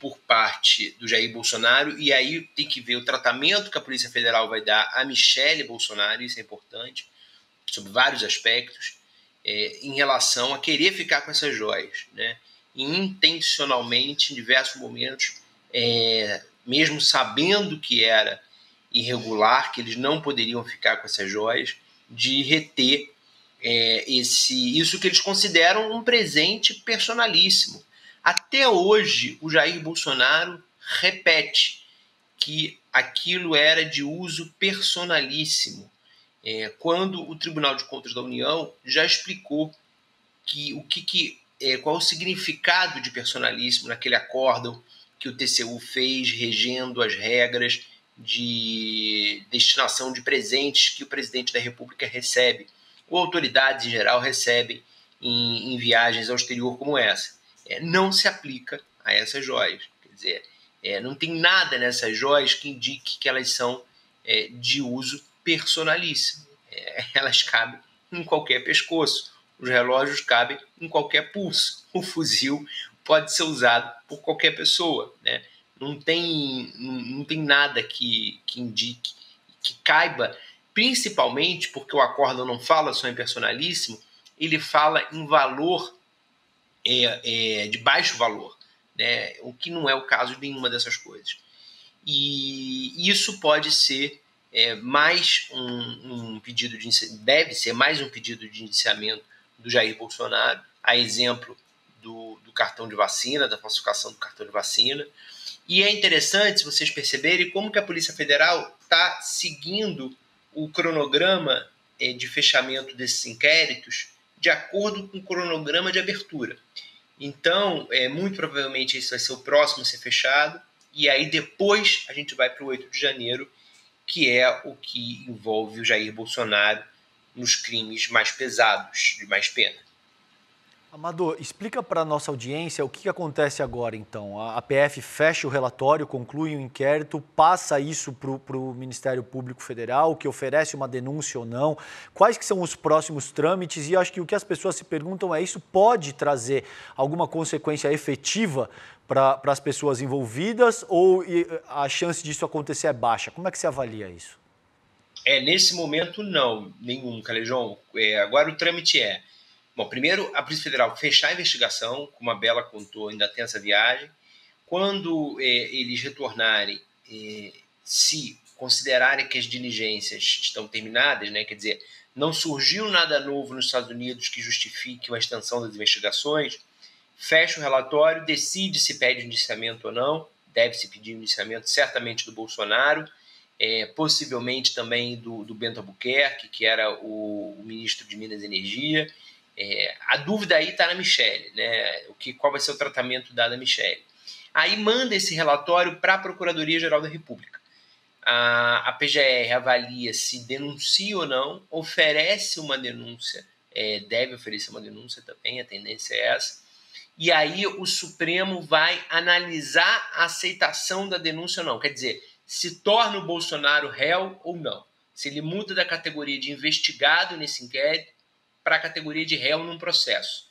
por parte do Jair Bolsonaro, e aí tem que ver o tratamento que a Polícia Federal vai dar a Michele Bolsonaro, isso é importante, sob vários aspectos, é, em relação a querer ficar com essas joias. Né? E intencionalmente, em diversos momentos, é, mesmo sabendo que era irregular, que eles não poderiam ficar com essas joias, de reter é, esse, isso que eles consideram um presente personalíssimo até hoje, o Jair Bolsonaro repete que aquilo era de uso personalíssimo, é, quando o Tribunal de Contas da União já explicou que o que, que é, qual o significado de personalíssimo naquele acórdão que o TCU fez regendo as regras de destinação de presentes que o presidente da República recebe, ou autoridades em geral recebem em, em viagens ao exterior como essa é, não se aplica a essas joias. Quer dizer, é, não tem nada nessas joias que indique que elas são é, de uso personalíssimo. É, elas cabem em qualquer pescoço, os relógios cabem em qualquer pulso, o fuzil pode ser usado por qualquer pessoa. Né? Não, tem, não tem nada que, que indique, que caiba, principalmente porque o acordo não fala só em é personalíssimo, ele fala em valor é, é, de baixo valor, né? o que não é o caso de nenhuma dessas coisas. E isso pode ser é, mais um, um, pedido de deve ser mais um pedido de indiciamento do Jair Bolsonaro, a exemplo do, do cartão de vacina, da falsificação do cartão de vacina. E é interessante vocês perceberem como que a Polícia Federal está seguindo o cronograma é, de fechamento desses inquéritos de acordo com o cronograma de abertura. Então, é, muito provavelmente esse vai ser o próximo a ser fechado, e aí depois a gente vai para o 8 de janeiro, que é o que envolve o Jair Bolsonaro nos crimes mais pesados, de mais pena. Amador, explica para a nossa audiência o que acontece agora, então. A PF fecha o relatório, conclui o inquérito, passa isso para o Ministério Público Federal, que oferece uma denúncia ou não. Quais que são os próximos trâmites? E acho que o que as pessoas se perguntam é, isso pode trazer alguma consequência efetiva para as pessoas envolvidas ou a chance disso acontecer é baixa? Como é que se avalia isso? É, nesse momento, não, nenhum, Calejão. É, agora o trâmite é Bom, primeiro, a Polícia Federal fechar a investigação, como a Bela contou, ainda tem essa viagem. Quando eh, eles retornarem, eh, se considerarem que as diligências estão terminadas, né, quer dizer, não surgiu nada novo nos Estados Unidos que justifique uma extensão das investigações, fecha o relatório, decide se pede indiciamento ou não, deve-se pedir indiciamento certamente do Bolsonaro, é, possivelmente também do, do Bento Albuquerque, que era o, o ministro de Minas e Energia, é, a dúvida aí está na Michelle, né? O que, qual vai ser o tratamento dado à Michelle? Aí manda esse relatório para a Procuradoria-Geral da República. A, a PGR avalia se denuncia ou não, oferece uma denúncia, é, deve oferecer uma denúncia também, a tendência é essa. E aí o Supremo vai analisar a aceitação da denúncia ou não. Quer dizer, se torna o Bolsonaro réu ou não. Se ele muda da categoria de investigado nesse inquérito para a categoria de réu num processo.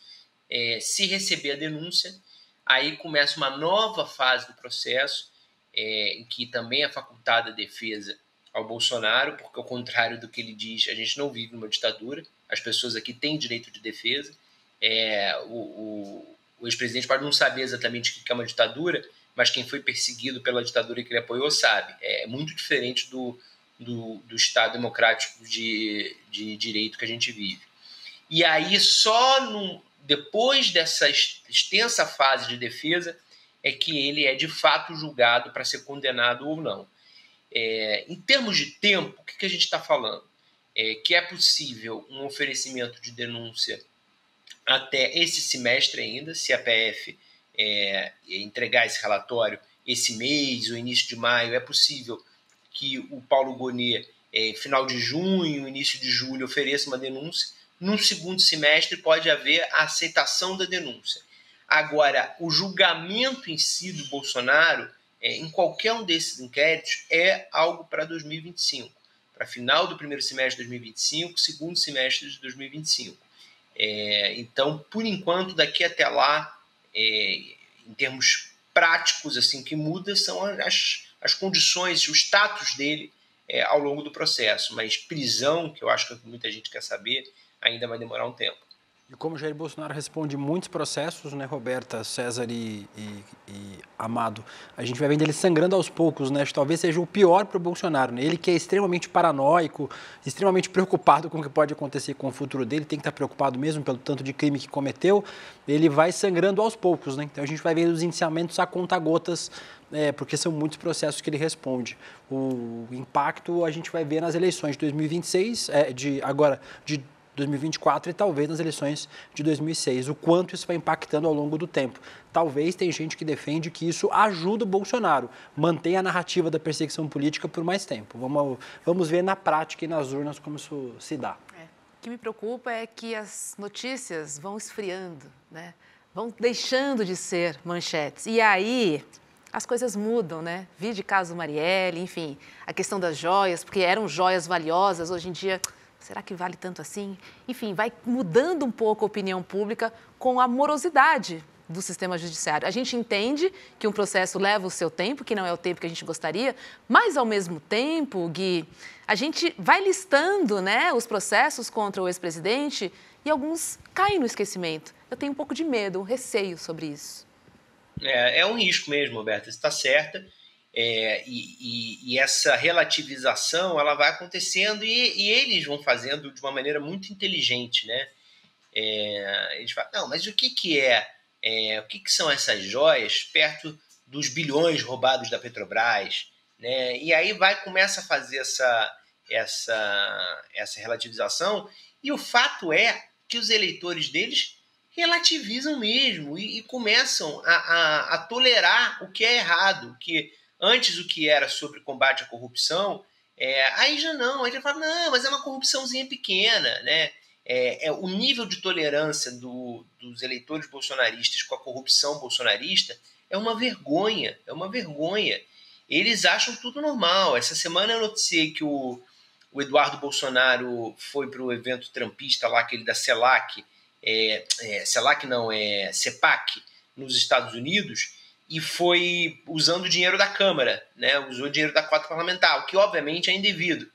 É, se receber a denúncia, aí começa uma nova fase do processo, é, em que também é facultada a defesa ao Bolsonaro, porque ao contrário do que ele diz, a gente não vive numa ditadura, as pessoas aqui têm direito de defesa. É, o, o, o ex-presidente pode não saber exatamente o que é uma ditadura, mas quem foi perseguido pela ditadura que ele apoiou sabe. É muito diferente do, do, do Estado democrático de, de direito que a gente vive. E aí, só no, depois dessa extensa fase de defesa, é que ele é de fato julgado para ser condenado ou não. É, em termos de tempo, o que, que a gente está falando? É, que é possível um oferecimento de denúncia até esse semestre ainda, se a PF é, entregar esse relatório esse mês, o início de maio, é possível que o Paulo Gonet, é, final de junho, início de julho, ofereça uma denúncia no segundo semestre pode haver a aceitação da denúncia. Agora, o julgamento em si do Bolsonaro, é, em qualquer um desses inquéritos, é algo para 2025, para final do primeiro semestre de 2025, segundo semestre de 2025. É, então, por enquanto, daqui até lá, é, em termos práticos, assim, que muda são as, as condições, o status dele é, ao longo do processo. Mas prisão, que eu acho que é muita gente quer saber, ainda vai demorar um tempo. E como Jair Bolsonaro responde muitos processos, né, Roberta, César e, e, e Amado, a gente vai vendo ele sangrando aos poucos, né? Talvez seja o pior para o Bolsonaro, né? Ele que é extremamente paranoico, extremamente preocupado com o que pode acontecer com o futuro dele, tem que estar tá preocupado mesmo pelo tanto de crime que cometeu. Ele vai sangrando aos poucos, né? Então a gente vai vendo os indiciamentos a conta-gotas, né? porque são muitos processos que ele responde. O impacto a gente vai ver nas eleições de 2026, é, de agora de 2024 e talvez nas eleições de 2006. O quanto isso vai impactando ao longo do tempo. Talvez tem gente que defende que isso ajuda o Bolsonaro, mantém a narrativa da perseguição política por mais tempo. Vamos, vamos ver na prática e nas urnas como isso se dá. É. O que me preocupa é que as notícias vão esfriando, né? vão deixando de ser manchetes. E aí as coisas mudam, né? Vi de caso Marielle, enfim, a questão das joias, porque eram joias valiosas, hoje em dia será que vale tanto assim? Enfim, vai mudando um pouco a opinião pública com a morosidade do sistema judiciário. A gente entende que um processo leva o seu tempo, que não é o tempo que a gente gostaria, mas ao mesmo tempo, Gui, a gente vai listando, né, os processos contra o ex-presidente e alguns caem no esquecimento. Eu tenho um pouco de medo, um receio sobre isso. É, é um risco mesmo, Roberta, está certa. É, e, e, e, essa relativização ela vai acontecendo e, e, eles vão fazendo de uma maneira muito inteligente, né? É, eles falam, não, mas o que, que é, é o que, que são essas joias perto dos bilhões roubados da Petrobras, né? E aí vai começa a fazer essa essa essa relativização e o fato é que os eleitores deles relativizam mesmo e, começam a, a, a tolerar o que é errado, que Antes o que era sobre combate à corrupção, é, aí já não, aí já fala, não, mas é uma corrupçãozinha pequena, né? É, é, o nível de tolerância do, dos eleitores bolsonaristas com a corrupção bolsonarista é uma vergonha, é uma vergonha. Eles acham tudo normal. Essa semana eu noticiei que o, o Eduardo Bolsonaro foi para o evento trampista lá, aquele da CELAC, é, é, CELAC não, é CEPAC, nos Estados Unidos, e foi usando o dinheiro da Câmara, né? usou o dinheiro da cota parlamentar, o que obviamente é indevido.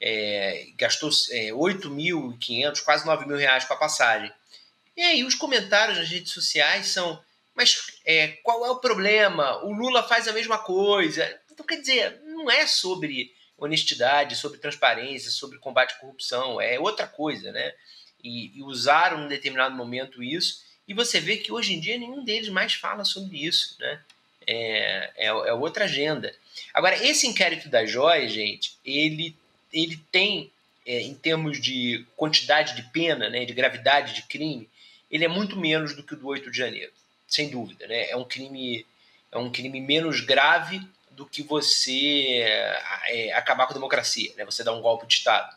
É, gastou é, 8.500, quase 9 mil reais com a passagem. E aí os comentários nas redes sociais são: mas é, qual é o problema? O Lula faz a mesma coisa. Então, quer dizer, não é sobre honestidade, sobre transparência, sobre combate à corrupção, é outra coisa, né? E, e usar um determinado momento isso e você vê que hoje em dia nenhum deles mais fala sobre isso, né? É, é, é outra agenda. Agora, esse inquérito da joias, gente, ele, ele tem, é, em termos de quantidade de pena, né, de gravidade de crime, ele é muito menos do que o do 8 de janeiro, sem dúvida. Né? É, um crime, é um crime menos grave do que você é, acabar com a democracia, né? você dar um golpe de Estado.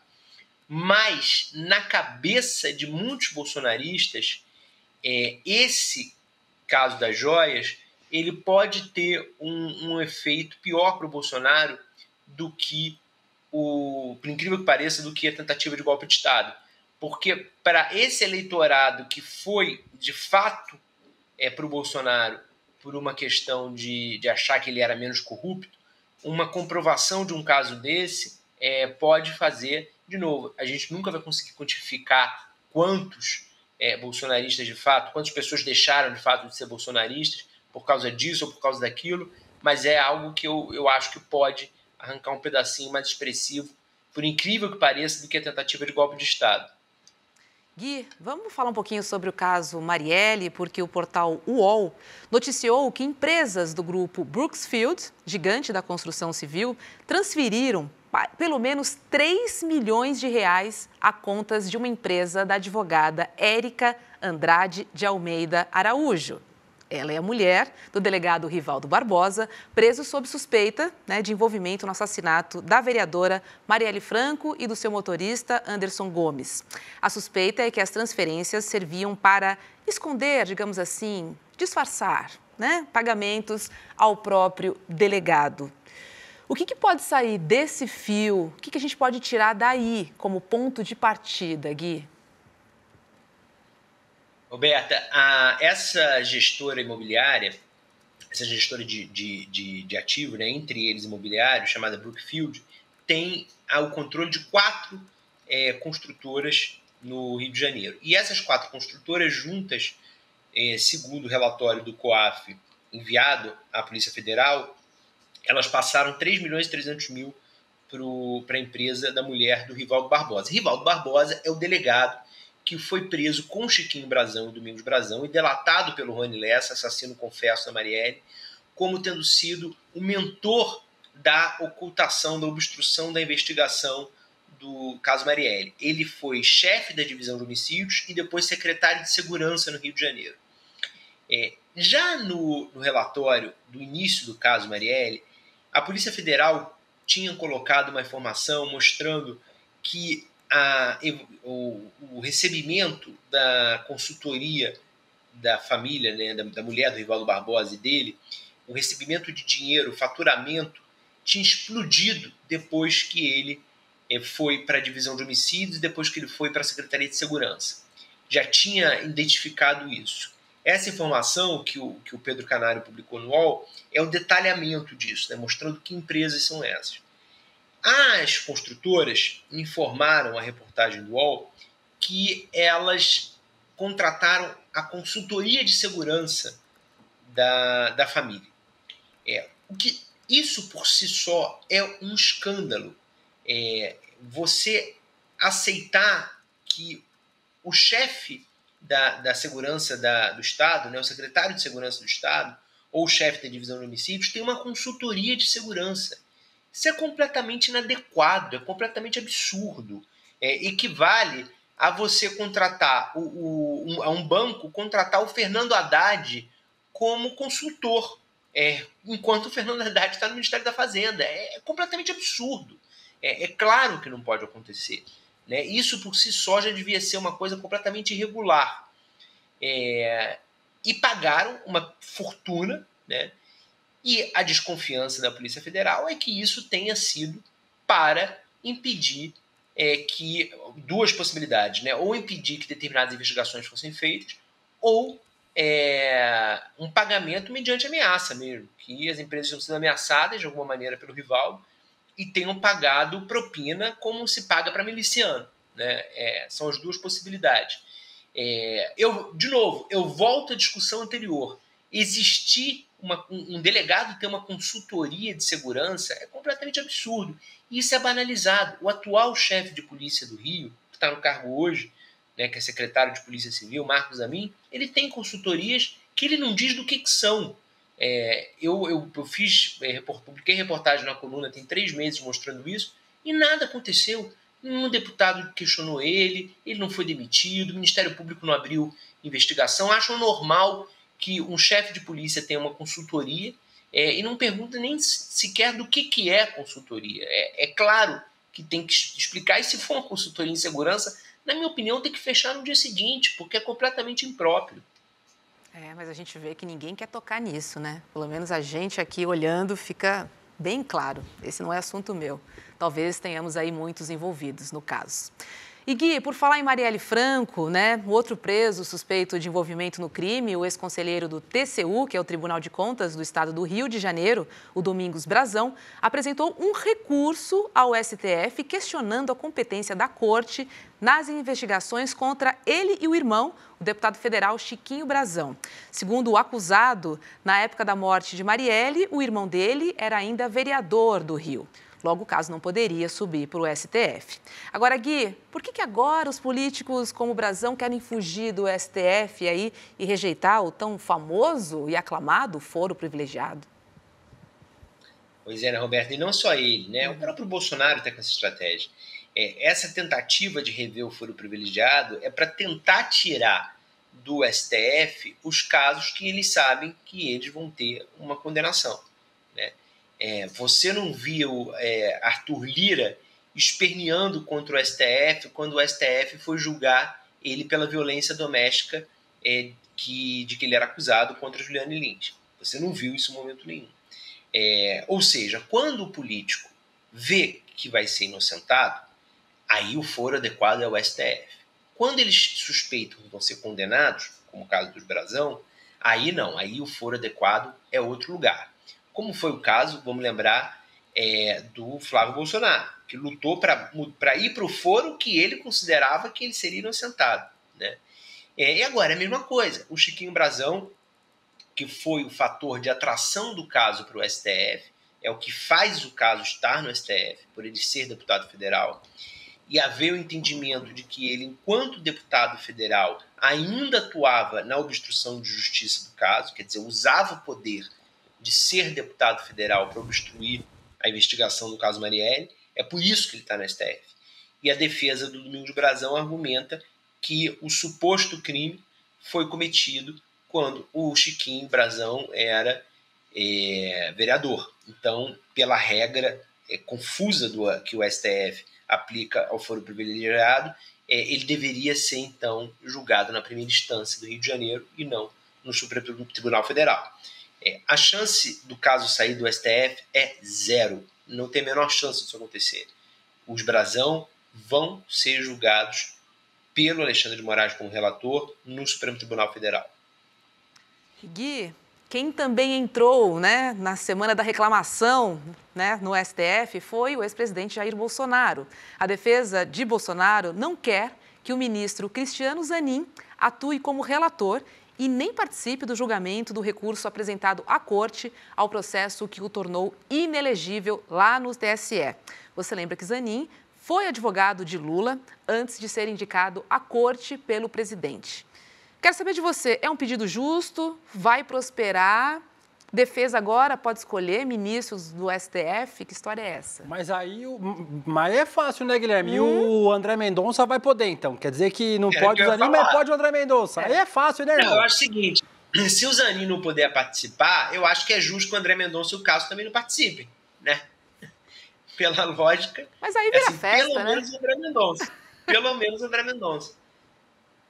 Mas, na cabeça de muitos bolsonaristas, é, esse caso das joias ele pode ter um, um efeito pior para o Bolsonaro do que o, por incrível que pareça, do que a tentativa de golpe de Estado. Porque para esse eleitorado que foi, de fato, é, para o Bolsonaro, por uma questão de, de achar que ele era menos corrupto, uma comprovação de um caso desse é, pode fazer, de novo, a gente nunca vai conseguir quantificar quantos é, bolsonaristas de fato, quantas pessoas deixaram de fato de ser bolsonaristas por causa disso ou por causa daquilo, mas é algo que eu, eu acho que pode arrancar um pedacinho mais expressivo, por incrível que pareça, do que a tentativa de golpe de Estado. Gui, vamos falar um pouquinho sobre o caso Marielle, porque o portal UOL noticiou que empresas do grupo Brooksfield, gigante da construção civil, transferiram pelo menos 3 milhões de reais a contas de uma empresa da advogada Érica Andrade de Almeida Araújo. Ela é a mulher do delegado Rivaldo Barbosa, preso sob suspeita né, de envolvimento no assassinato da vereadora Marielle Franco e do seu motorista Anderson Gomes. A suspeita é que as transferências serviam para esconder, digamos assim, disfarçar né, pagamentos ao próprio delegado. O que, que pode sair desse fio? O que, que a gente pode tirar daí como ponto de partida, Gui? Roberta, a, essa gestora imobiliária, essa gestora de, de, de, de ativo, né, entre eles imobiliário, chamada Brookfield, tem o controle de quatro é, construtoras no Rio de Janeiro. E essas quatro construtoras juntas, é, segundo o relatório do COAF enviado à Polícia Federal, elas passaram 3 milhões e 300 mil para a empresa da mulher do Rivaldo Barbosa. Rivaldo Barbosa é o delegado que foi preso com Chiquinho Brazão e Domingos Brazão e delatado pelo Rony Lessa, assassino confesso da Marielle, como tendo sido o mentor da ocultação, da obstrução da investigação do caso Marielle. Ele foi chefe da divisão de homicídios e depois secretário de segurança no Rio de Janeiro. É, já no, no relatório do início do caso Marielle, a Polícia Federal tinha colocado uma informação mostrando que a, o, o, recebimento da consultoria da família, né, da, da, mulher do Rivaldo Barbosa e dele, o recebimento de dinheiro, o faturamento, tinha explodido depois que ele eh, foi para a divisão de homicídios e depois que ele foi para a Secretaria de Segurança. Já tinha identificado isso. Essa informação que o, que o Pedro Canário publicou no UOL é um detalhamento disso, né, mostrando que empresas são essas. As construtoras informaram a reportagem do UOL que elas contrataram a consultoria de segurança da, da família. É, o que isso por si só é um escândalo. É, você aceitar que o chefe da, da segurança da, do Estado, né, o secretário de segurança do Estado ou o chefe da divisão de homicídios tem uma consultoria de segurança. Isso é completamente inadequado, é completamente absurdo. É, equivale a você contratar o, o, um, a um banco contratar o Fernando Haddad como consultor, é, enquanto o Fernando Haddad está no Ministério da Fazenda. É, é completamente absurdo. É, é claro que não pode acontecer. Né? Isso por si só já devia ser uma coisa completamente irregular. É... E pagaram uma fortuna, né? e a desconfiança da Polícia Federal é que isso tenha sido para impedir é, que duas possibilidades, né? ou impedir que determinadas investigações fossem feitas, ou é, um pagamento mediante ameaça mesmo, que as empresas estivessem sendo ameaçadas de alguma maneira pelo rival e tenham pagado propina como se paga para miliciano. Né? É, são as duas possibilidades. É, eu, de novo, eu volto à discussão anterior. Existir uma, um, um delegado ter uma consultoria de segurança é completamente absurdo. isso é banalizado. O atual chefe de polícia do Rio, que está no cargo hoje, né, que é secretário de Polícia Civil, Marcos Amin, ele tem consultorias que ele não diz do que, que são. É, eu, eu, eu, fiz, é, report, publiquei reportagem na coluna tem três meses mostrando isso e nada aconteceu. Um deputado questionou ele, ele não foi demitido, o Ministério Público não abriu investigação. Acham normal que um chefe de polícia tenha uma consultoria é, e não pergunta nem sequer do que, que é consultoria. É, é claro que tem que explicar, e se for uma consultoria em segurança, na minha opinião, tem que fechar no dia seguinte, porque é completamente impróprio. É, mas a gente vê que ninguém quer tocar nisso, né? Pelo menos a gente aqui olhando fica bem claro. Esse não é assunto meu. Talvez tenhamos aí muitos envolvidos no caso. E Gui, por falar em Marielle Franco, né, outro preso suspeito de envolvimento no crime, o ex-conselheiro do TCU, que é o Tribunal de Contas do Estado do Rio de Janeiro, o Domingos Brazão, apresentou um recurso ao STF questionando a competência da corte nas investigações contra ele e o irmão, o deputado federal Chiquinho Brazão. Segundo o acusado, na época da morte de Marielle, o irmão dele era ainda vereador do Rio. Logo, o caso não poderia subir para o STF. Agora, Gui, por que, que agora os políticos como o Brasão querem fugir do STF aí e rejeitar o tão famoso e aclamado foro privilegiado? Pois é, né, Roberto? E não só ele, né? O próprio Bolsonaro está com essa estratégia. É, essa tentativa de rever o foro privilegiado é para tentar tirar do STF os casos que eles sabem que eles vão ter uma condenação. É, você não viu é, Arthur Lira esperneando contra o STF quando o STF foi julgar ele pela violência doméstica é, que, de que ele era acusado contra Juliane Lins. Você não viu isso em momento nenhum. É, ou seja, quando o político vê que vai ser inocentado, aí o foro adequado é o STF. Quando eles suspeitam que vão ser condenados, como o caso dos Brasão, aí não, aí o foro adequado é outro lugar como foi o caso, vamos lembrar, é, do Flávio Bolsonaro, que lutou para ir para o foro que ele considerava que ele seria inocentado. Né? É, e agora é a mesma coisa. O Chiquinho Brazão, que foi o fator de atração do caso para o STF, é o que faz o caso estar no STF, por ele ser deputado federal, e haver o entendimento de que ele, enquanto deputado federal, ainda atuava na obstrução de justiça do caso, quer dizer, usava o poder de ser deputado federal para obstruir a investigação do caso Marielle, é por isso que ele está na STF. E a defesa do Domingo de Brazão argumenta que o suposto crime foi cometido quando o Chiquinho Brazão era é, vereador. Então, pela regra é, confusa do, que o STF aplica ao foro privilegiado, é, ele deveria ser então julgado na primeira instância do Rio de Janeiro e não no Supremo Tribunal Federal. É, a chance do caso sair do STF é zero. Não tem a menor chance disso acontecer. Os Brasão vão ser julgados pelo Alexandre de Moraes como relator no Supremo Tribunal Federal. Gui, quem também entrou né, na semana da reclamação né, no STF foi o ex-presidente Jair Bolsonaro. A defesa de Bolsonaro não quer que o ministro Cristiano Zanin atue como relator e nem participe do julgamento do recurso apresentado à corte ao processo que o tornou inelegível lá no TSE. Você lembra que Zanin foi advogado de Lula antes de ser indicado à corte pelo presidente. Quero saber de você, é um pedido justo? Vai prosperar? Defesa agora pode escolher ministros do STF? Que história é essa? Mas aí mas é fácil, né, Guilherme? Hum. E o hum. André Mendonça vai poder, então. Quer dizer que não é, pode o Zanin, mas pode o André Mendonça. É. Aí é fácil, né, irmão? Não, eu acho o seguinte: se o Zanin não puder participar, eu acho que é justo que o André Mendonça e o caso também não participem, né? Pela lógica. Mas aí é vira assim, festa, pelo né? Menos o André Mendonça. pelo menos o André Mendonça.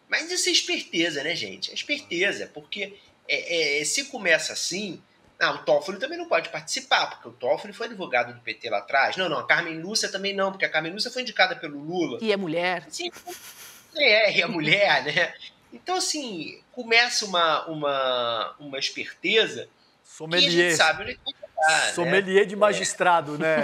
Mas isso é esperteza, né, gente? É esperteza, porque é, é, se começa assim, ah, o Toffoli também não pode participar, porque o Toffoli foi advogado do PT lá atrás. Não, não, a Carmen Lúcia também não, porque a Carmen Lúcia foi indicada pelo Lula. E é mulher. Sim, é, e é, é mulher, né? Então, assim, começa uma, uma, uma esperteza Sommelier. que a gente sabe onde é que ah, né? Sommelier é. né? de magistrado, é. né?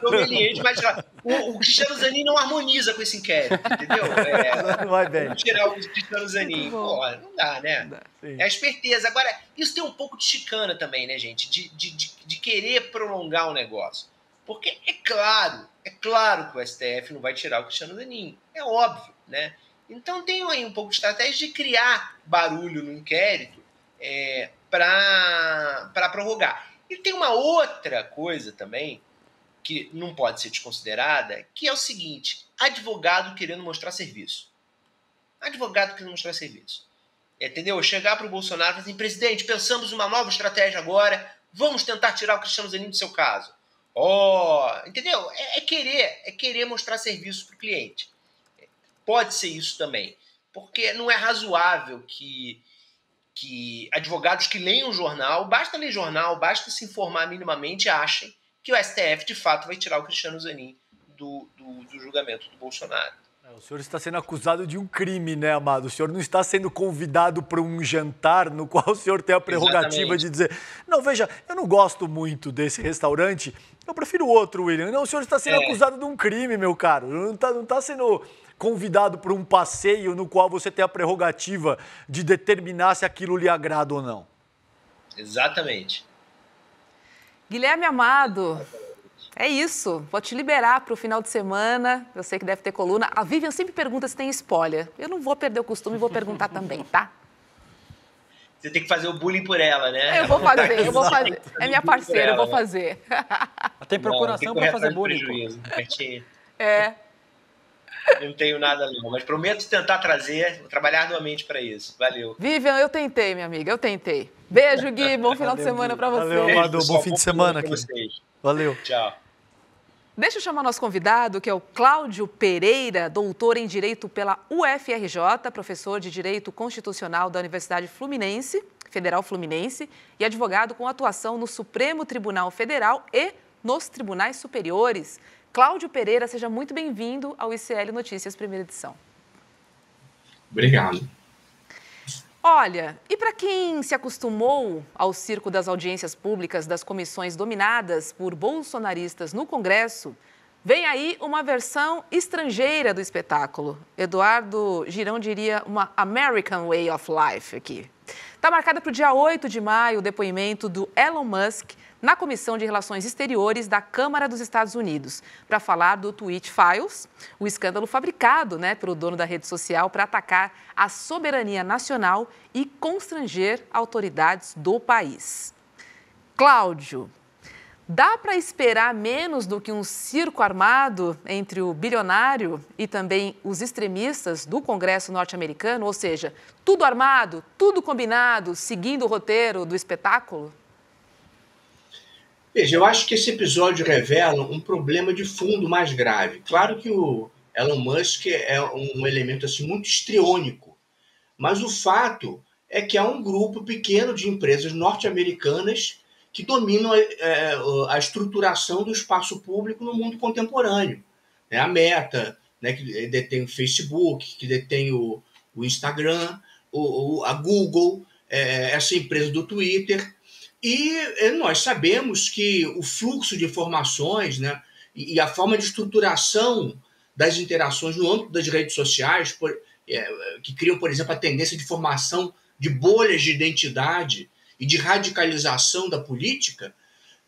Sommelier de magistrado. O, o Cristiano Zanin não harmoniza com esse inquérito, entendeu? É, não vai bem. Tirar o Cristiano Zanin. Pô, não dá, né? é a esperteza. Agora, isso tem um pouco de chicana também, né, gente? De, de, de, de querer prolongar o um negócio. Porque é claro, é claro que o STF não vai tirar o Cristiano Zanin. É óbvio, né? Então tem aí um pouco de estratégia de criar barulho no inquérito é, para prorrogar. E tem uma outra coisa também que não pode ser desconsiderada, que é o seguinte: advogado querendo mostrar serviço. Advogado querendo mostrar serviço. Entendeu? Chegar para o Bolsonaro e dizer, assim: presidente, pensamos uma nova estratégia agora, vamos tentar tirar o Cristiano Zanin do seu caso. Ó, oh, entendeu? É, é querer, é querer mostrar serviço para o cliente. Pode ser isso também, porque não é razoável que que advogados que leem o jornal, basta ler jornal, basta se informar minimamente, achem que o STF de fato vai tirar o Cristiano Zanin do, do, do julgamento do Bolsonaro. É, o senhor está sendo acusado de um crime, né, amado? O senhor não está sendo convidado para um jantar no qual o senhor tem a prerrogativa Exatamente. de dizer: não, veja, eu não gosto muito desse restaurante, eu prefiro outro, William. Não, o senhor está sendo é. acusado de um crime, meu caro. Não está, não está sendo convidado para um passeio no qual você tem a prerrogativa de determinar se aquilo lhe agrada ou não. Exatamente. Guilherme Amado, é isso. Vou te liberar para o final de semana. Eu sei que deve ter coluna. A Vivian sempre pergunta se tem spoiler. Eu não vou perder o costume e vou perguntar também, tá? Você tem que fazer o bullying por ela, né? Eu vou fazer, eu vou fazer. É minha parceira, eu vou fazer. Tem procuração para fazer bullying. é. Não tenho nada não, mas prometo tentar trazer, vou trabalhar novamente para isso. Valeu. Vivian, eu tentei, minha amiga, eu tentei. Beijo, Gui, bom final Valeu, de semana para você. Valeu, Amado, bom fim de semana aqui. Valeu. Tchau. Deixa eu chamar nosso convidado, que é o Cláudio Pereira, doutor em Direito pela UFRJ, professor de Direito Constitucional da Universidade Fluminense, Federal Fluminense, e advogado com atuação no Supremo Tribunal Federal e nos tribunais superiores. Cláudio Pereira, seja muito bem-vindo ao ICL Notícias, primeira edição. Obrigado. Olha, e para quem se acostumou ao circo das audiências públicas das comissões dominadas por bolsonaristas no Congresso, vem aí uma versão estrangeira do espetáculo. Eduardo Girão diria uma American Way of Life aqui. Está marcada para o dia 8 de maio o depoimento do Elon Musk na Comissão de Relações Exteriores da Câmara dos Estados Unidos, para falar do Tweet Files, o escândalo fabricado né, pelo dono da rede social para atacar a soberania nacional e constranger autoridades do país. Cláudio, Dá para esperar menos do que um circo armado entre o bilionário e também os extremistas do Congresso norte-americano? Ou seja, tudo armado, tudo combinado, seguindo o roteiro do espetáculo? Veja, eu acho que esse episódio revela um problema de fundo mais grave. Claro que o Elon Musk é um elemento assim muito estriônico, mas o fato é que há um grupo pequeno de empresas norte-americanas que dominam é, é a estruturação do espaço público no mundo contemporâneo. É A Meta, né, que eh, detém o Facebook, que detém o, o Instagram, o, o, a Google, é, essa empresa do Twitter. E eh, nós sabemos que o fluxo de informações né, e, a forma de estruturação das interações no âmbito das redes sociais, por, é, que criam, por exemplo, a tendência de formação de bolhas de identidade e de radicalização da política,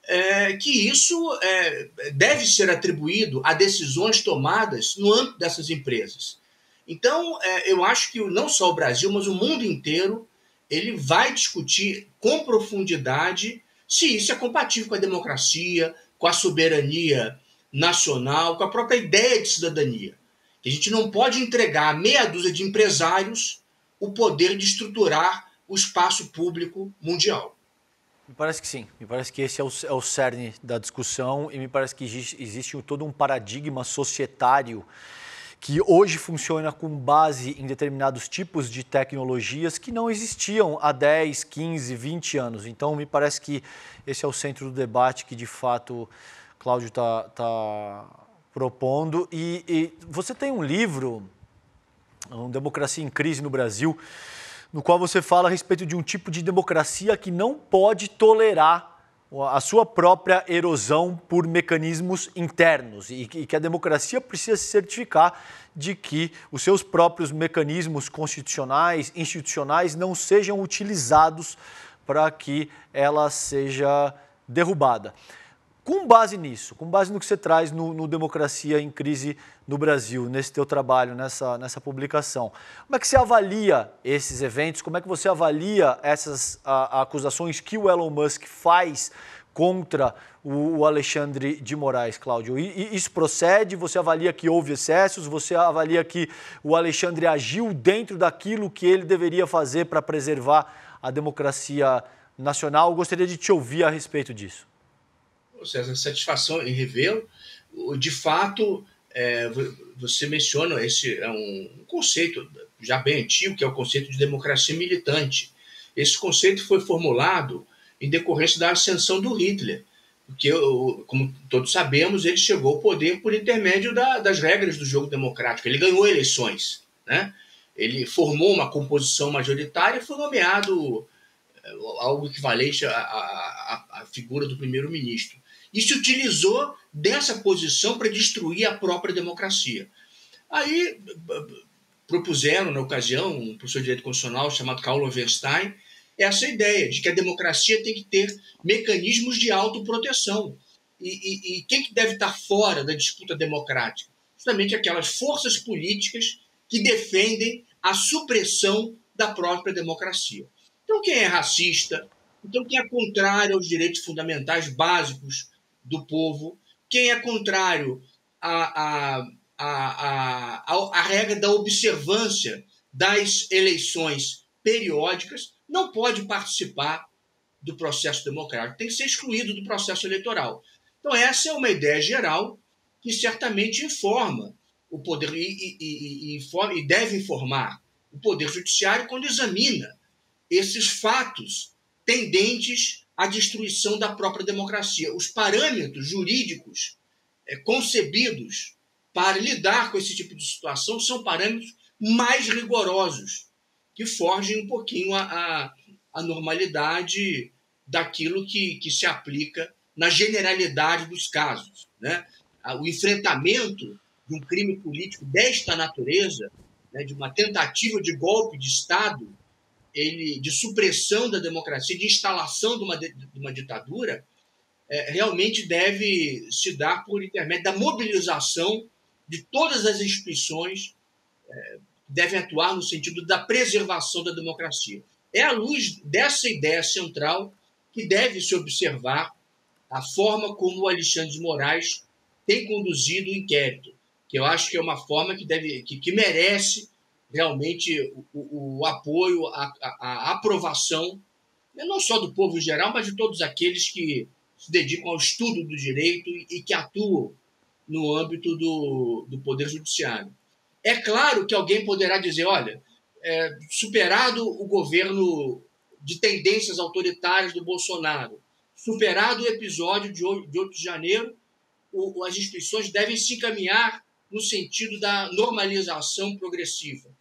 é, que isso é, deve ser atribuído a decisões tomadas no âmbito dessas empresas. Então, é, eu acho que não só o Brasil, mas o mundo inteiro, ele vai discutir com profundidade se isso é compatível com a democracia, com a soberania nacional, com a própria ideia de cidadania. Que a gente não pode entregar a meia dúzia de empresários o poder de estruturar o espaço público mundial. Me parece que sim, me parece que esse é o, é o cerne da discussão e me parece que existe todo um paradigma societário que hoje funciona com base em determinados tipos de tecnologias que não existiam há 10, 15, 20 anos. Então, me parece que esse é o centro do debate que, de fato, Cláudio está tá propondo. E, e, você tem um livro, um Democracia em Crise no Brasil, no qual você fala a respeito de um tipo de democracia que não pode tolerar a sua própria erosão por mecanismos internos e que a democracia precisa se certificar de que os seus próprios mecanismos constitucionais, institucionais, não sejam utilizados para que ela seja derrubada. Com base nisso, com base no que você traz no, no, Democracia em Crise no Brasil, nesse teu trabalho, nessa, nessa publicação, como é que você avalia esses eventos? Como é que você avalia essas a, a acusações que o Elon Musk faz contra o, o Alexandre de Moraes, Cláudio? E, e, isso procede? Você avalia que houve excessos? Você avalia que o Alexandre agiu dentro daquilo que ele deveria fazer para preservar a democracia nacional? Eu gostaria de te ouvir a respeito disso essa satisfação em revê-lo. De fato, é, você menciona esse é um conceito já bem antigo, que é o conceito de democracia militante. Esse conceito foi formulado em decorrência da ascensão do Hitler, porque, como todos sabemos, ele chegou ao poder por intermédio da, das regras do jogo democrático. Ele ganhou eleições, né? Ele formou uma composição majoritária e foi nomeado é, algo equivalente à, à, à figura do primeiro-ministro e se utilizou dessa posição para destruir a própria democracia. Aí propuseram, na ocasião, um professor de direito constitucional chamado Karl Overstein, essa ideia de que a democracia tem que ter mecanismos de autoproteção. E, e, e quem que deve estar fora da disputa democrática? Justamente aquelas forças políticas que defendem a supressão da própria democracia. Então, quem é racista, então quem é contrário aos direitos fundamentais básicos do povo, quem é contrário à, à, à, à, à regra da observância das eleições periódicas, não pode participar do processo democrático, tem que ser excluído do processo eleitoral. Então, essa é uma ideia geral que certamente informa o poder e, e, e, e, deve informar o poder judiciário quando examina esses fatos tendentes a destruição da própria democracia. Os parâmetros jurídicos é, concebidos para lidar com esse tipo de situação são parâmetros mais rigorosos, que forgem um pouquinho a, a, a normalidade daquilo que, que se aplica na generalidade dos casos. Né? O enfrentamento de um crime político desta natureza, né, de uma tentativa de golpe de Estado, ele, de supressão da democracia, de instalação de uma, de uma ditadura, é, realmente deve se dar por intermédio da mobilização de todas as instituições é, que devem atuar no sentido da preservação da democracia. É à luz dessa ideia central que deve se observar a forma como o Alexandre de Moraes tem conduzido o inquérito, que eu acho que é uma forma que deve, que, que merece realmente o, o apoio, a, a, aprovação, né, não só do povo em geral, mas de todos aqueles que se dedicam ao estudo do direito e que atuam no âmbito do, do Poder Judiciário. É claro que alguém poderá dizer: olha, é, superado o governo de tendências autoritárias do Bolsonaro, superado o episódio de 8 de janeiro, o, as instituições devem se encaminhar no sentido da normalização progressiva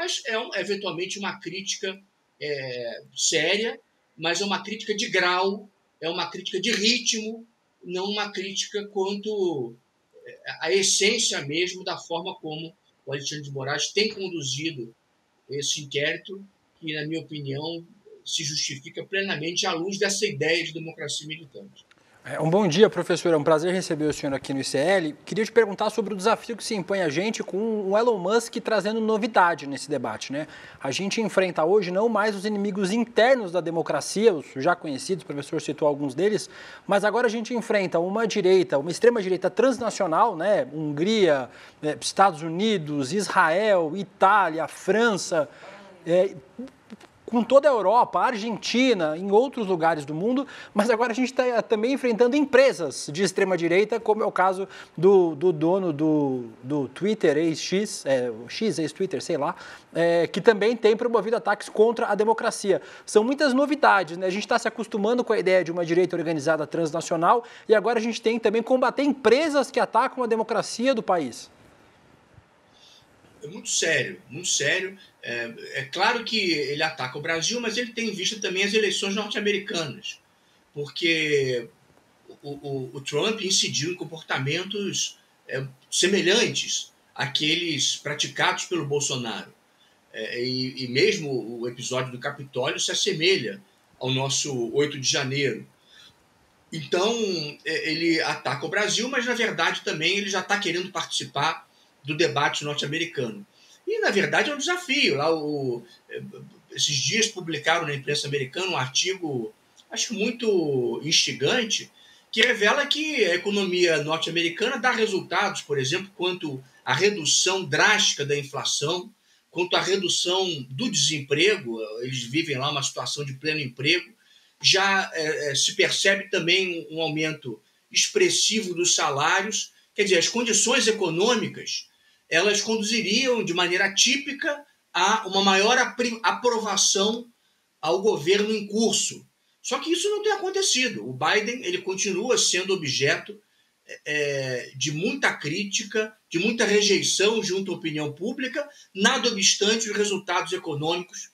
mas é um, eventualmente uma crítica é, séria, mas é uma crítica de grau, é uma crítica de ritmo, não uma crítica quanto à é, essência mesmo da forma como o Alexandre de Moraes tem conduzido esse inquérito, que, na minha opinião, se justifica plenamente à luz dessa ideia de democracia militante. É, um bom dia, professor. É um prazer receber o senhor aqui no ICL. Queria te perguntar sobre o desafio que se impõe a gente com o Elon Musk trazendo novidade nesse debate. Né? A gente enfrenta hoje não mais os inimigos internos da democracia, os já conhecidos, o professor citou alguns deles, mas agora a gente enfrenta uma direita, uma extrema-direita transnacional, né? Hungria, né? Estados Unidos, Israel, Itália, França. É, com toda a Europa, a Argentina, em outros lugares do mundo, mas agora a gente está eh, também enfrentando empresas de extrema-direita, como é o caso do, do dono do, do Twitter, ex-X, é, X, ex-Twitter, sei lá, é, que também tem promovido ataques contra a democracia. São muitas novidades, né? A gente está se acostumando com a ideia de uma direita organizada transnacional e agora a gente tem também combater empresas que atacam a democracia do país. É muito sério, muito sério. É, é, claro que ele ataca o Brasil, mas ele tem em vista também as eleições norte-americanas, porque o, o, o, Trump incidiu em comportamentos é, semelhantes àqueles praticados pelo Bolsonaro. É, e, e, mesmo o episódio do Capitólio se assemelha ao nosso 8 de janeiro. Então, é, ele ataca o Brasil, mas na verdade também ele já está querendo participar do debate norte-americano. E, na verdade, é um desafio. Lá o, eh, esses dias publicaram na imprensa americana um artigo, acho muito instigante, que revela que a economia norte-americana dá resultados, por exemplo, quanto à redução drástica da inflação, quanto à redução do desemprego. Eles vivem lá uma situação de pleno emprego. Já é, se percebe também um aumento expressivo dos salários. Quer dizer, as condições econômicas elas conduziriam de maneira típica a uma maior aprovação ao governo em curso. Só que isso não tem acontecido. O Biden ele continua sendo objeto é, é, de muita crítica, de muita rejeição junto à opinião pública, nada obstante os resultados econômicos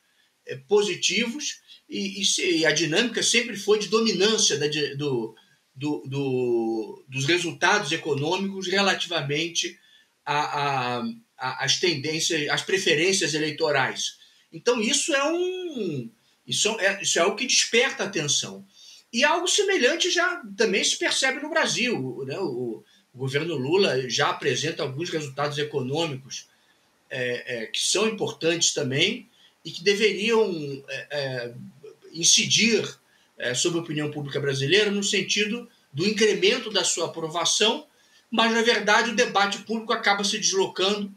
é, positivos e, e, e, a dinâmica sempre foi de dominância da, do, do, do, dos resultados econômicos relativamente a, a, a, as tendências, as preferências eleitorais. Então, isso é um. Isso é, isso é que desperta atenção. E algo semelhante já também se percebe no Brasil. Né? O, o governo Lula já apresenta alguns resultados econômicos é, é, que são importantes também e que deveriam é, é incidir é, sobre a opinião pública brasileira no sentido do incremento da sua aprovação mas na verdade o debate público acaba se deslocando.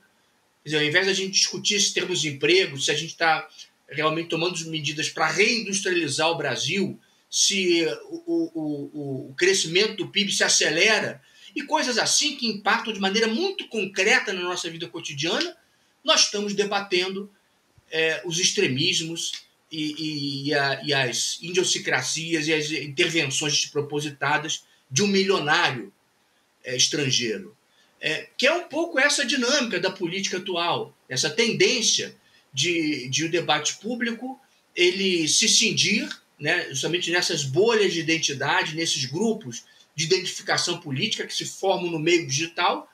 Quer dizer, ao invés da gente discutir se termos emprego, se a gente está realmente tomando medidas para reindustrializar o Brasil, se eh, o, o, o crescimento do PIB se acelera, e coisas assim que impactam de maneira muito concreta na nossa vida cotidiana, nós estamos debatendo é, os extremismos e, e, e, a, e as idiosincrasias e as intervenções propositadas de um milionário é, estrangeiro. É, que é um pouco essa dinâmica da política atual, essa tendência de, de o debate público ele se cindir, né, justamente nessas bolhas de identidade, nesses grupos de identificação política que se formam no meio digital,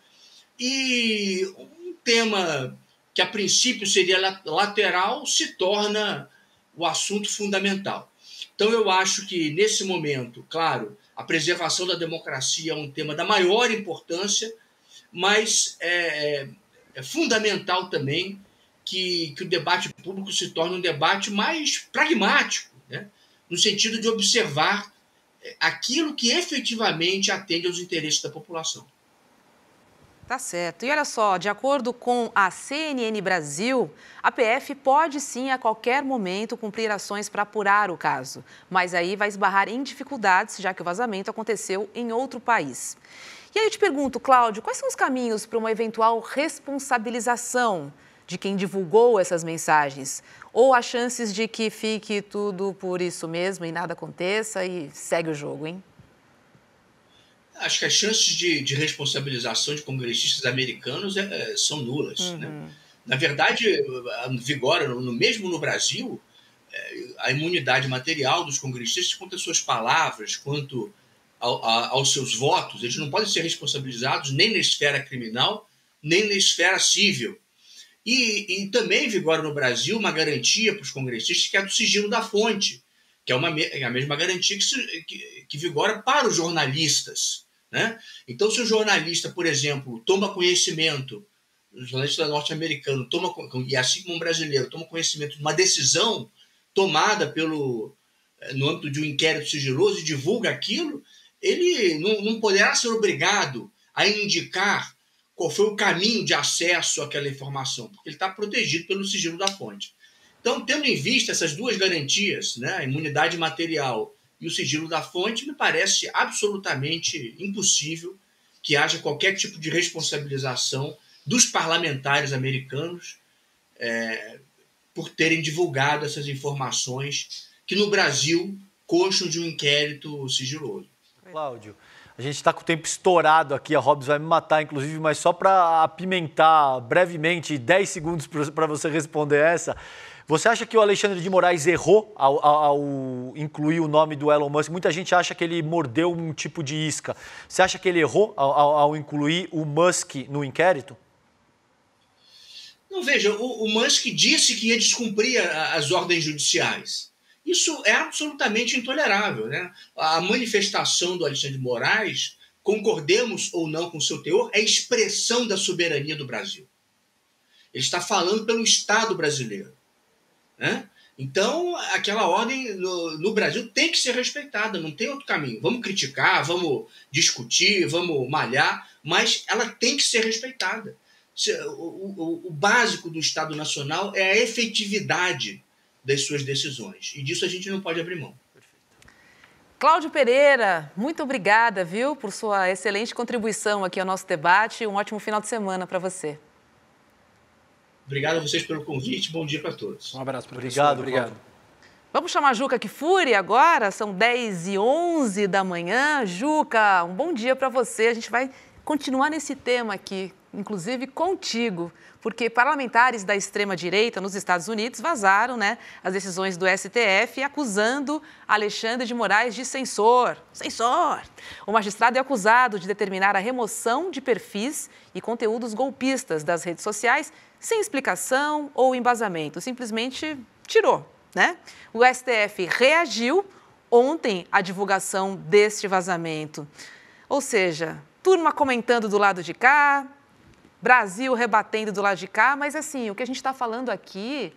e um tema que a princípio seria lateral se torna o assunto fundamental. Então eu acho que nesse momento, claro, a preservação da democracia é um tema da maior importância, mas é, é, é fundamental também que, que o debate público se torne um debate mais pragmático, né? no sentido de observar é, aquilo que efetivamente atende aos interesses da população. Tá certo. E olha só, de acordo com a CNN Brasil, a PF pode sim a qualquer momento cumprir ações para apurar o caso, mas aí vai esbarrar em dificuldades, já que o vazamento aconteceu em outro país. E aí eu te pergunto, Cláudio, quais são os caminhos para uma eventual responsabilização de quem divulgou essas mensagens? Ou há chances de que fique tudo por isso mesmo e nada aconteça e segue o jogo, hein? Acho que as chances de, de responsabilização de congressistas americanos é, é são nulas. Uhum. Né? Na verdade, vigora, no, mesmo no Brasil, é, a imunidade material dos congressistas quanto às suas palavras, quanto ao, a, aos seus votos. Eles não podem ser responsabilizados nem na esfera criminal, nem na esfera civil. E, e também vigora no Brasil uma garantia para os congressistas que é do sigilo da fonte, que é, uma, é a mesma garantia que, que, que vigora para os jornalistas. Né? Então, se o jornalista, por exemplo, toma conhecimento, o jornalista norte-americano toma e assim como um brasileiro toma conhecimento de uma decisão tomada pelo eh, no âmbito de um inquérito sigiloso e divulga aquilo, ele não, não poderá ser obrigado a indicar qual foi o caminho de acesso àquela informação, porque ele está protegido pelo sigilo da fonte. Então, tendo em vista essas duas garantias, né, a imunidade material e o sigilo da fonte, me parece absolutamente impossível que haja qualquer tipo de responsabilização dos parlamentares americanos é, por terem divulgado essas informações que no Brasil coxam de um inquérito sigiloso. Cláudio, a gente está com o tempo estourado aqui, a Hobbs vai me matar, inclusive, mas só para apimentar brevemente, 10 segundos para você responder essa. Você acha que o Alexandre de Moraes errou ao, ao, ao, incluir o nome do Elon Musk? Muita gente acha que ele mordeu um tipo de isca. Você acha que ele errou ao, ao incluir o Musk no inquérito? Não, veja, o, o, Musk disse que ia descumprir as ordens judiciais. Isso é absolutamente intolerável. Né? A manifestação do Alexandre de Moraes, concordemos ou não com seu teor, é expressão da soberania do Brasil. Ele está falando pelo Estado brasileiro. Né? Então, aquela ordem no, no, Brasil tem que ser respeitada, não tem outro caminho. Vamos criticar, vamos discutir, vamos malhar, mas ela tem que ser respeitada. O, o, o básico do Estado Nacional é a efetividade das suas decisões, e disso a gente não pode abrir mão. Cláudio Pereira, muito obrigada, viu, por sua excelente contribuição aqui ao nosso debate. Um ótimo final de semana para você. Obrigado a vocês pelo convite. Bom dia para todos. Um abraço, professor. Obrigado, obrigado. obrigado. Vamos chamar a Juca que fure agora, são 10 e 11 da manhã. Juca, um bom dia para você. A gente vai continuar nesse tema aqui, inclusive contigo, porque parlamentares da extrema-direita nos Estados Unidos vazaram né, as decisões do STF acusando Alexandre de Moraes de censor. Censor! O magistrado é acusado de determinar a remoção de perfis e conteúdos golpistas das redes sociais sem explicação ou embasamento, simplesmente tirou, né? O STF reagiu ontem à divulgação deste vazamento. Ou seja, turma comentando do lado de cá, Brasil rebatendo do lado de cá, mas assim, o que a gente está falando aqui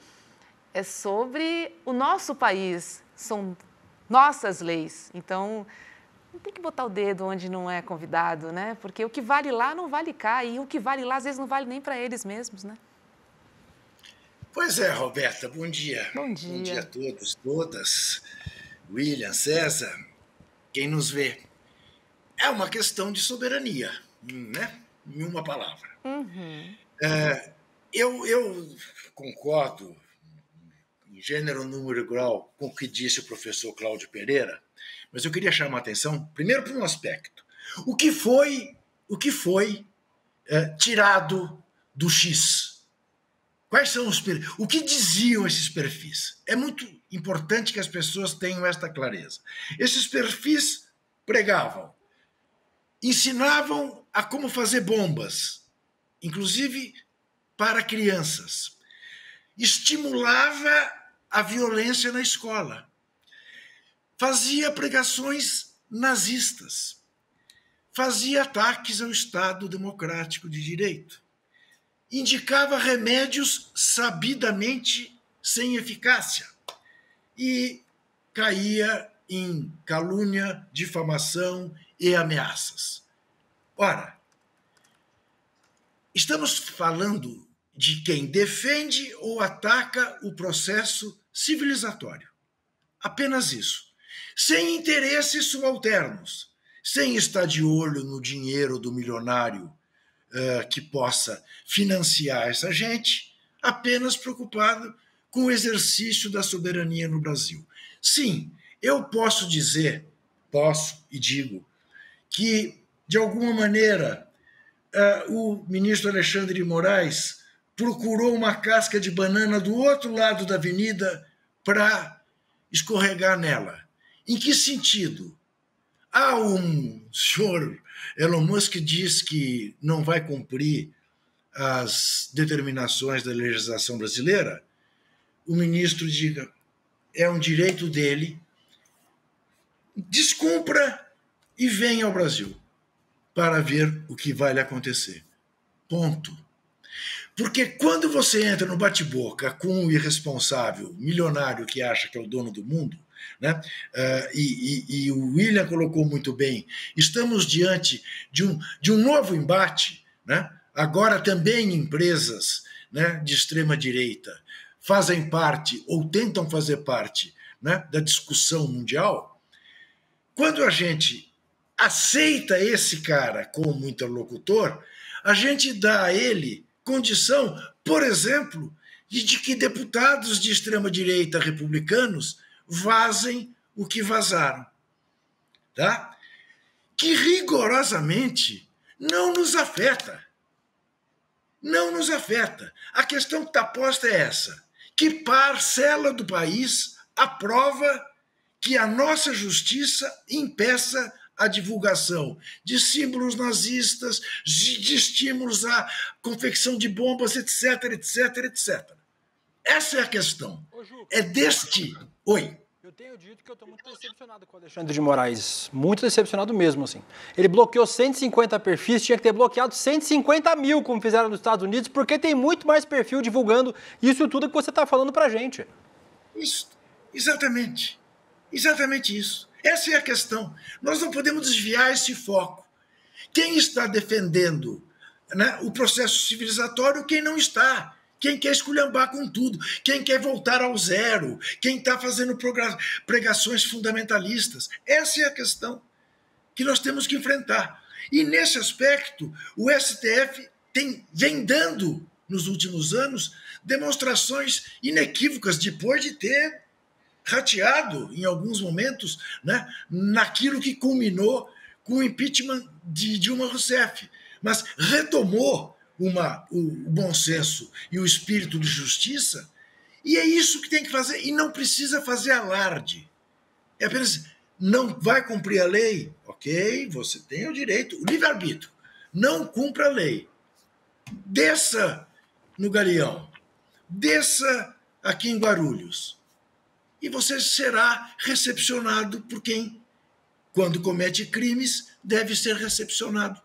é sobre o nosso país, são nossas leis. Então, não tem que botar o dedo onde não é convidado, né? Porque o que vale lá não vale cá, e o que vale lá às vezes não vale nem para eles mesmos, né? Pois é, Roberta, bom dia. Bom dia. Bom dia a todos, todas. William, César, quem nos vê. É uma questão de soberania, né? Em uma palavra. Uhum. É, eu, eu concordo, em gênero, número e grau, com o que disse o professor Cláudio Pereira, mas eu queria chamar a atenção, primeiro, para um aspecto. O que foi, o que foi é, tirado do X? Quais são os perfis? O que diziam esses perfis? É muito importante que as pessoas tenham esta clareza. Esses perfis pregavam, ensinavam a como fazer bombas, inclusive para crianças. Estimulava a violência na escola. Fazia pregações nazistas. Fazia ataques ao Estado democrático de direito indicava remédios sabidamente sem eficácia e caía em calúnia, difamação e ameaças. Ora, estamos falando de quem defende ou ataca o processo civilizatório. Apenas isso. Sem interesses subalternos, sem estar de olho no dinheiro do milionário uh, que possa financiar essa gente, apenas preocupado com o exercício da soberania no Brasil. Sim, eu posso dizer, posso e digo, que, de alguma maneira, uh, o ministro Alexandre de Moraes procurou uma casca de banana do outro lado da avenida para escorregar nela. Em que sentido? Há ah, um senhor Elon Musk diz que não vai cumprir as determinações da legislação brasileira, o ministro diga é um direito dele, descumpra e venha ao Brasil para ver o que vai lhe acontecer. Ponto. Porque quando você entra no bate-boca com um irresponsável milionário que acha que é o dono do mundo, né? Uh, e, e, e, o William colocou muito bem: estamos diante de um, de um novo embate, né? agora também empresas né, de extrema-direita fazem parte ou tentam fazer parte né, da discussão mundial. Quando a gente aceita esse cara como interlocutor, a gente dá a ele condição, por exemplo, de, de que deputados de extrema-direita republicanos vazem o que vazaram. Tá? Que rigorosamente não nos afeta. Não nos afeta. A questão que está posta é essa: que parcela do país aprova que a nossa justiça impeça a divulgação de símbolos nazistas, de estímulos à confecção de bombas, etc, etc, etc. Essa é a questão. É deste Oi. Eu tenho dito que eu estou muito decepcionado com o Alexandre de Moraes. Muito decepcionado mesmo, assim. Ele bloqueou 150 perfis, tinha que ter bloqueado 150 mil, como fizeram nos Estados Unidos, porque tem muito mais perfil divulgando isso tudo que você está falando para a gente. Isso, exatamente. Exatamente isso. Essa é a questão. Nós não podemos desviar esse foco. Quem está defendendo né, o processo civilizatório, quem não está. Quem quer esculhambar com tudo, quem quer voltar ao zero, quem está fazendo pregações fundamentalistas. Essa é a questão que nós temos que enfrentar. E nesse aspecto, o STF tem, vem dando, nos últimos anos, demonstrações inequívocas, depois de ter rateado, em alguns momentos, né, naquilo que culminou com o impeachment de Dilma Rousseff, mas retomou uma, o, bom senso e o espírito de justiça, e é isso que tem que fazer, e não precisa fazer alarde. É apenas não vai cumprir a lei, ok, você tem o direito, o livre-arbítrio, não cumpra a lei. Desça no Galeão, desça aqui em Guarulhos, e você será recepcionado por quem, quando comete crimes, deve ser recepcionado.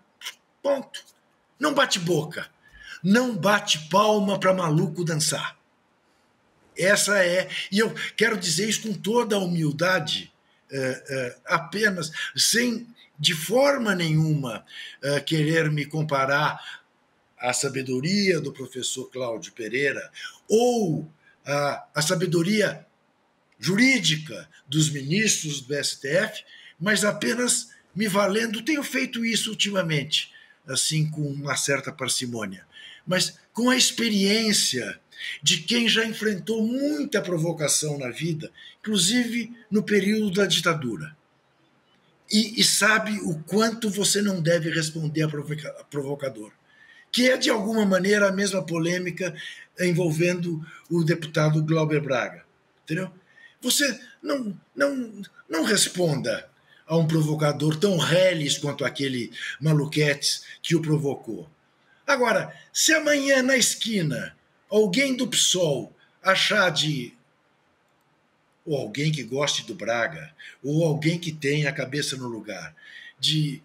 Ponto. Não bate boca. Não bate palma para maluco dançar. Essa é. E eu quero dizer isso com toda a humildade, eh, eh, apenas, sem de forma nenhuma eh, querer me comparar à sabedoria do professor Cláudio Pereira ou à, à sabedoria jurídica dos ministros do STF, mas apenas me valendo, tenho feito isso ultimamente, assim com uma certa parcimônia, mas com a experiência de quem já enfrentou muita provocação na vida, inclusive no período da ditadura. E, e sabe o quanto você não deve responder a, provoca a provocador, que é de alguma maneira a mesma polêmica envolvendo o deputado Glauber Braga, entendeu? Você não não não responda a um provocador tão reles quanto aquele maluquete que o provocou. Agora, se amanhã na esquina alguém do PSOL achar de. ou alguém que goste do Braga, ou alguém que tenha a cabeça no lugar, de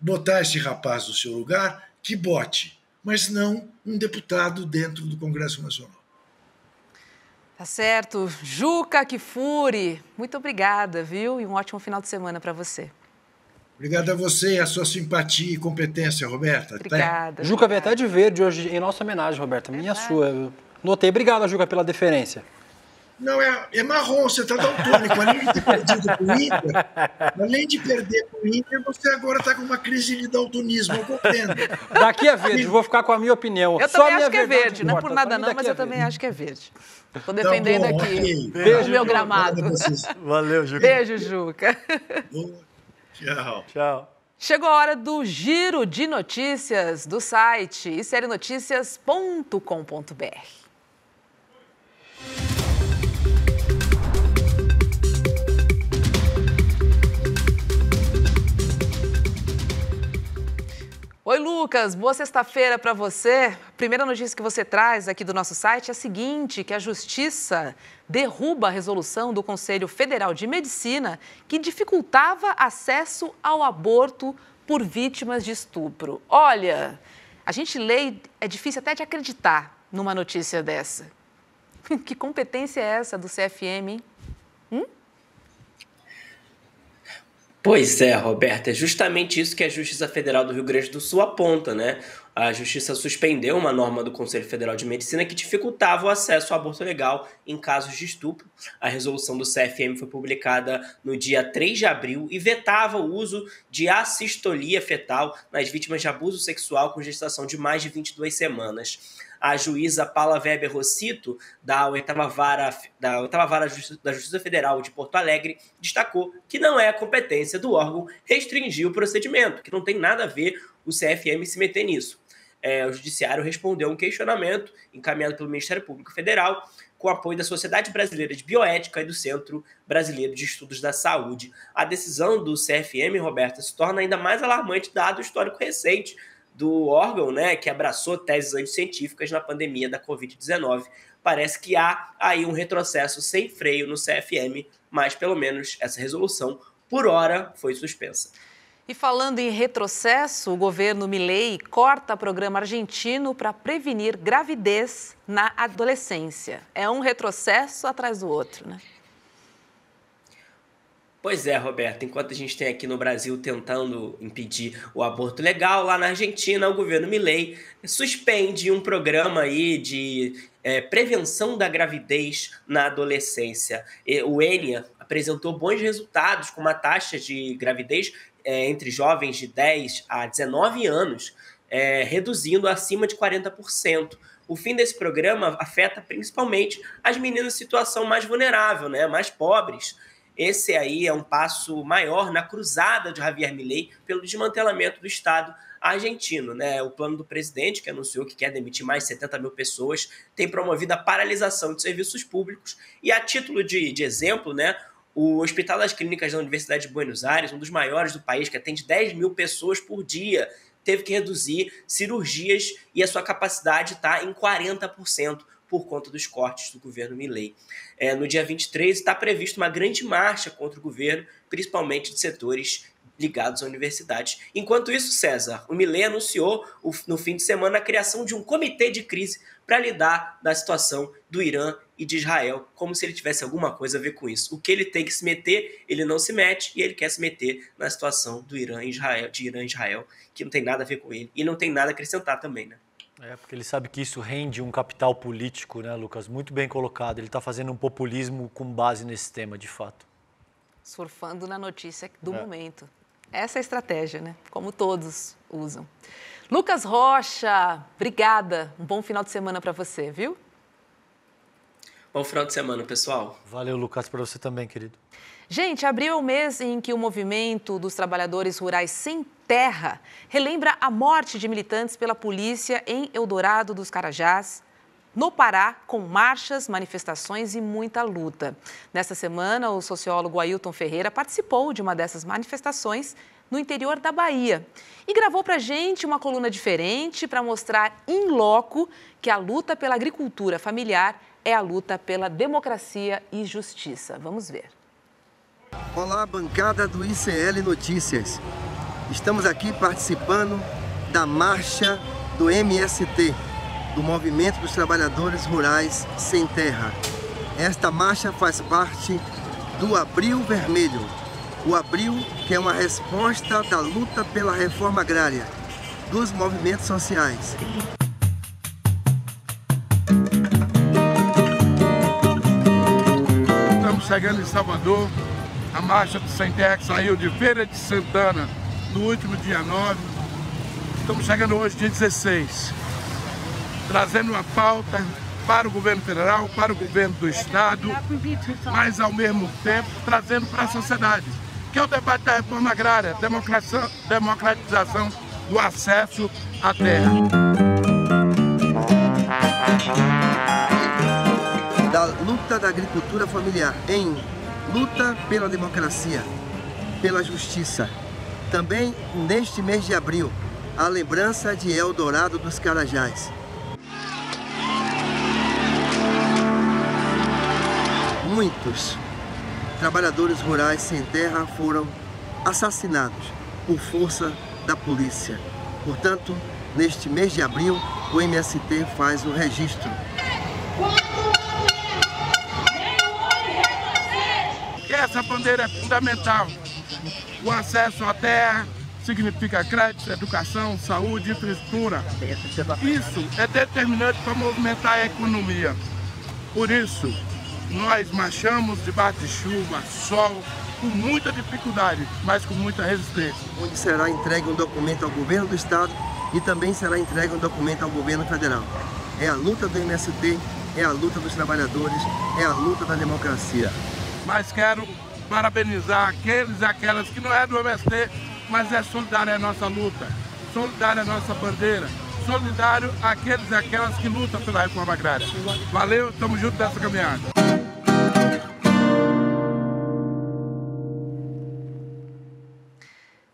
botar esse rapaz no seu lugar, que bote, mas não um deputado dentro do Congresso Nacional. Tá certo. Juca Kifuri, muito obrigada, viu? E um ótimo final de semana para você. Obrigado a você e a sua simpatia e competência, Roberta. Obrigada. Até. Juca vem até de verde hoje em nossa homenagem, Roberta. Minha sua. Notei. Obrigado, Juca, pela deferência. Não, é, é marrom, você está daltônico. Além de ter perdido com o Inter, além de perder com o Inter, você agora está com uma crise de daltonismo, eu compreendo. Daqui é verde, vou ficar com a minha opinião. Eu Só também acho que é verde, não é por nada não, mas eu também acho que é verde. Estou defendendo tá bom, aqui okay. Beijo, meu gramado. Valeu, Juca. Beijo, Juca. Tchau. Tchau. Chegou a hora do giro de notícias do site e Oi, Lucas, boa sexta-feira para você. primeira notícia que você traz aqui do nosso site é a seguinte: que a Justiça derruba a resolução do Conselho Federal de Medicina que dificultava acesso ao aborto por vítimas de estupro. Olha, a gente lê, é difícil até de acreditar numa notícia dessa. Que competência é essa do CFM, hein? Pois é, Roberta. é justamente isso que a Justiça Federal do Rio Grande do Sul aponta, né? A Justiça suspendeu uma norma do Conselho Federal de Medicina que dificultava o acesso ao aborto legal em casos de estupro. A resolução do CFM foi publicada no dia 3 de abril e vetava o uso de assistolia fetal nas vítimas de abuso sexual com gestação de mais de 22 semanas a juíza Paula Weber Rossito, da oitava vara, da, oitava vara da Justiça Federal de Porto Alegre, destacou que não é a competência do órgão restringir o procedimento, que não tem nada a ver o CFM se meter nisso. É, o Judiciário respondeu um questionamento encaminhado pelo Ministério Público Federal, com apoio da Sociedade Brasileira de Bioética e do Centro Brasileiro de Estudos da Saúde. A decisão do CFM, Roberta, se torna ainda mais alarmante dado o histórico recente do órgão, né, que abraçou teses anticientíficas na pandemia da Covid-19. Parece que há aí um retrocesso sem freio no CFM, mas pelo menos essa resolução, por hora, foi suspensa. E falando em retrocesso, o governo Milei corta programa argentino para prevenir gravidez na adolescência. É um retrocesso atrás do outro, né? Pois é, Roberto, enquanto a gente tem aqui no Brasil tentando impedir o aborto legal, lá na Argentina o governo Milei suspende um programa aí de é, prevenção da gravidez na adolescência. o Enia apresentou bons resultados com uma taxa de gravidez é, entre jovens de 10 a 19 anos, é, reduzindo acima de 40%. O fim desse programa afeta principalmente as meninas em situação mais vulnerável, né, mais pobres, esse aí é um passo maior na cruzada de Javier Milei pelo desmantelamento do Estado argentino. Né? O plano do presidente, que anunciou que quer demitir mais 70 mil pessoas, tem promovido a paralisação de serviços públicos. E a título de, de exemplo, né, o Hospital das Clínicas da Universidade de Buenos Aires, um dos maiores do país, que atende 10 mil pessoas por dia, teve que reduzir cirurgias e a sua capacidade está em 40% por conta dos cortes do governo Milley. É, no dia 23 está previsto uma grande marcha contra o governo, principalmente de setores ligados a universidades. Enquanto isso, César, o Milley anunciou o, no fim de semana a criação de um comitê de crise para lidar da situação do Irã e de Israel, como se ele tivesse alguma coisa a ver com isso. O que ele tem que se meter, ele não se mete e ele quer se meter na situação do Irã e Israel, de Irã e Israel, que não tem nada a ver com ele e não tem nada a acrescentar também, né? É, porque ele sabe que isso rende um capital político, né, Lucas? Muito bem colocado. Ele está fazendo um populismo com base nesse tema, de fato. Surfando na notícia do é. momento. Essa é a estratégia, né? Como todos usam. Lucas Rocha, obrigada. Um bom final de semana para você, viu? Bom final de semana, pessoal. Valeu, Lucas, para você também, querido. Gente, abril é o mês em que o movimento dos trabalhadores rurais sem Terra relembra a morte de militantes pela polícia em Eldorado dos Carajás, no Pará, com marchas, manifestações e muita luta. Nesta semana, o sociólogo Ailton Ferreira participou de uma dessas manifestações no interior da Bahia e gravou para a gente uma coluna diferente para mostrar em loco que a luta pela agricultura familiar é a luta pela democracia e justiça. Vamos ver. Olá, bancada do ICL Notícias. Estamos aqui participando da marcha do MST, do Movimento dos Trabalhadores Rurais Sem Terra. Esta marcha faz parte do Abril Vermelho. O Abril, que é uma resposta da luta pela reforma agrária, dos movimentos sociais. Estamos chegando em Salvador, a marcha do Sem Terra que saiu de Feira de Santana, do último dia 9, estamos chegando hoje, dia 16, trazendo uma pauta para o governo federal, para o governo do estado, mas ao mesmo tempo trazendo para a sociedade, que é o debate da reforma agrária, democratização do acesso à terra. Da luta da agricultura familiar em luta pela democracia, pela justiça, também neste mês de abril, a lembrança de Eldorado dos Carajás. Muitos trabalhadores rurais sem terra foram assassinados por força da polícia. Portanto, neste mês de abril, o MST faz o registro. Essa bandeira é fundamental o acesso à terra significa crédito, educação, saúde, infraestrutura. Isso é determinante para movimentar a economia. Por isso, nós marchamos debaixo de chuva, sol, com muita dificuldade, mas com muita resistência. Onde será entregue um documento ao governo do estado e também será entregue um documento ao governo federal. É a luta do MST, é a luta dos trabalhadores, é a luta da democracia. Mas quero parabenizar aqueles e aquelas que não é do MST, mas é solidário à nossa luta, solidário à nossa bandeira, solidário àqueles e aquelas que lutam pela reforma agrária. Valeu, estamos juntos nessa caminhada.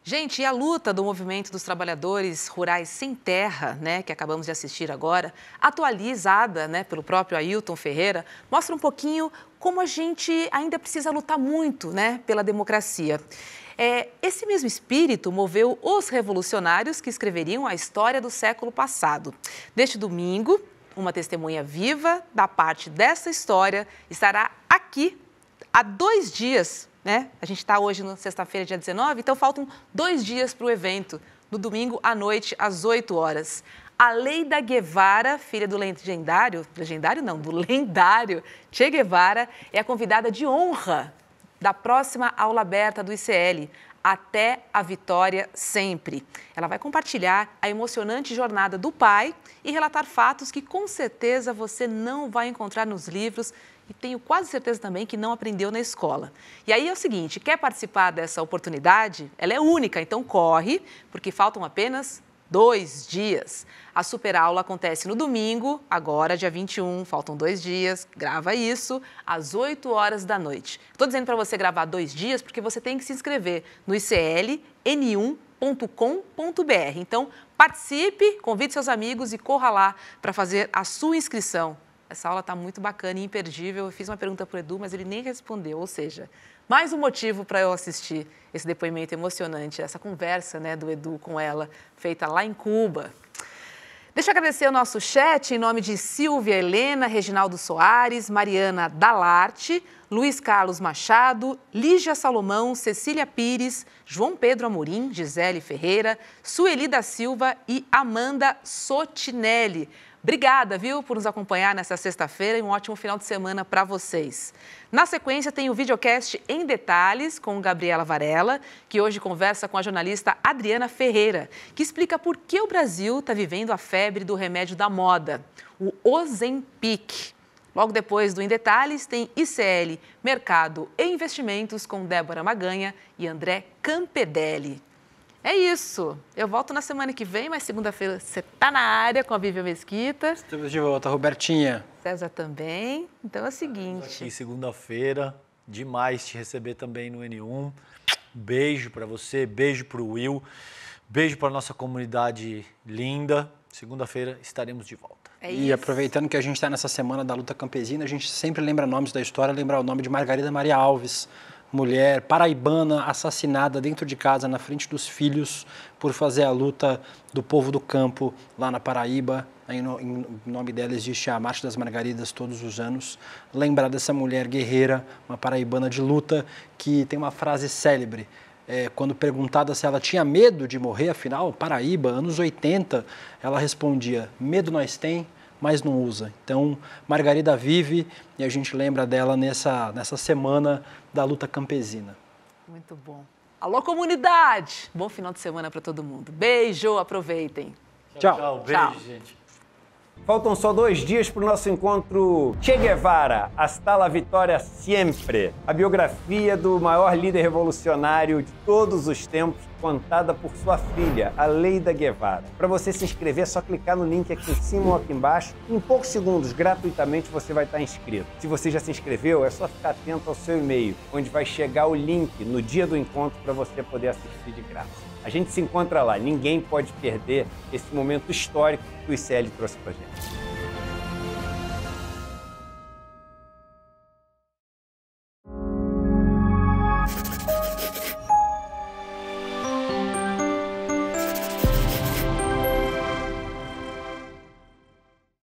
Gente, e a luta do movimento dos trabalhadores rurais sem terra, né, que acabamos de assistir agora, atualizada né, pelo próprio Ailton Ferreira, mostra um pouquinho como a gente ainda precisa lutar muito né, pela democracia. É, esse mesmo espírito moveu os revolucionários que escreveriam a história do século passado. Neste domingo, uma testemunha viva da parte dessa história estará aqui há dois dias né? A gente está hoje na sexta-feira, dia 19, então faltam dois dias para o evento, no domingo à noite, às 8 horas. A Leida Guevara, filha do legendário, legendário não, do lendário Che Guevara, é a convidada de honra da próxima aula aberta do ICL, até a vitória sempre. Ela vai compartilhar a emocionante jornada do pai e relatar fatos que com certeza você não vai encontrar nos livros e tenho quase certeza também que não aprendeu na escola. E aí é o seguinte: quer participar dessa oportunidade? Ela é única, então corre, porque faltam apenas dois dias. A super aula acontece no domingo, agora dia 21, faltam dois dias, grava isso, às 8 horas da noite. Estou dizendo para você gravar dois dias porque você tem que se inscrever no icln1.com.br. Então, participe, convide seus amigos e corra lá para fazer a sua inscrição. Essa aula está muito bacana e imperdível. Eu fiz uma pergunta para o Edu, mas ele nem respondeu. Ou seja, mais um motivo para eu assistir esse depoimento emocionante, essa conversa né, do Edu com ela, feita lá em Cuba. Deixa eu agradecer o nosso chat em nome de Silvia Helena, Reginaldo Soares, Mariana Dalarte, Luiz Carlos Machado, Lígia Salomão, Cecília Pires, João Pedro Amorim, Gisele Ferreira, Sueli da Silva e Amanda Sotinelli. Obrigada, viu, por nos acompanhar nessa sexta-feira e um ótimo final de semana para vocês. Na sequência, tem o videocast em detalhes com Gabriela Varela, que hoje conversa com a jornalista Adriana Ferreira, que explica por que o Brasil está vivendo a febre do remédio da moda, o Ozempic. Logo depois do Em Detalhes, tem ICL, Mercado e Investimentos com Débora Maganha e André Campedelli. É isso. Eu volto na semana que vem, mas segunda-feira você está na área com a Bíblia Mesquita. Estamos de volta, Robertinha. César também. Então é o seguinte. Aqui, segunda-feira, demais te receber também no N1. Beijo para você, beijo para o Will, beijo para nossa comunidade linda. Segunda-feira estaremos de volta. É e aproveitando que a gente está nessa semana da luta campesina, a gente sempre lembra nomes da história, lembrar o nome de Margarida Maria Alves, mulher paraibana assassinada dentro de casa na frente dos filhos por fazer a luta do povo do campo lá na Paraíba. Em, nome dela existe a Marcha das Margaridas todos os anos. Lembrar dessa mulher guerreira, uma paraibana de luta, que tem uma frase célebre. É, quando perguntada se ela tinha medo de morrer, afinal, Paraíba, anos 80, ela respondia: medo nós tem, mas não usa. Então, Margarida vive e a gente lembra dela nessa, nessa semana da luta campesina. Muito bom. Alô, comunidade! Bom final de semana para todo mundo. Beijo, aproveitem. Tchau. Tchau, tchau beijo, tchau. gente. Faltam só dois dias para o nosso encontro Che Guevara, Hasta la Vitória Sempre, a biografia do maior líder revolucionário de todos os tempos, contada por sua filha, a Leida Guevara. Para você se inscrever, é só clicar no link aqui em cima ou aqui embaixo. Em poucos segundos, gratuitamente, você vai estar inscrito. Se você já se inscreveu, é só ficar atento ao seu e-mail, onde vai chegar o link no dia do encontro para você poder assistir de graça. A gente se encontra lá. Ninguém pode perder esse momento histórico que o ICL trouxe para gente.